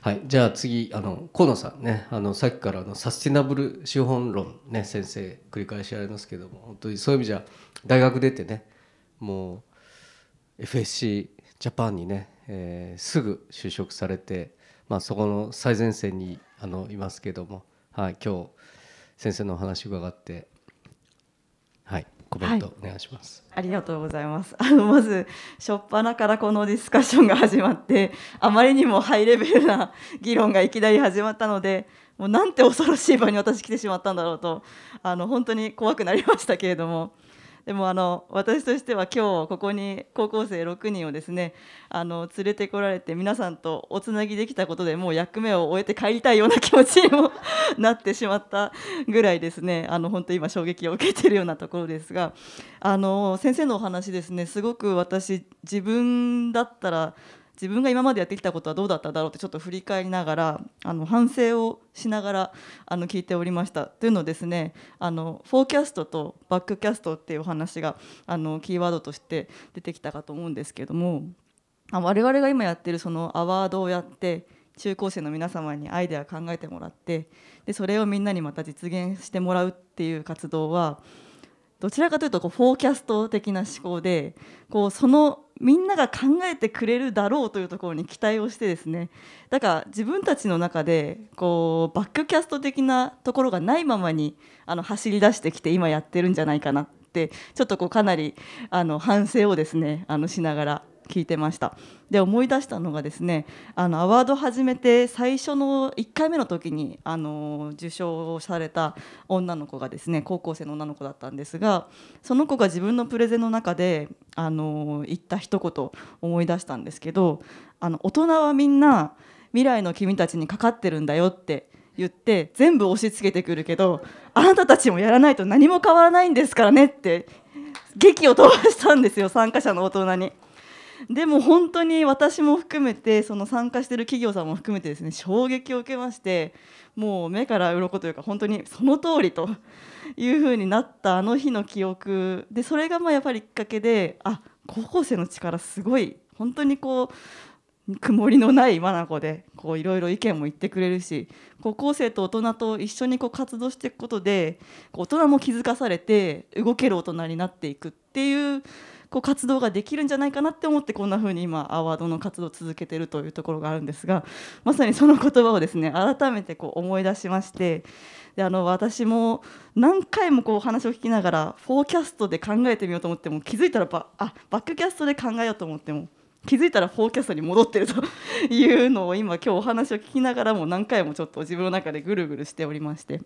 はい、じゃあ次あの河野さんねあのさっきからのサスティナブル資本論ね先生繰り返しやりますけども本当にそういう意味じゃ大学出てねもう FSC ジャパンにね、えー、すぐ就職されて、まあ、そこの最前線にあのいますけども、はい、今日先生のお話伺ってはい。コメントお願いします、
はい、ありがとうございます あのまず初っ端からこのディスカッションが始まってあまりにもハイレベルな議論がいきなり始まったのでもうなんて恐ろしい場に私来てしまったんだろうとあの本当に怖くなりましたけれどもでもあの私としては今日ここに高校生6人をですねあの連れてこられて皆さんとおつなぎできたことでもう役目を終えて帰りたいような気持ちにもなってしまったぐらいですね あの本当今衝撃を受けているようなところですがあの先生のお話ですねすごく私自分だったら自分が今までやってきたことはどうだっただろうってちょっと振り返りながらあの反省をしながらあの聞いておりましたというのですねあのフォーキャストとバックキャストっていうお話があのキーワードとして出てきたかと思うんですけども我々が今やってるそのアワードをやって中高生の皆様にアイデア考えてもらってでそれをみんなにまた実現してもらうっていう活動はどちらかというとこうフォーキャスト的な思考でこうそのみんなが考えてくれるだろうというところに期待をしてですねだから自分たちの中でこうバックキャスト的なところがないままにあの走り出してきて今やってるんじゃないかなってちょっとこうかなりあの反省をですねあのしながら聞いてましたで思い出したのがですねあのアワード始めて最初の1回目の時にあの受賞された女の子がですね高校生の女の子だったんですがその子が自分のプレゼンの中であの言った一言思い出したんですけどあの大人はみんな未来の君たちにかかってるんだよって言って全部押し付けてくるけどあなたたちもやらないと何も変わらないんですからねって劇を飛ばしたんですよ参加者の大人に。でも本当に私も含めてその参加している企業さんも含めてですね衝撃を受けましてもう目から鱗というか本当にその通りというふうになったあの日の記憶でそれがまあやっぱりきっかけであ高校生の力すごい本当にこう曇りのない眼でいろいろ意見も言ってくれるし高校生と大人と一緒にこう活動していくことで大人も気づかされて動ける大人になっていくっていうこう活動ができるんじゃないかなって思ってこんな風に今アワードの活動を続けてるというところがあるんですがまさにその言葉をですね改めてこう思い出しましてであの私も何回もこう話を聞きながらフォーキャストで考えてみようと思っても気づいたらばあバックキャストで考えようと思っても気づいたらフォーキャストに戻ってるというのを今今日お話を聞きながらも何回もちょっと自分の中でぐるぐるしておりまして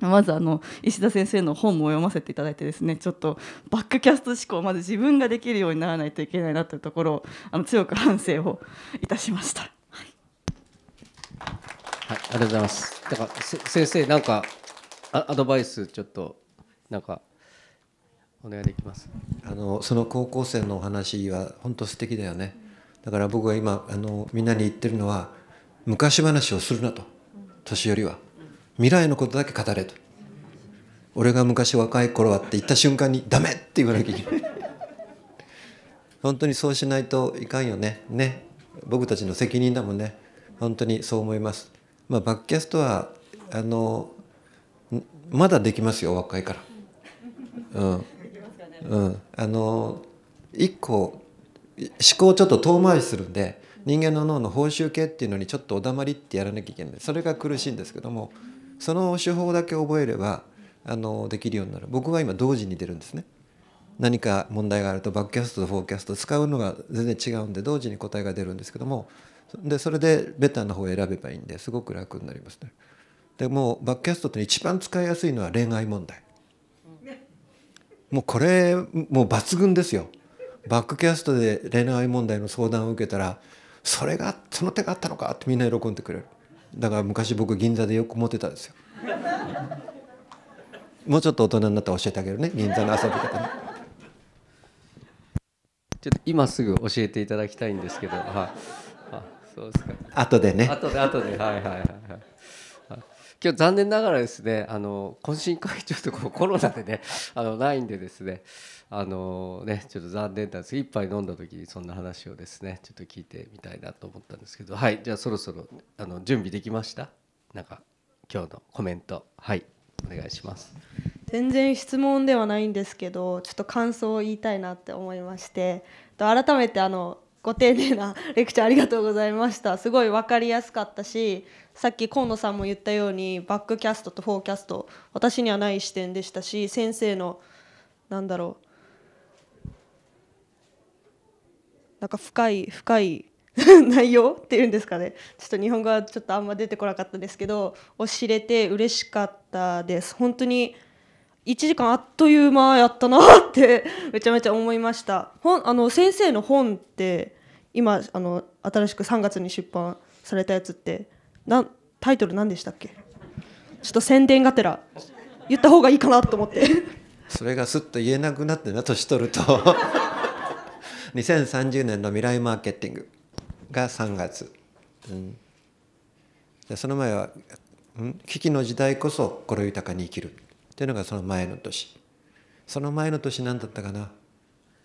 まずあの石田先生の本も読ませていただいてですねちょっとバックキャスト思考まず自分ができるようにならないといけないなというところをあの強く反省をいたしました。はい、
はい、ありがとうございます。
だから先生なんかアドバイスちょっとなんかお願いできます。
あのその高校生のお話は本当素敵だよね。だから僕は今あのみんなに言ってるのは昔話をするなと年寄りは。未来のことだけ語れと俺が昔若い頃はって言った瞬間に「ダメ!」って言わなきゃいけない本当にそうしないといかんよねね僕たちの責任だもんね本当にそう思いますまあバックキャストはあのまだできますよ若いからうん、うん、あの一個思考をちょっと遠回りするんで人間の脳の報酬系っていうのにちょっとおだまりってやらなきゃいけないそれが苦しいんですけどもその手法だけ覚えればあのできるようになる僕は今同時に出るんですね何か問題があるとバックキャストとフォーキャスト使うのが全然違うんで同時に答えが出るんですけどもでそれでベターな方を選べばいいんですごく楽になりますねでもバックキャストって一番使いやすいのは恋愛問題もうこれもう抜群ですよバックキャストで恋愛問題の相談を受けたらそれがその手があったのかってみんな喜んでくれるだから昔僕銀座でよく持ってたんですよもうちょっと大人になったら教えてあげるね銀座の遊び方ね
ちょっと今すぐ教えていただきたいんですけどはい、あ、そうですか後でね後で後ではいはいはいはい今日残念ながらですねあの懇親会ちょっとこうコロナでねあのないんでですねあのねちょっと残念なんですけど一杯飲んだ時にそんな話をですねちょっと聞いてみたいなと思ったんですけどはいじゃあそろそろあの準備できましたなんか今日のコメントはいお願いします
全然質問ではないんですけどちょっと感想を言いたいなって思いまして改めてあのご丁寧なレクチャーありがとうございましたすごい分かりやすかったしさっき河野さんも言ったようにバックキャストとフォーキャスト私にはない視点でしたし先生のなんだろうなんか深い深い 内容っていうんですかねちょっと日本語はちょっとあんま出てこなかったですけどを知れて嬉しかったです本当に1時間あっという間やったなって めちゃめちゃ思いました本あの先生の本って今あの新しく3月に出版されたやつってなタイトル何でしたっけちょっと宣伝がてら言った方がいいかなと思って
それがすっと言えなくなってな年取ると2030年の未来マーケティングが3月、うん、でその前は、うん、危機の時代こそ心豊かに生きるっていうのがその前の年その前の年何だったかな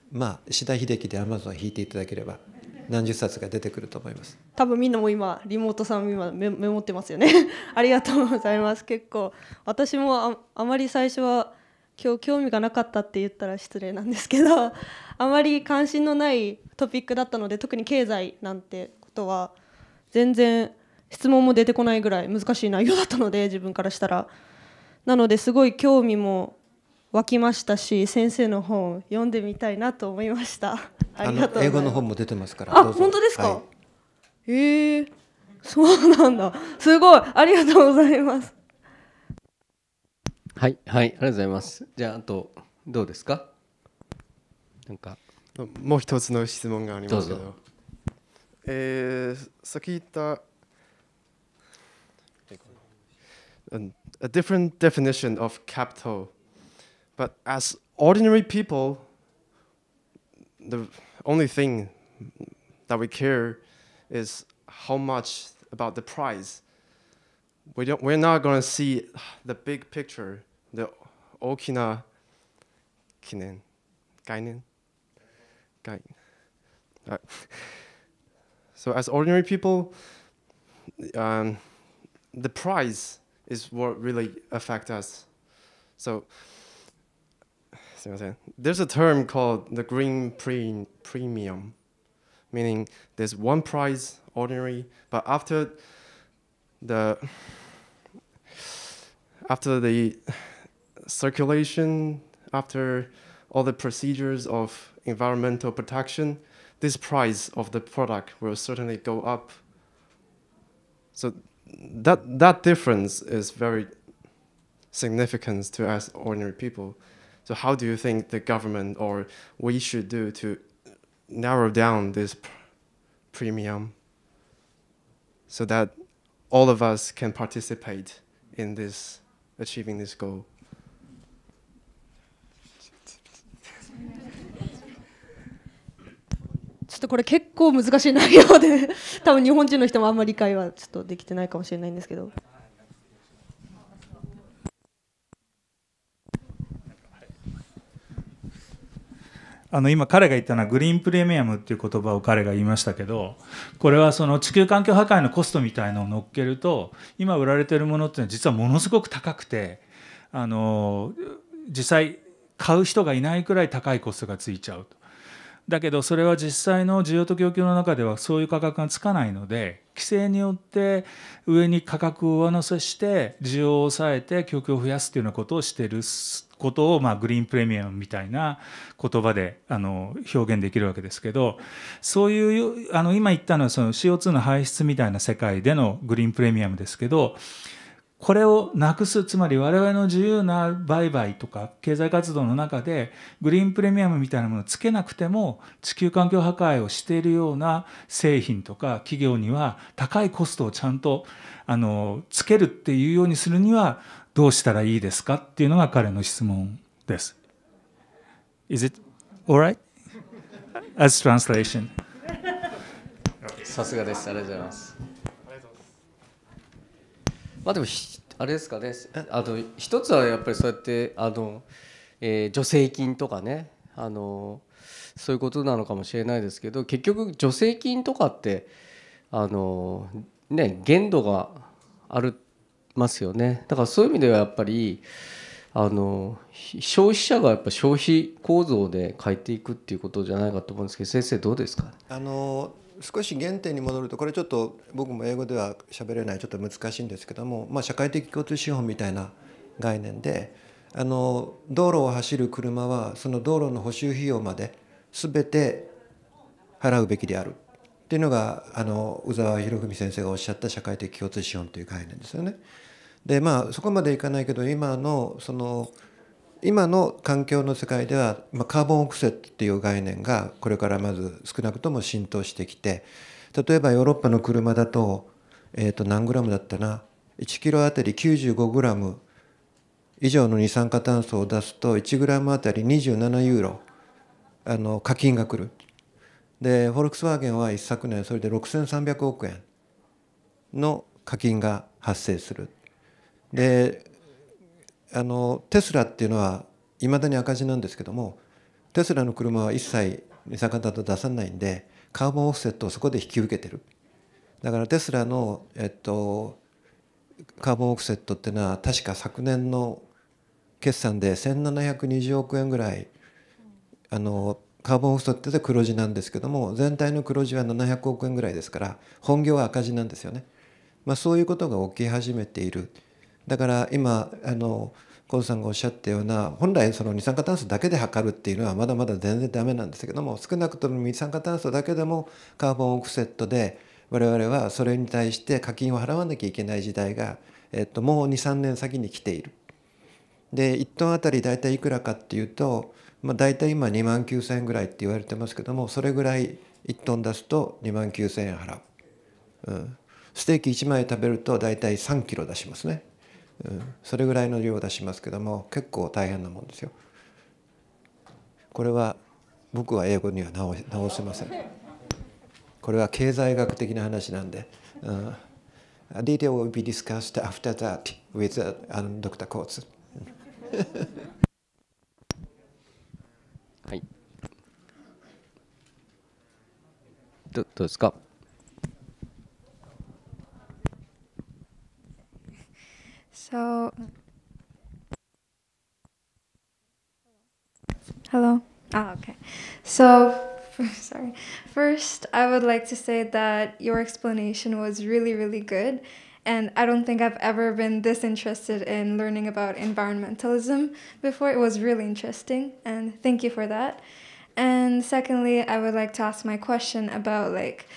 まあ石田秀樹でアマゾン引いていただければ何十冊が出てくると思います
多分みんなも今リモートさん今メメモってますよね ありがとうございます結構私もああまり最初は今日興味がなかったって言ったら失礼なんですけど あまり関心のないトピックだったので特に経済なんてことは全然質問も出てこないぐらい難しい内容だったので自分からしたら。なのですごい興味も湧きましたし先生の本読んでみたいなと思いました あ英語の本も出てますからあ本当ですか、はい、えー、そうなんだすごいありがとうございます
はいはいありがとうございますじゃああとどうですかなんか
もう一つの質問がありますけどえー、先言った a different definition of capital but as ordinary people the only thing that we care is how much about the price. We don't, we're not going to see the big picture. で大きな記念概念概念 So as ordinary people, um, the prize is what really affect us. So, there's a term called the green pre premium, meaning there's one prize, ordinary, but after the after the circulation after all the procedures of environmental protection, this price of the product will certainly go up. So that that difference is very significant to us ordinary people. So how do you think the government or we should do to narrow down this pr premium so that all of us can participate in this achieving this goal?
とこれ結構難しい内容で 多分日本人の人もあんまり理解はちょっとできてないかもしれないんですけど。
あの今彼が言ったのはグリーンプレミアムっていう言葉を彼が言いましたけどこれはその地球環境破壊のコストみたいのを乗っけると今売られてるものっていうのは実はものすごく高くてあの実際買う人がいないくらい高いコストがついちゃうと。だけどそれは実際の需要と供給の中ではそういう価格がつかないので規制によって上に価格を上乗せして需要を抑えて供給を増やすというようなことをしてることをまあグリーンプレミアムみたいな言葉であの表現できるわけですけどそういうあの今言ったのはその CO2 の排出みたいな世界でのグリーンプレミアムですけどこれをなくす、つまり我々の自由な売買とか経済活動の中でグリーンプレミアムみたいなものをつけなくても地球環境破壊をしているような製品とか企業には高いコストをちゃんとあのつけるっていうようにするにはどうしたらいいですかっていうのが彼の質問です。Is it alright? As translation.
さすがです。ありがとうございます。まあでもあれですかねあの一つはやっぱりそうやってあの、えー、助成金とかねあのそういうことなのかもしれないですけど結局助成金とかってあのね限度がありますよねだからそういう意味ではやっぱりあの消費者がやっぱ消費構造で変えていくっていうことじゃないかと思うんですけど先生どうですか
あの少し原点に戻るとこれちょっと僕も英語では喋れないちょっと難しいんですけども、まあ、社会的共通資本みたいな概念であの道路を走る車はその道路の補修費用まで全て払うべきであるっていうのがあの宇沢博文先生がおっしゃった社会的共通資本という概念ですよね。でまあそこまでいかないけど今のその今の環境の世界では、まあ、カーボンオフセットっていう概念がこれからまず少なくとも浸透してきて例えばヨーロッパの車だと,、えー、と何グラムだったな1キロあたり95グラム以上の二酸化炭素を出すと1グラムあたり27ユーロあの課金が来る。でフォルクスワーゲンは一昨年それで6300億円の課金が発生する。であのテスラっていうのはいまだに赤字なんですけどもテスラの車は一切二酸化炭素出さないんでカーボンオフセットをそこで引き受けてるだからテスラの、えっと、カーボンオフセットっていうのは確か昨年の決算で1720億円ぐらいあのカーボンオフセットで黒字なんですけども全体の黒字は700億円ぐらいですから本業は赤字なんですよね。まあ、そういうことが起き始めている。だから今あのコウさんがおっしゃったような本来その二酸化炭素だけで測るっていうのはまだまだ全然ダメなんですけども少なくとも二酸化炭素だけでもカーボンオフセットで我々はそれに対して課金を払わなきゃいけない時代が、えっと、もう23年先に来ている。で1トンあたり大体いくらかっていうと、まあ、大体今2万9,000円ぐらいって言われてますけどもそれぐらい1トン出すと2万9,000円払う、うん、ステーキ1枚食べると大体3キロ出しますね。うん、それぐらいの量を出しますけども結構大変なもんですよ。これは僕は英語には直直せません。これは経済学的な話なんで。うん detail will be discussed after that with Dr. はい。
どどうですか
So, hello. Ah, okay. So, sorry. First, I would like to say that your explanation was really, really good. And I don't think I've ever been this interested in learning about environmentalism before. It was really interesting, and thank you for that. And secondly, I would like to ask my question about like,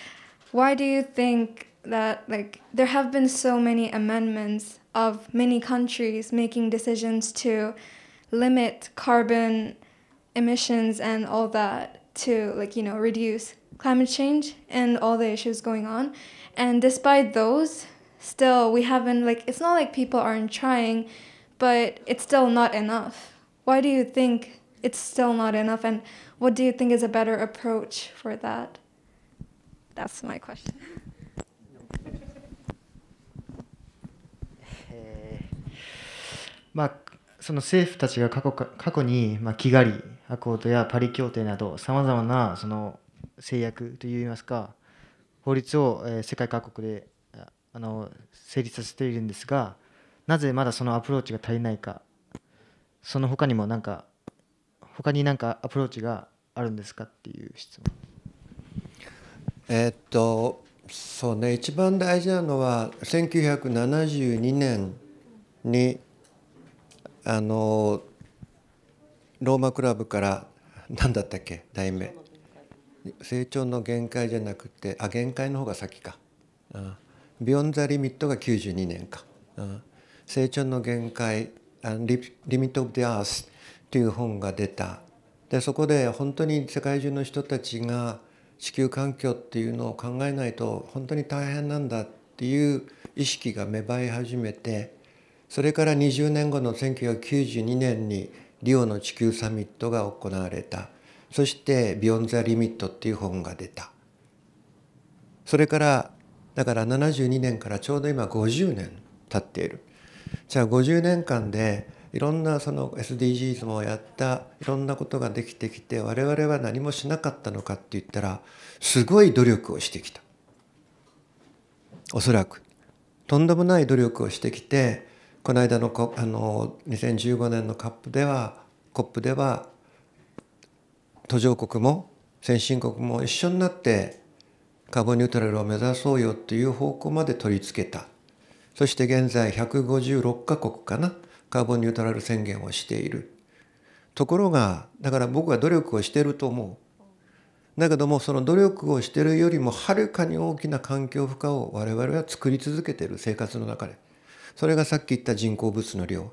why do you think that like there have been so many amendments of many countries making decisions to limit carbon emissions and all that to like you know reduce climate change and all the issues going on and despite those still we haven't like it's not like people aren't trying but it's still not enough why do you think it's still not enough and what do you think is a better approach for that that's my question
まあ、その政府たちが過去か過去に、まあ、キガリアコードやパリ協定などさまざまなその制約といいますか法律を、えー、世界各国であの成立させているんですがなぜまだそのアプローチが足りないかその他にもなんかほかになんかアプローチがあるんですかってい
う質問。えー、っとそうね一番大事なのは1972年にあのローマクラブから何だったっけ題名成長の限界じゃなくてあ限界の方が先かあビヨン・ザ・リミットが92年かあ成長の限界リリミット・オブ・ディ・アースという本が出たでそこで本当に世界中の人たちが地球環境っていうのを考えないと本当に大変なんだっていう意識が芽生え始めてそれから20年後の1992年にリオの地球サミットが行われたそして「ビヨン・ザ・リミット」っていう本が出たそれからだから72年からちょうど今50年経っているじゃあ50年間でいろんなその SDGs もやったいろんなことができてきて我々は何もしなかったのかって言ったらすごい努力をしてきたおそらくとんでもない努力をしてきてこの間のあの2015年のカップではコップでは途上国も先進国も一緒になってカーボンニュートラルを目指そうよっていう方向まで取り付けたそして現在156カ国かなカーボンニュートラル宣言をしているところがだから僕は努力をしてると思うだけどもその努力をしてるよりもはるかに大きな環境負荷を我々は作り続けてる生活の中でそれがさっき言った人工物の量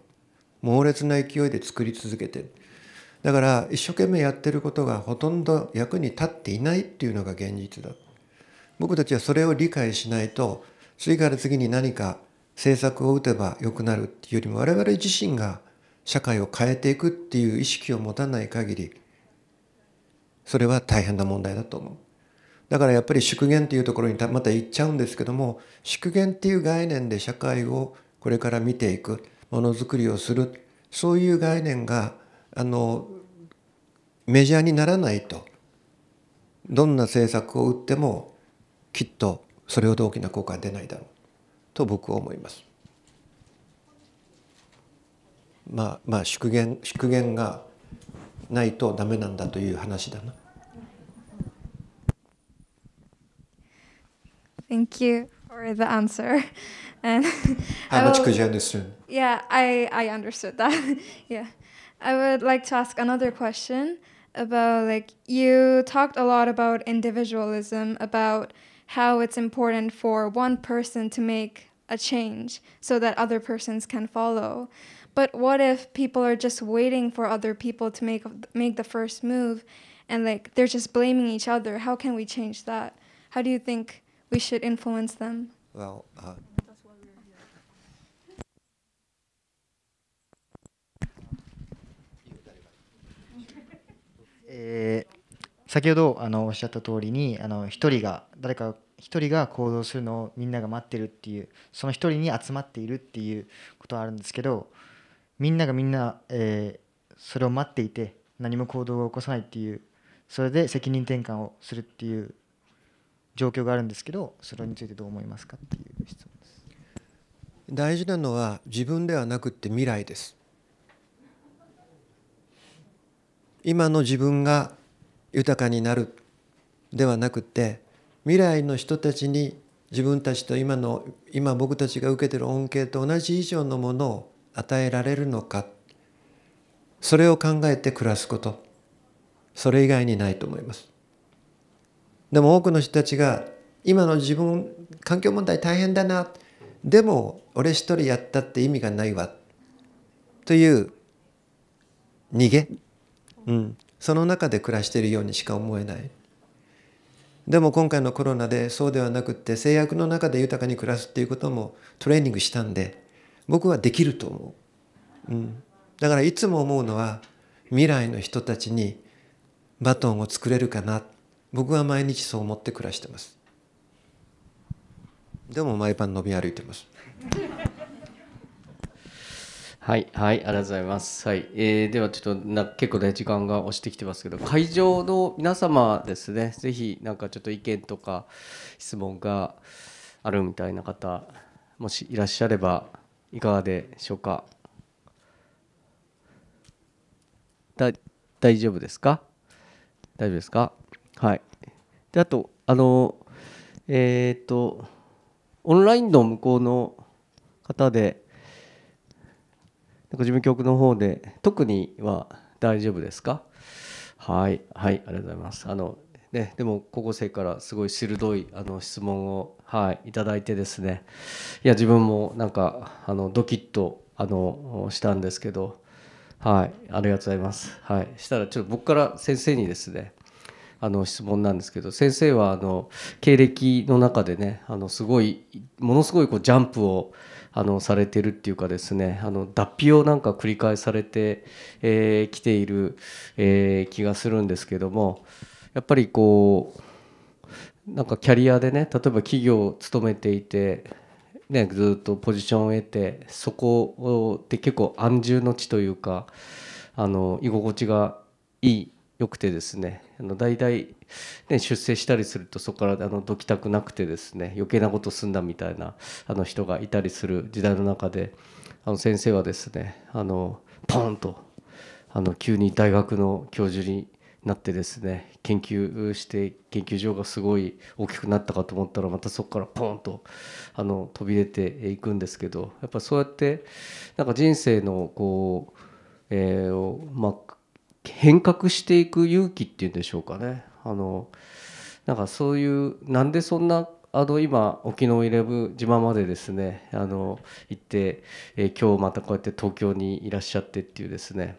猛烈な勢いで作り続けてるだから一生懸命やってることがほとんど役に立っていないっていうのが現実だ僕たちはそれを理解しないと次から次に何か政策を打てば良くなるっていうよりも我々自身が社会を変えていくっていう意識を持たない限りそれは大変な問題だと思う。だからやっぱり縮減っていうところにまた行っちゃうんですけども縮減っていう概念で社会をこれから見ていくものづくりをするそういう概念があのメジャーにならないとどんな政策を打ってもきっとそれほど大きな効果は出ないだろうと僕は思います。まあまあ縮減縮減がないとダメなんだという話だな。
Thank you. for the answer. And How much could you understand? Yeah, I, I understood that. yeah. I would like to ask another question about like you talked a lot about individualism, about how it's important for one person to make a change so that other persons can follow. But what if people are just waiting for other people to make make the first move and like they're just blaming each other? How can we change that? How do you think we should influence them. Well, uh,
先ほどあのおっしゃった通りにあの一人が誰か一人が行動するのをみんなが待ってるっていうその一人に集まっているっていうことはあるんですけどみんながみんな、えー、それを待っていて何も行動を起こさないっていうそれで責任転
換をするっていう状況があるんですけどそれについてどう思いますかっていう質問です大事なのは自分ではなくて未来です今の自分が豊かになるではなくて未来の人たちに自分たちと今の今僕たちが受けてる恩恵と同じ以上のものを与えられるのかそれを考えて暮らすことそれ以外にないと思います。でも多くの人たちが今の自分環境問題大変だなでも俺一人やったって意味がないわという逃げ、うん、その中で暮らしているようにしか思えないでも今回のコロナでそうではなくって制約の中で豊かに暮らすっていうこともトレーニングしたんで僕はできると思う、うん、だからいつも思うのは未来の人たちにバトンを作れるかなって僕は毎日そう思って暮らしてますでも毎晩飲み歩いてます はいはいありがとうございま
すはい、えー、ではちょっとな結構ね時間が押してきてますけど会場の皆様ですね是非んかちょっと意見とか質問があるみたいな方もしいらっしゃればいかがでしょうかだ大丈夫ですか大丈夫ですかはい、であとあのえっ、とオンラインの向こうの方でなんか事務局の方で特には大丈夫ですかはいはいありがとうございますあのねでも高校生からすごい鋭いあの質問をはいいただいてですねいや自分もなんかあのドキッとあのしたんですけどはいありがとうございますはいしたらちょっと僕から先生にですねあの質問なんですけど先生はあの経歴の中でねあのすごいものすごいこうジャンプをあのされてるっていうかですねあの脱皮をなんか繰り返されてき、えー、ている、えー、気がするんですけどもやっぱりこうなんかキャリアでね例えば企業を勤めていて、ね、ずっとポジションを得てそこで結構安住の地というかあの居心地がいい良くてですねあの大体、ね、出世したりするとそこからあのどきたくなくてですね余計なことすんだみたいなあの人がいたりする時代の中であの先生はですねあのポンとあの急に大学の教授になってですね研究して研究所がすごい大きくなったかと思ったらまたそこからポンとあの飛び出ていくんですけどやっぱそうやってなんか人生のこう、えーまあ、変革していく勇気っていうんでしょうかねあのなんかそういうなんでそんなあの今沖永入部島までですねあの行って、えー、今日またこうやって東京にいらっしゃってっていうですね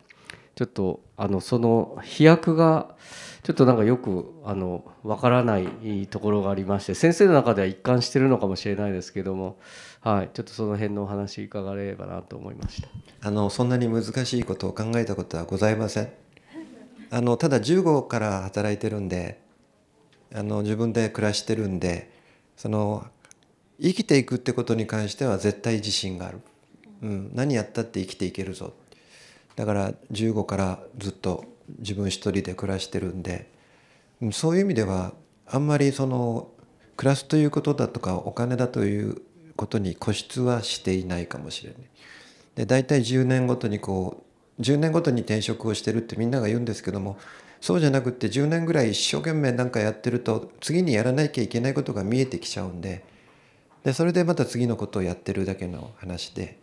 ちょっとあのその飛躍がちょっとなんかよくあのわからないところがありまして先生の中では一貫してるのかもしれないですけども、
はい、ちょっとその辺のお話伺えればなと思いましたあのそんなに難しいことを考えたことはございません。あのただ15から働いてるんであの自分で暮らしてるんでその生きていくってことに関しては絶対自信がある、うん、何やったって生きていけるぞだから15からずっと自分一人で暮らしてるんでそういう意味ではあんまりその暮らすということだとかお金だということに固執はしていないかもしれない。で大体10年ごとにこ10年ごとに転職をしてるってみんなが言うんですけどもそうじゃなくて10年ぐらい一生懸命なんかやってると次にやらなきゃいけないことが見えてきちゃうんででそれでまた次のことをやってるだけの話で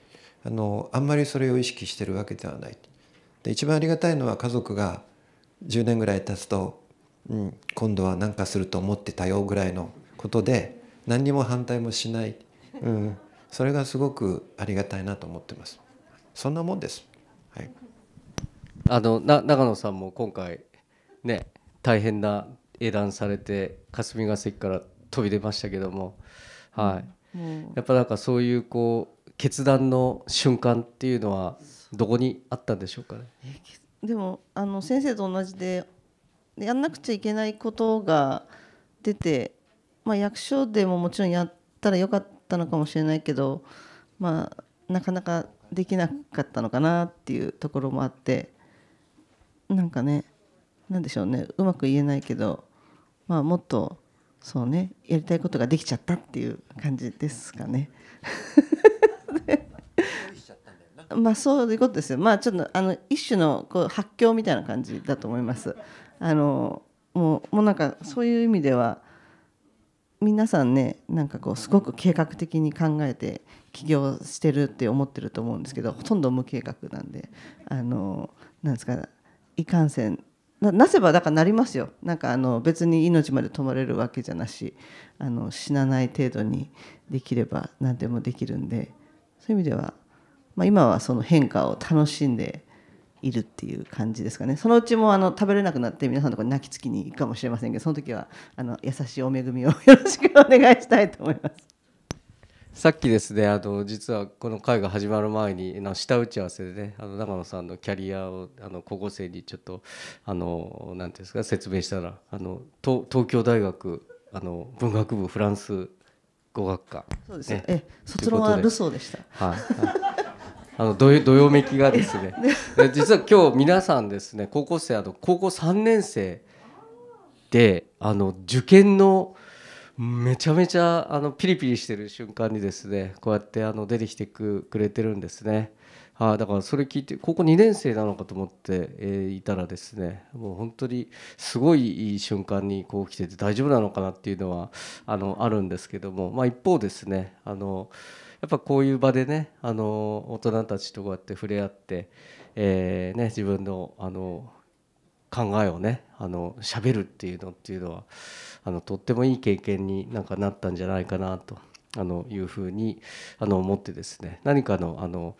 あのあんまりそれを意識してるわけではない。で一番ありがたいのは家族が10年ぐらい経つと、うん、今度は何かすると思ってたよぐらいのことで何にも反対もしない、うん、それがすごくありがたいなと思ってます。そんなもんです。はい、
あのな長野さんも今回ね大変な英断されて霞が関から飛び出ましたけども、はい、うん、やっぱなんかそういうこう決断の瞬間っていうのはどこにあったんでしょうかね。
でもあの先生と同じでやんなくちゃいけないことが出て、まあ、役所でももちろんやったらよかったのかもしれないけど、まあ、なかなかできなかったのかなっていうところもあってなんかねなんでしょうねうまく言えないけど、まあ、もっとそうねやりたいことができちゃったっていう感じですかね。まあそういうことですよ。まあちょっとあの一種のこう発狂みたいな感じだと思います。あのもうもうなんかそういう意味では皆さんねなんかこうすごく計画的に考えて起業してるって思ってると思うんですけどほとんど無計画なんであのなんですかいかんせんななせばだからなりますよなんかあの別に命まで止まれるわけじゃなしあの死なない程度にできれば何でもできるんでそういう意味では、まあ、今はその変化を楽しんでいるっていう感じですかねそのうちもあの食べれなくなって皆さんのところに泣きつきに行くかもしれませんけどその時はあの優しいお恵みをよろしくお願いしたいと思います。
さっきですねあの実はこの会が始まる前にの下打ち合わせでねあの長野さんのキャリアをあの高校生にちょっとあの何ていうんですか説明したらあの東京大学あの文学部フランス語学科そうですねえ卒論はルソーでした、はい、はいあのどよどよめきがですね 実は今日皆さんですね高校生あの高校3年生であの受験のめちゃめちゃあのピリピリしてる瞬間にですねこうやってあの出てきてくれてるんですね。はあ、だからそれ聞いて高校2年生なのかと思って、えいたらですねもう本当にすごいいい瞬間にこう来てて大丈夫なのかなっていうのはあのあるんですけども、まあ、一方ですねあのやっぱこういう場でねあの大人たちとこうやって触れ合って、えーね、自分のあの考えをねあの喋るっていうのっていうのはあのとってもいい経験になんかなったんじゃないかなとあのいうふうにあの思ってですね何かのあの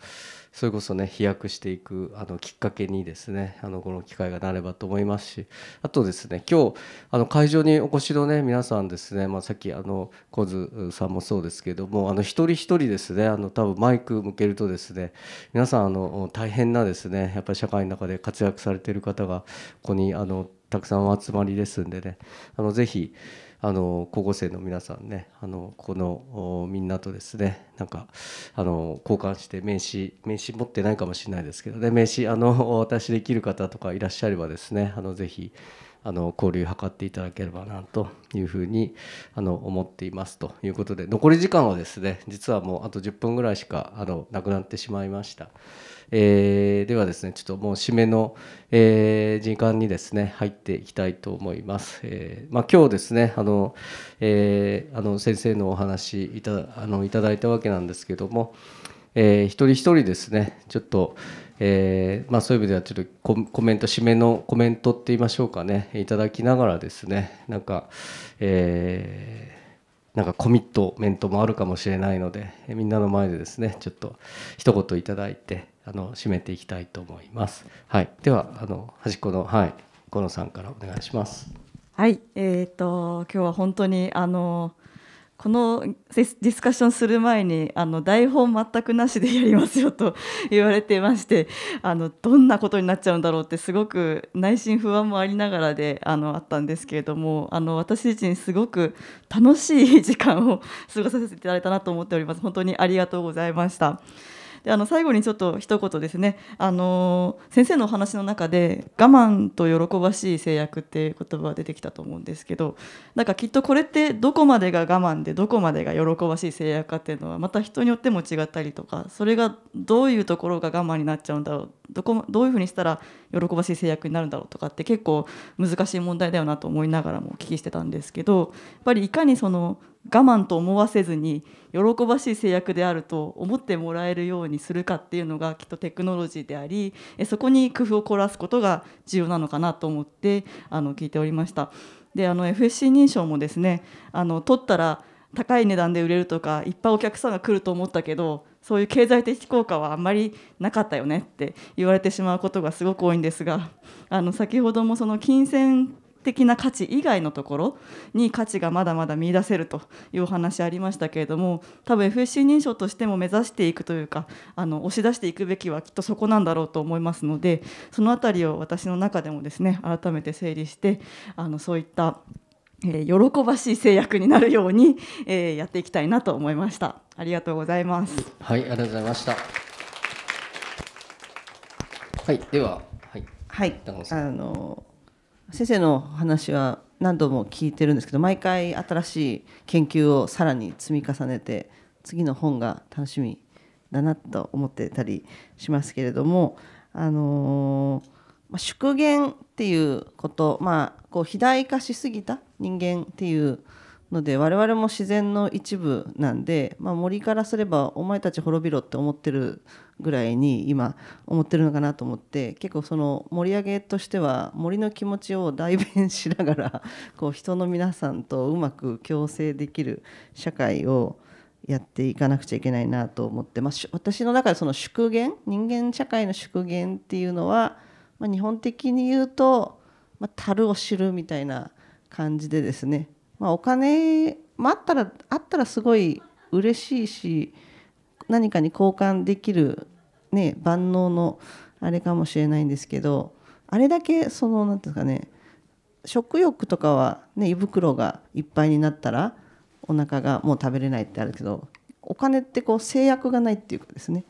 それこそね飛躍していくあのきっかけにですねあのこの機会がなればと思いますしあとですね今日あの会場にお越しのね皆さんですね、まあ、さっきあの小津さんもそうですけどもあの一人一人ですねあの多分マイク向けるとですね皆さんあの大変なですねやっぱり社会の中で活躍されている方がここにあのたくさんお集まりですんでねあのぜひあの高校生の皆さんねあのこのみんなとですねなんかあの交換して名刺名刺持ってないかもしれないですけどね名刺あの私できる方とかいらっしゃればですねあのぜひあの交流を図っていただければなというふうにあの思っていますということで残り時間はですね実はもうあと10分ぐらいしかあのなくなってしまいました。えー、ではですねちょっともう締めの、えー、時間にですね入っていきたいと思います。えーまあ、今日ですねあの、えー、あの先生のお話いたあのいただいたわけなんですけども、えー、一人一人ですねちょっと、えーまあ、そういう意味ではちょっとコメント締めのコメントって言いましょうかねいただきながらですねなんか、えー、なんかコミットメントもあるかもしれないのでみんなの前でですねちょっと一言いただいて、あの締めていきたいと思います。はい、ではあの端っこのはい河野さんからお願いします。
はい、えっ、ー、と今日は本当にあのこのディスカッションする前にあの台本全くなしでやりますよと 言われてましてあのどんなことになっちゃうんだろうってすごく内心不安もありながらであのあったんですけれどもあの私自身すごく楽しい時間を過ごさせていただいたなと思っております本当にありがとうございました。であの最後にちょっと一言ですねあの先生のお話の中で「我慢と喜ばしい制約」っていう言葉が出てきたと思うんですけどなんかきっとこれってどこまでが我慢でどこまでが喜ばしい制約かっていうのはまた人によっても違ったりとかそれがどういうところが我慢になっちゃうんだろうどこどういうふうにしたら喜ばしい制約になるんだろうとかって結構難しい問題だよなと思いながらもお聞きしてたんですけどやっぱりいかにその我慢と思わせずに喜ばしい制約であると思ってもらえるようにするかっていうのがきっとテクノロジーでありそこに工夫を凝らすことが重要なのかなと思ってあの聞いておりました。であの FSC 認証もですねあの取ったら高い値段で売れるとかいっぱいお客さんが来ると思ったけどそういう経済的効果はあんまりなかったよねって言われてしまうことがすごく多いんですがあの先ほどもその金銭的な価値以外のところに価値がまだまだ見いだせるというお話ありましたけれども多分 FSC 認証としても目指していくというかあの押し出していくべきはきっとそこなんだろうと思いますのでその辺りを私の中でもですね改めて整理してあのそういった、えー、喜ばしい制約になるように、えー、やっていきたいなと思いました。ありがとうございます。
はい、ありがとうございました。はい、
では、はい、はい、あの。先生の話は何度も聞いてるんですけど毎回新しい研究をさらに積み重ねて次の本が楽しみだなと思ってたりしますけれども、あのま、縮減っていうこと、まあ、こう肥大化しすぎた人間っていうので我々も自然の一部なんで、まあ、森からすればお前たち滅びろって思ってるぐらいに今思ってるのかなと思って結構その盛り上げとしては森の気持ちを代弁しながら こう人の皆さんとうまく共生できる社会をやっていかなくちゃいけないなと思って、まあ、私の中でその縮減人間社会の縮減っていうのは、まあ、日本的に言うと、まあ、樽を知るみたいな感じでですねまあ、お金、もあ、ったらあったらすごい嬉しいし何かに交換できる、ね、万能のあれかもしれないんですけどあれだけその何てうんですかね食欲とかは、ね、胃袋がいっぱいになったらお腹がもう食べれないってあるけどお金ってこう制約がないっていうかですね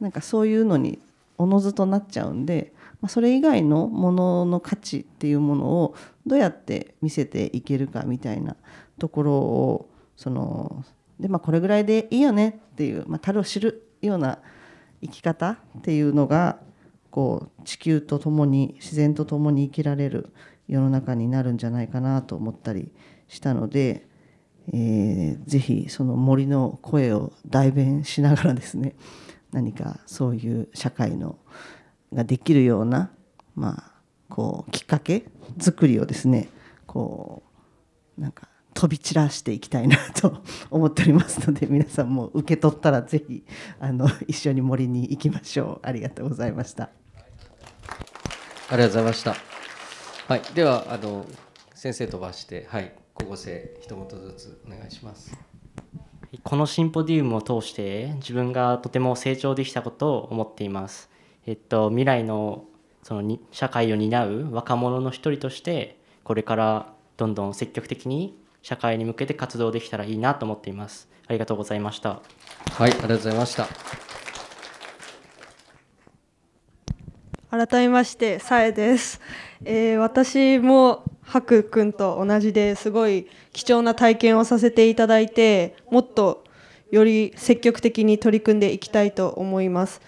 なんかそういうのにおのずとなっちゃうんでそれ以外のものの価値っていうものをどうやって見せていけるかみたいなところをそので、まあ、これぐらいでいいよねっていう、まあ、樽を知るような生き方っていうのがこう地球と共に自然と共に生きられる世の中になるんじゃないかなと思ったりしたので、えー、ぜひその森の声を代弁しながらですね何かそういう社会のができるような、まあ、こうきっかけ作りをですねこうなんか飛び散らしていきたいなと 思っておりますので皆さんも受け取ったらぜひあの一緒に森に行きましょうありがとうございました
ありがとうございました
はいではあの先生飛ばしてはい高校生一言ずつお願いします
このシンポディウムを通して自分がとても成長できたことを思っていますえっと、未来のそのに社会を担う若者の一人としてこれからどんどん積極的に社会に向けて活動できたらいいなと思っていますありがとうございましたはいありがとうございました
改めましてさえです、えー、私もハク君と同じですごい貴重な体験をさせていただいてもっとより積極的に取り組んでいきたいと思います。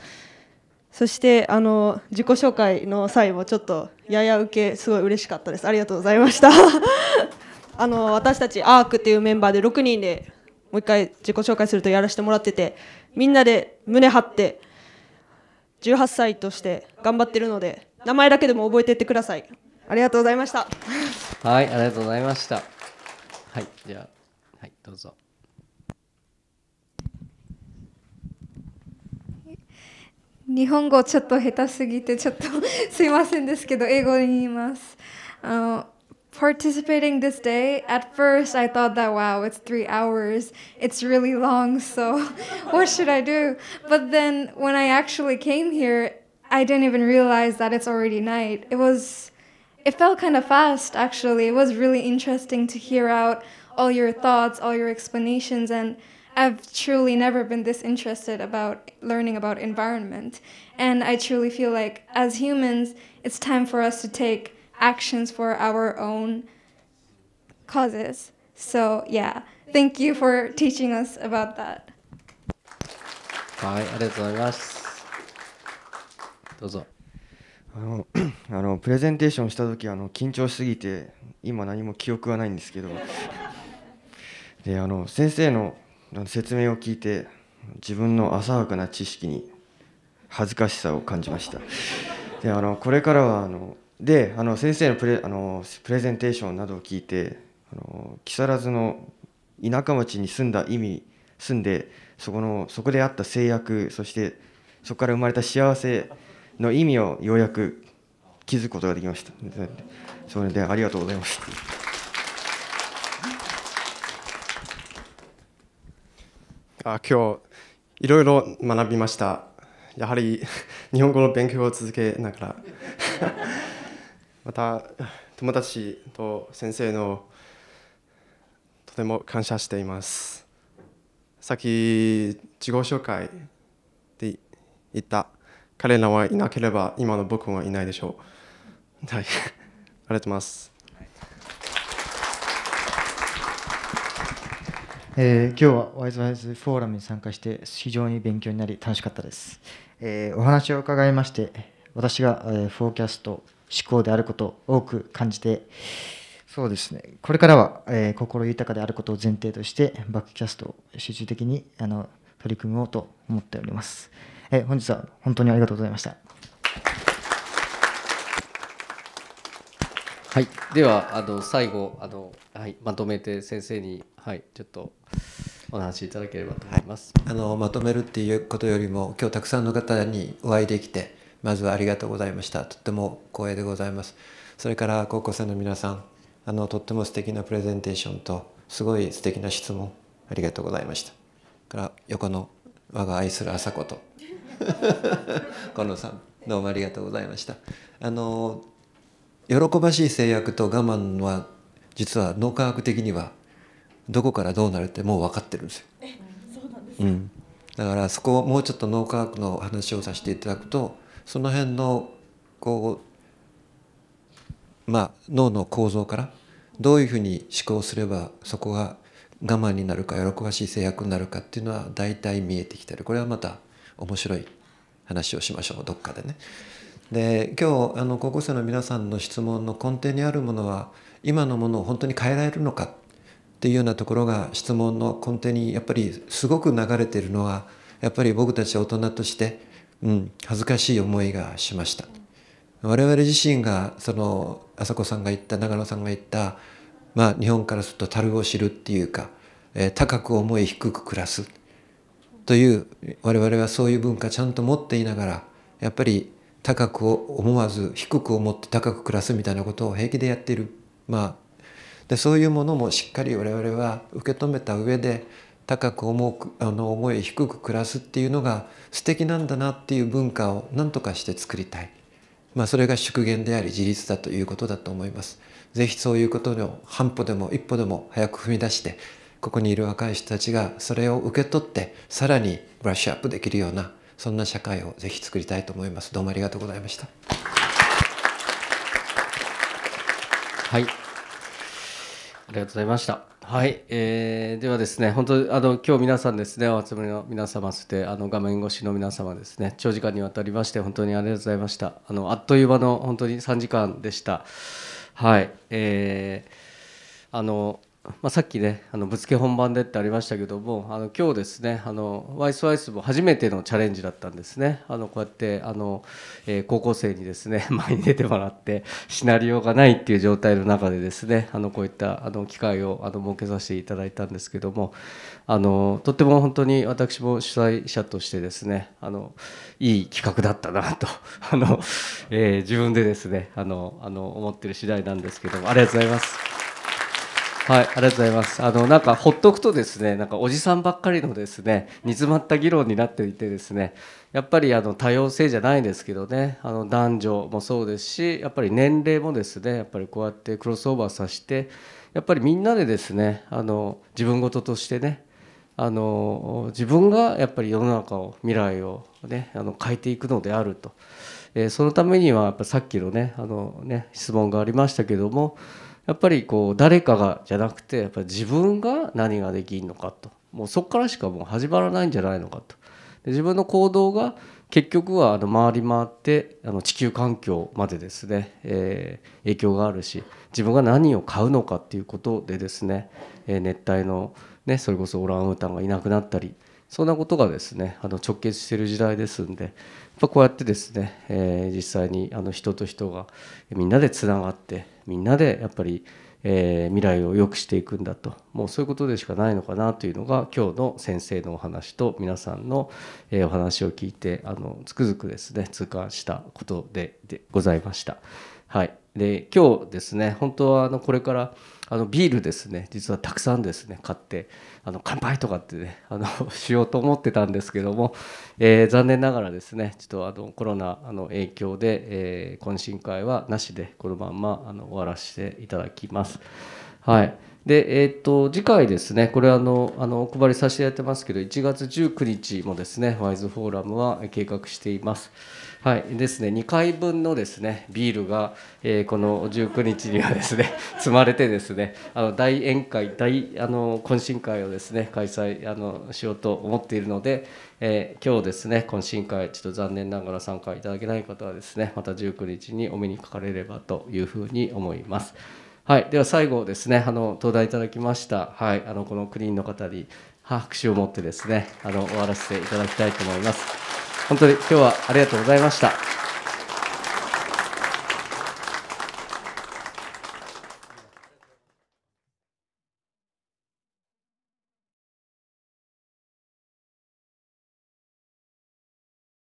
そしてあの自己紹介の際もちょっとやや受けすごい嬉しかったですありがとうございました あの私たちアークっていうメンバーで6人でもう一回自己紹介するとやらせてもらっててみんなで胸張って18歳として頑張ってるので名前だけでも覚えていってくださいありがとうございました
はいありがとうございましたはいじゃあはいどうぞ
日本語ちょっと下手すぎてちょっとすいませんですけど英語で言います。あの uh, participating this day, at first I thought that wow, it's three hours. It's really long, so what should I do? But then when I actually came here, I didn't even realize that it's already night. It was, it felt kind of fast actually. It was really interesting to hear out all your thoughts, all your explanations, and I've truly never been this interested about learning about environment. And I truly feel like as humans, it's time for us to take actions for our own causes. So, yeah, thank you for teaching us about that.
はい、ありがとうございます。どうぞ。
あの、あのプレゼンテーションした時あの緊張しすぎて今何も記憶はないんですけど。で、あの先生の 説明を聞いて自分の浅はかな知識に恥ずかしさを感じましたであのこれからはあのであの先生のプレあのプレゼンテーションなどを聞いてあの木更津の田舎町に住んだ意味住んでそこのそこであった制約そしてそこから生まれた幸せの意味をようやく気づくことができましたそれでありがとうございました
あ今日いろいろ学びましたやはり 日本語の勉強を続けながら また友達と先生のとても感謝していますさっき自己紹介で言った彼らはいなければ今の僕はいないでしょうはい ありがとうございますえー、今日はワイズワイズフォーラムに参加して
非常に勉強になり楽しかったです、えー、お話を伺いまして私が、えー、フォーキャスト思考であることを多く感じてそうですねこれからは、え心豊かであることを前提としてバックキャストを集中的にあの取り組もうと思っております、え本日は本当にありがとうございましたはい
ではあの最後あの、はい、まとめて先生にはいちょっと
お話しいただければと思います、はい、あのまとめるっていうことよりも今日たくさんの方にお会いできてまずはありがとうございましたとっても光栄でございますそれから高校生の皆さんあのとっても素敵なプレゼンテーションとすごい素敵な質問ありがとうございましたから横の我が愛する朝子とこの さんどうもありがとうございましたあの喜ばしい制約と我慢は実は脳科学的にはどこからどうなるってもう分かってるんですよ。うん、だからそこをもうちょっと脳科学の話をさせていただくとその辺のこう、まあ、脳の構造からどういうふうに思考すればそこが我慢になるか喜ばしい制約になるかっていうのは大体見えてきてるこれはまた面白い話をしましょうどっかでね。で今日あの高校生の皆さんの質問の根底にあるものは今のものを本当に変えられるのかっていうようなところが質問の根底にやっぱりすごく流れてるのはやっぱり僕たち大人として、うん、恥ずかしい思いがしました。我々自身がその朝子さんが言った長野さんが言った、まあ、日本からすると樽を知るっていうか、えー、高く思い低く暮らすという我々はそういう文化ちゃんと持っていながらやっぱり高く思わず低く思って高く暮らすみたいなことを平気でやっているまあでそういうものもしっかり我々は受け止めた上で高く思うあの思い低く暮らすっていうのが素敵なんだなっていう文化を何とかして作りたい、まあ、それが祝言であり自立だということだと思います。是非そういうことの半歩でも一歩でも早く踏み出してここにいる若い人たちがそれを受け取ってさらにブラッシュアップできるようなそんな社会を是非作りたいと思いますどうもありがとうございましたはいありがとう
ございました。はい、えー、ではですね、本当あの今日皆さんですね、お集まりの皆様そしてあの画面越しの皆様ですね、長時間にわたりまして本当にありがとうございました。あのあっという間の本当に3時間でした。はい、えー、あのまあ、さっきねあのぶつけ本番でってありましたけどもあの今日ですねあのワイスワイスも初めてのチャレンジだったんですねあのこうやってあの、えー、高校生にですね 前に出てもらってシナリオがないっていう状態の中でですねあのこういったあの機会をあの設けさせていただいたんですけどもあのとっても本当に私も主催者としてですねあのいい企画だったなと あの、えー、自分でですねあのあの思ってる次第なんですけどもありがとうございます。はい、ありがとうございます。あの、なんかほっとくとですね、なんかおじさんばっかりのですね、煮詰まった議論になっていてですね。やっぱりあの多様性じゃないですけどね、あの男女もそうですし、やっぱり年齢もですね、やっぱりこうやってクロスオーバーさせて。やっぱりみんなでですね、あの自分事としてね。あの自分がやっぱり世の中を未来を、ね、あの変えていくのであると、えー、そのためにはやっぱさっきのねあのね質問がありましたけどもやっぱりこう誰かがじゃなくてやっぱ自分が何ができるのかともうそこからしかもう始まらないんじゃないのかとで自分の行動が結局はあの回り回ってあの地球環境までですね、えー、影響があるし自分が何を買うのかっていうことでですね、えー、熱帯の、ね、それこそオランウータンがいなくなったりそんなことがですねあの直結してる時代ですんでやっぱこうやってですね、えー、実際にあの人と人がみんなでつながってみんなでやっぱり、えー、未来を良くしていくんだともうそういうことでしかないのかなというのが今日の先生のお話と皆さんの、えー、お話を聞いてあのつくづくですね痛感したことででございました。はい、で今日ですね本当はあのこれからあのビールですね実はたくさんですね買ってあの乾杯とかってねあのしようと思ってたんですけども、えー、残念ながらですねちょっとあのコロナの影響で、えー、懇親会はなしでこのまんまあの終わらせていただきます。はいでえーと、次回ですね、これあのあの、お配りさせていただいてますけど、1月19日もですね、ワイズフォーラムは計画しています。はいですね、2回分のですねビールが、えー、この19日にはですね 積まれてですねあの大宴会大あの懇親会をですね開催あのしようと思っているので、えー、今日ですね懇親会ちょっと残念ながら参加いただけない方はですねまた19日にお目にかかれればというふうに思います。はい、では最後ですねあの登壇いただきました、はい、あのこのクリーンの方に拍手を持ってですねあの終わらせていただきたいと思います。本当に今日はありがとうございました。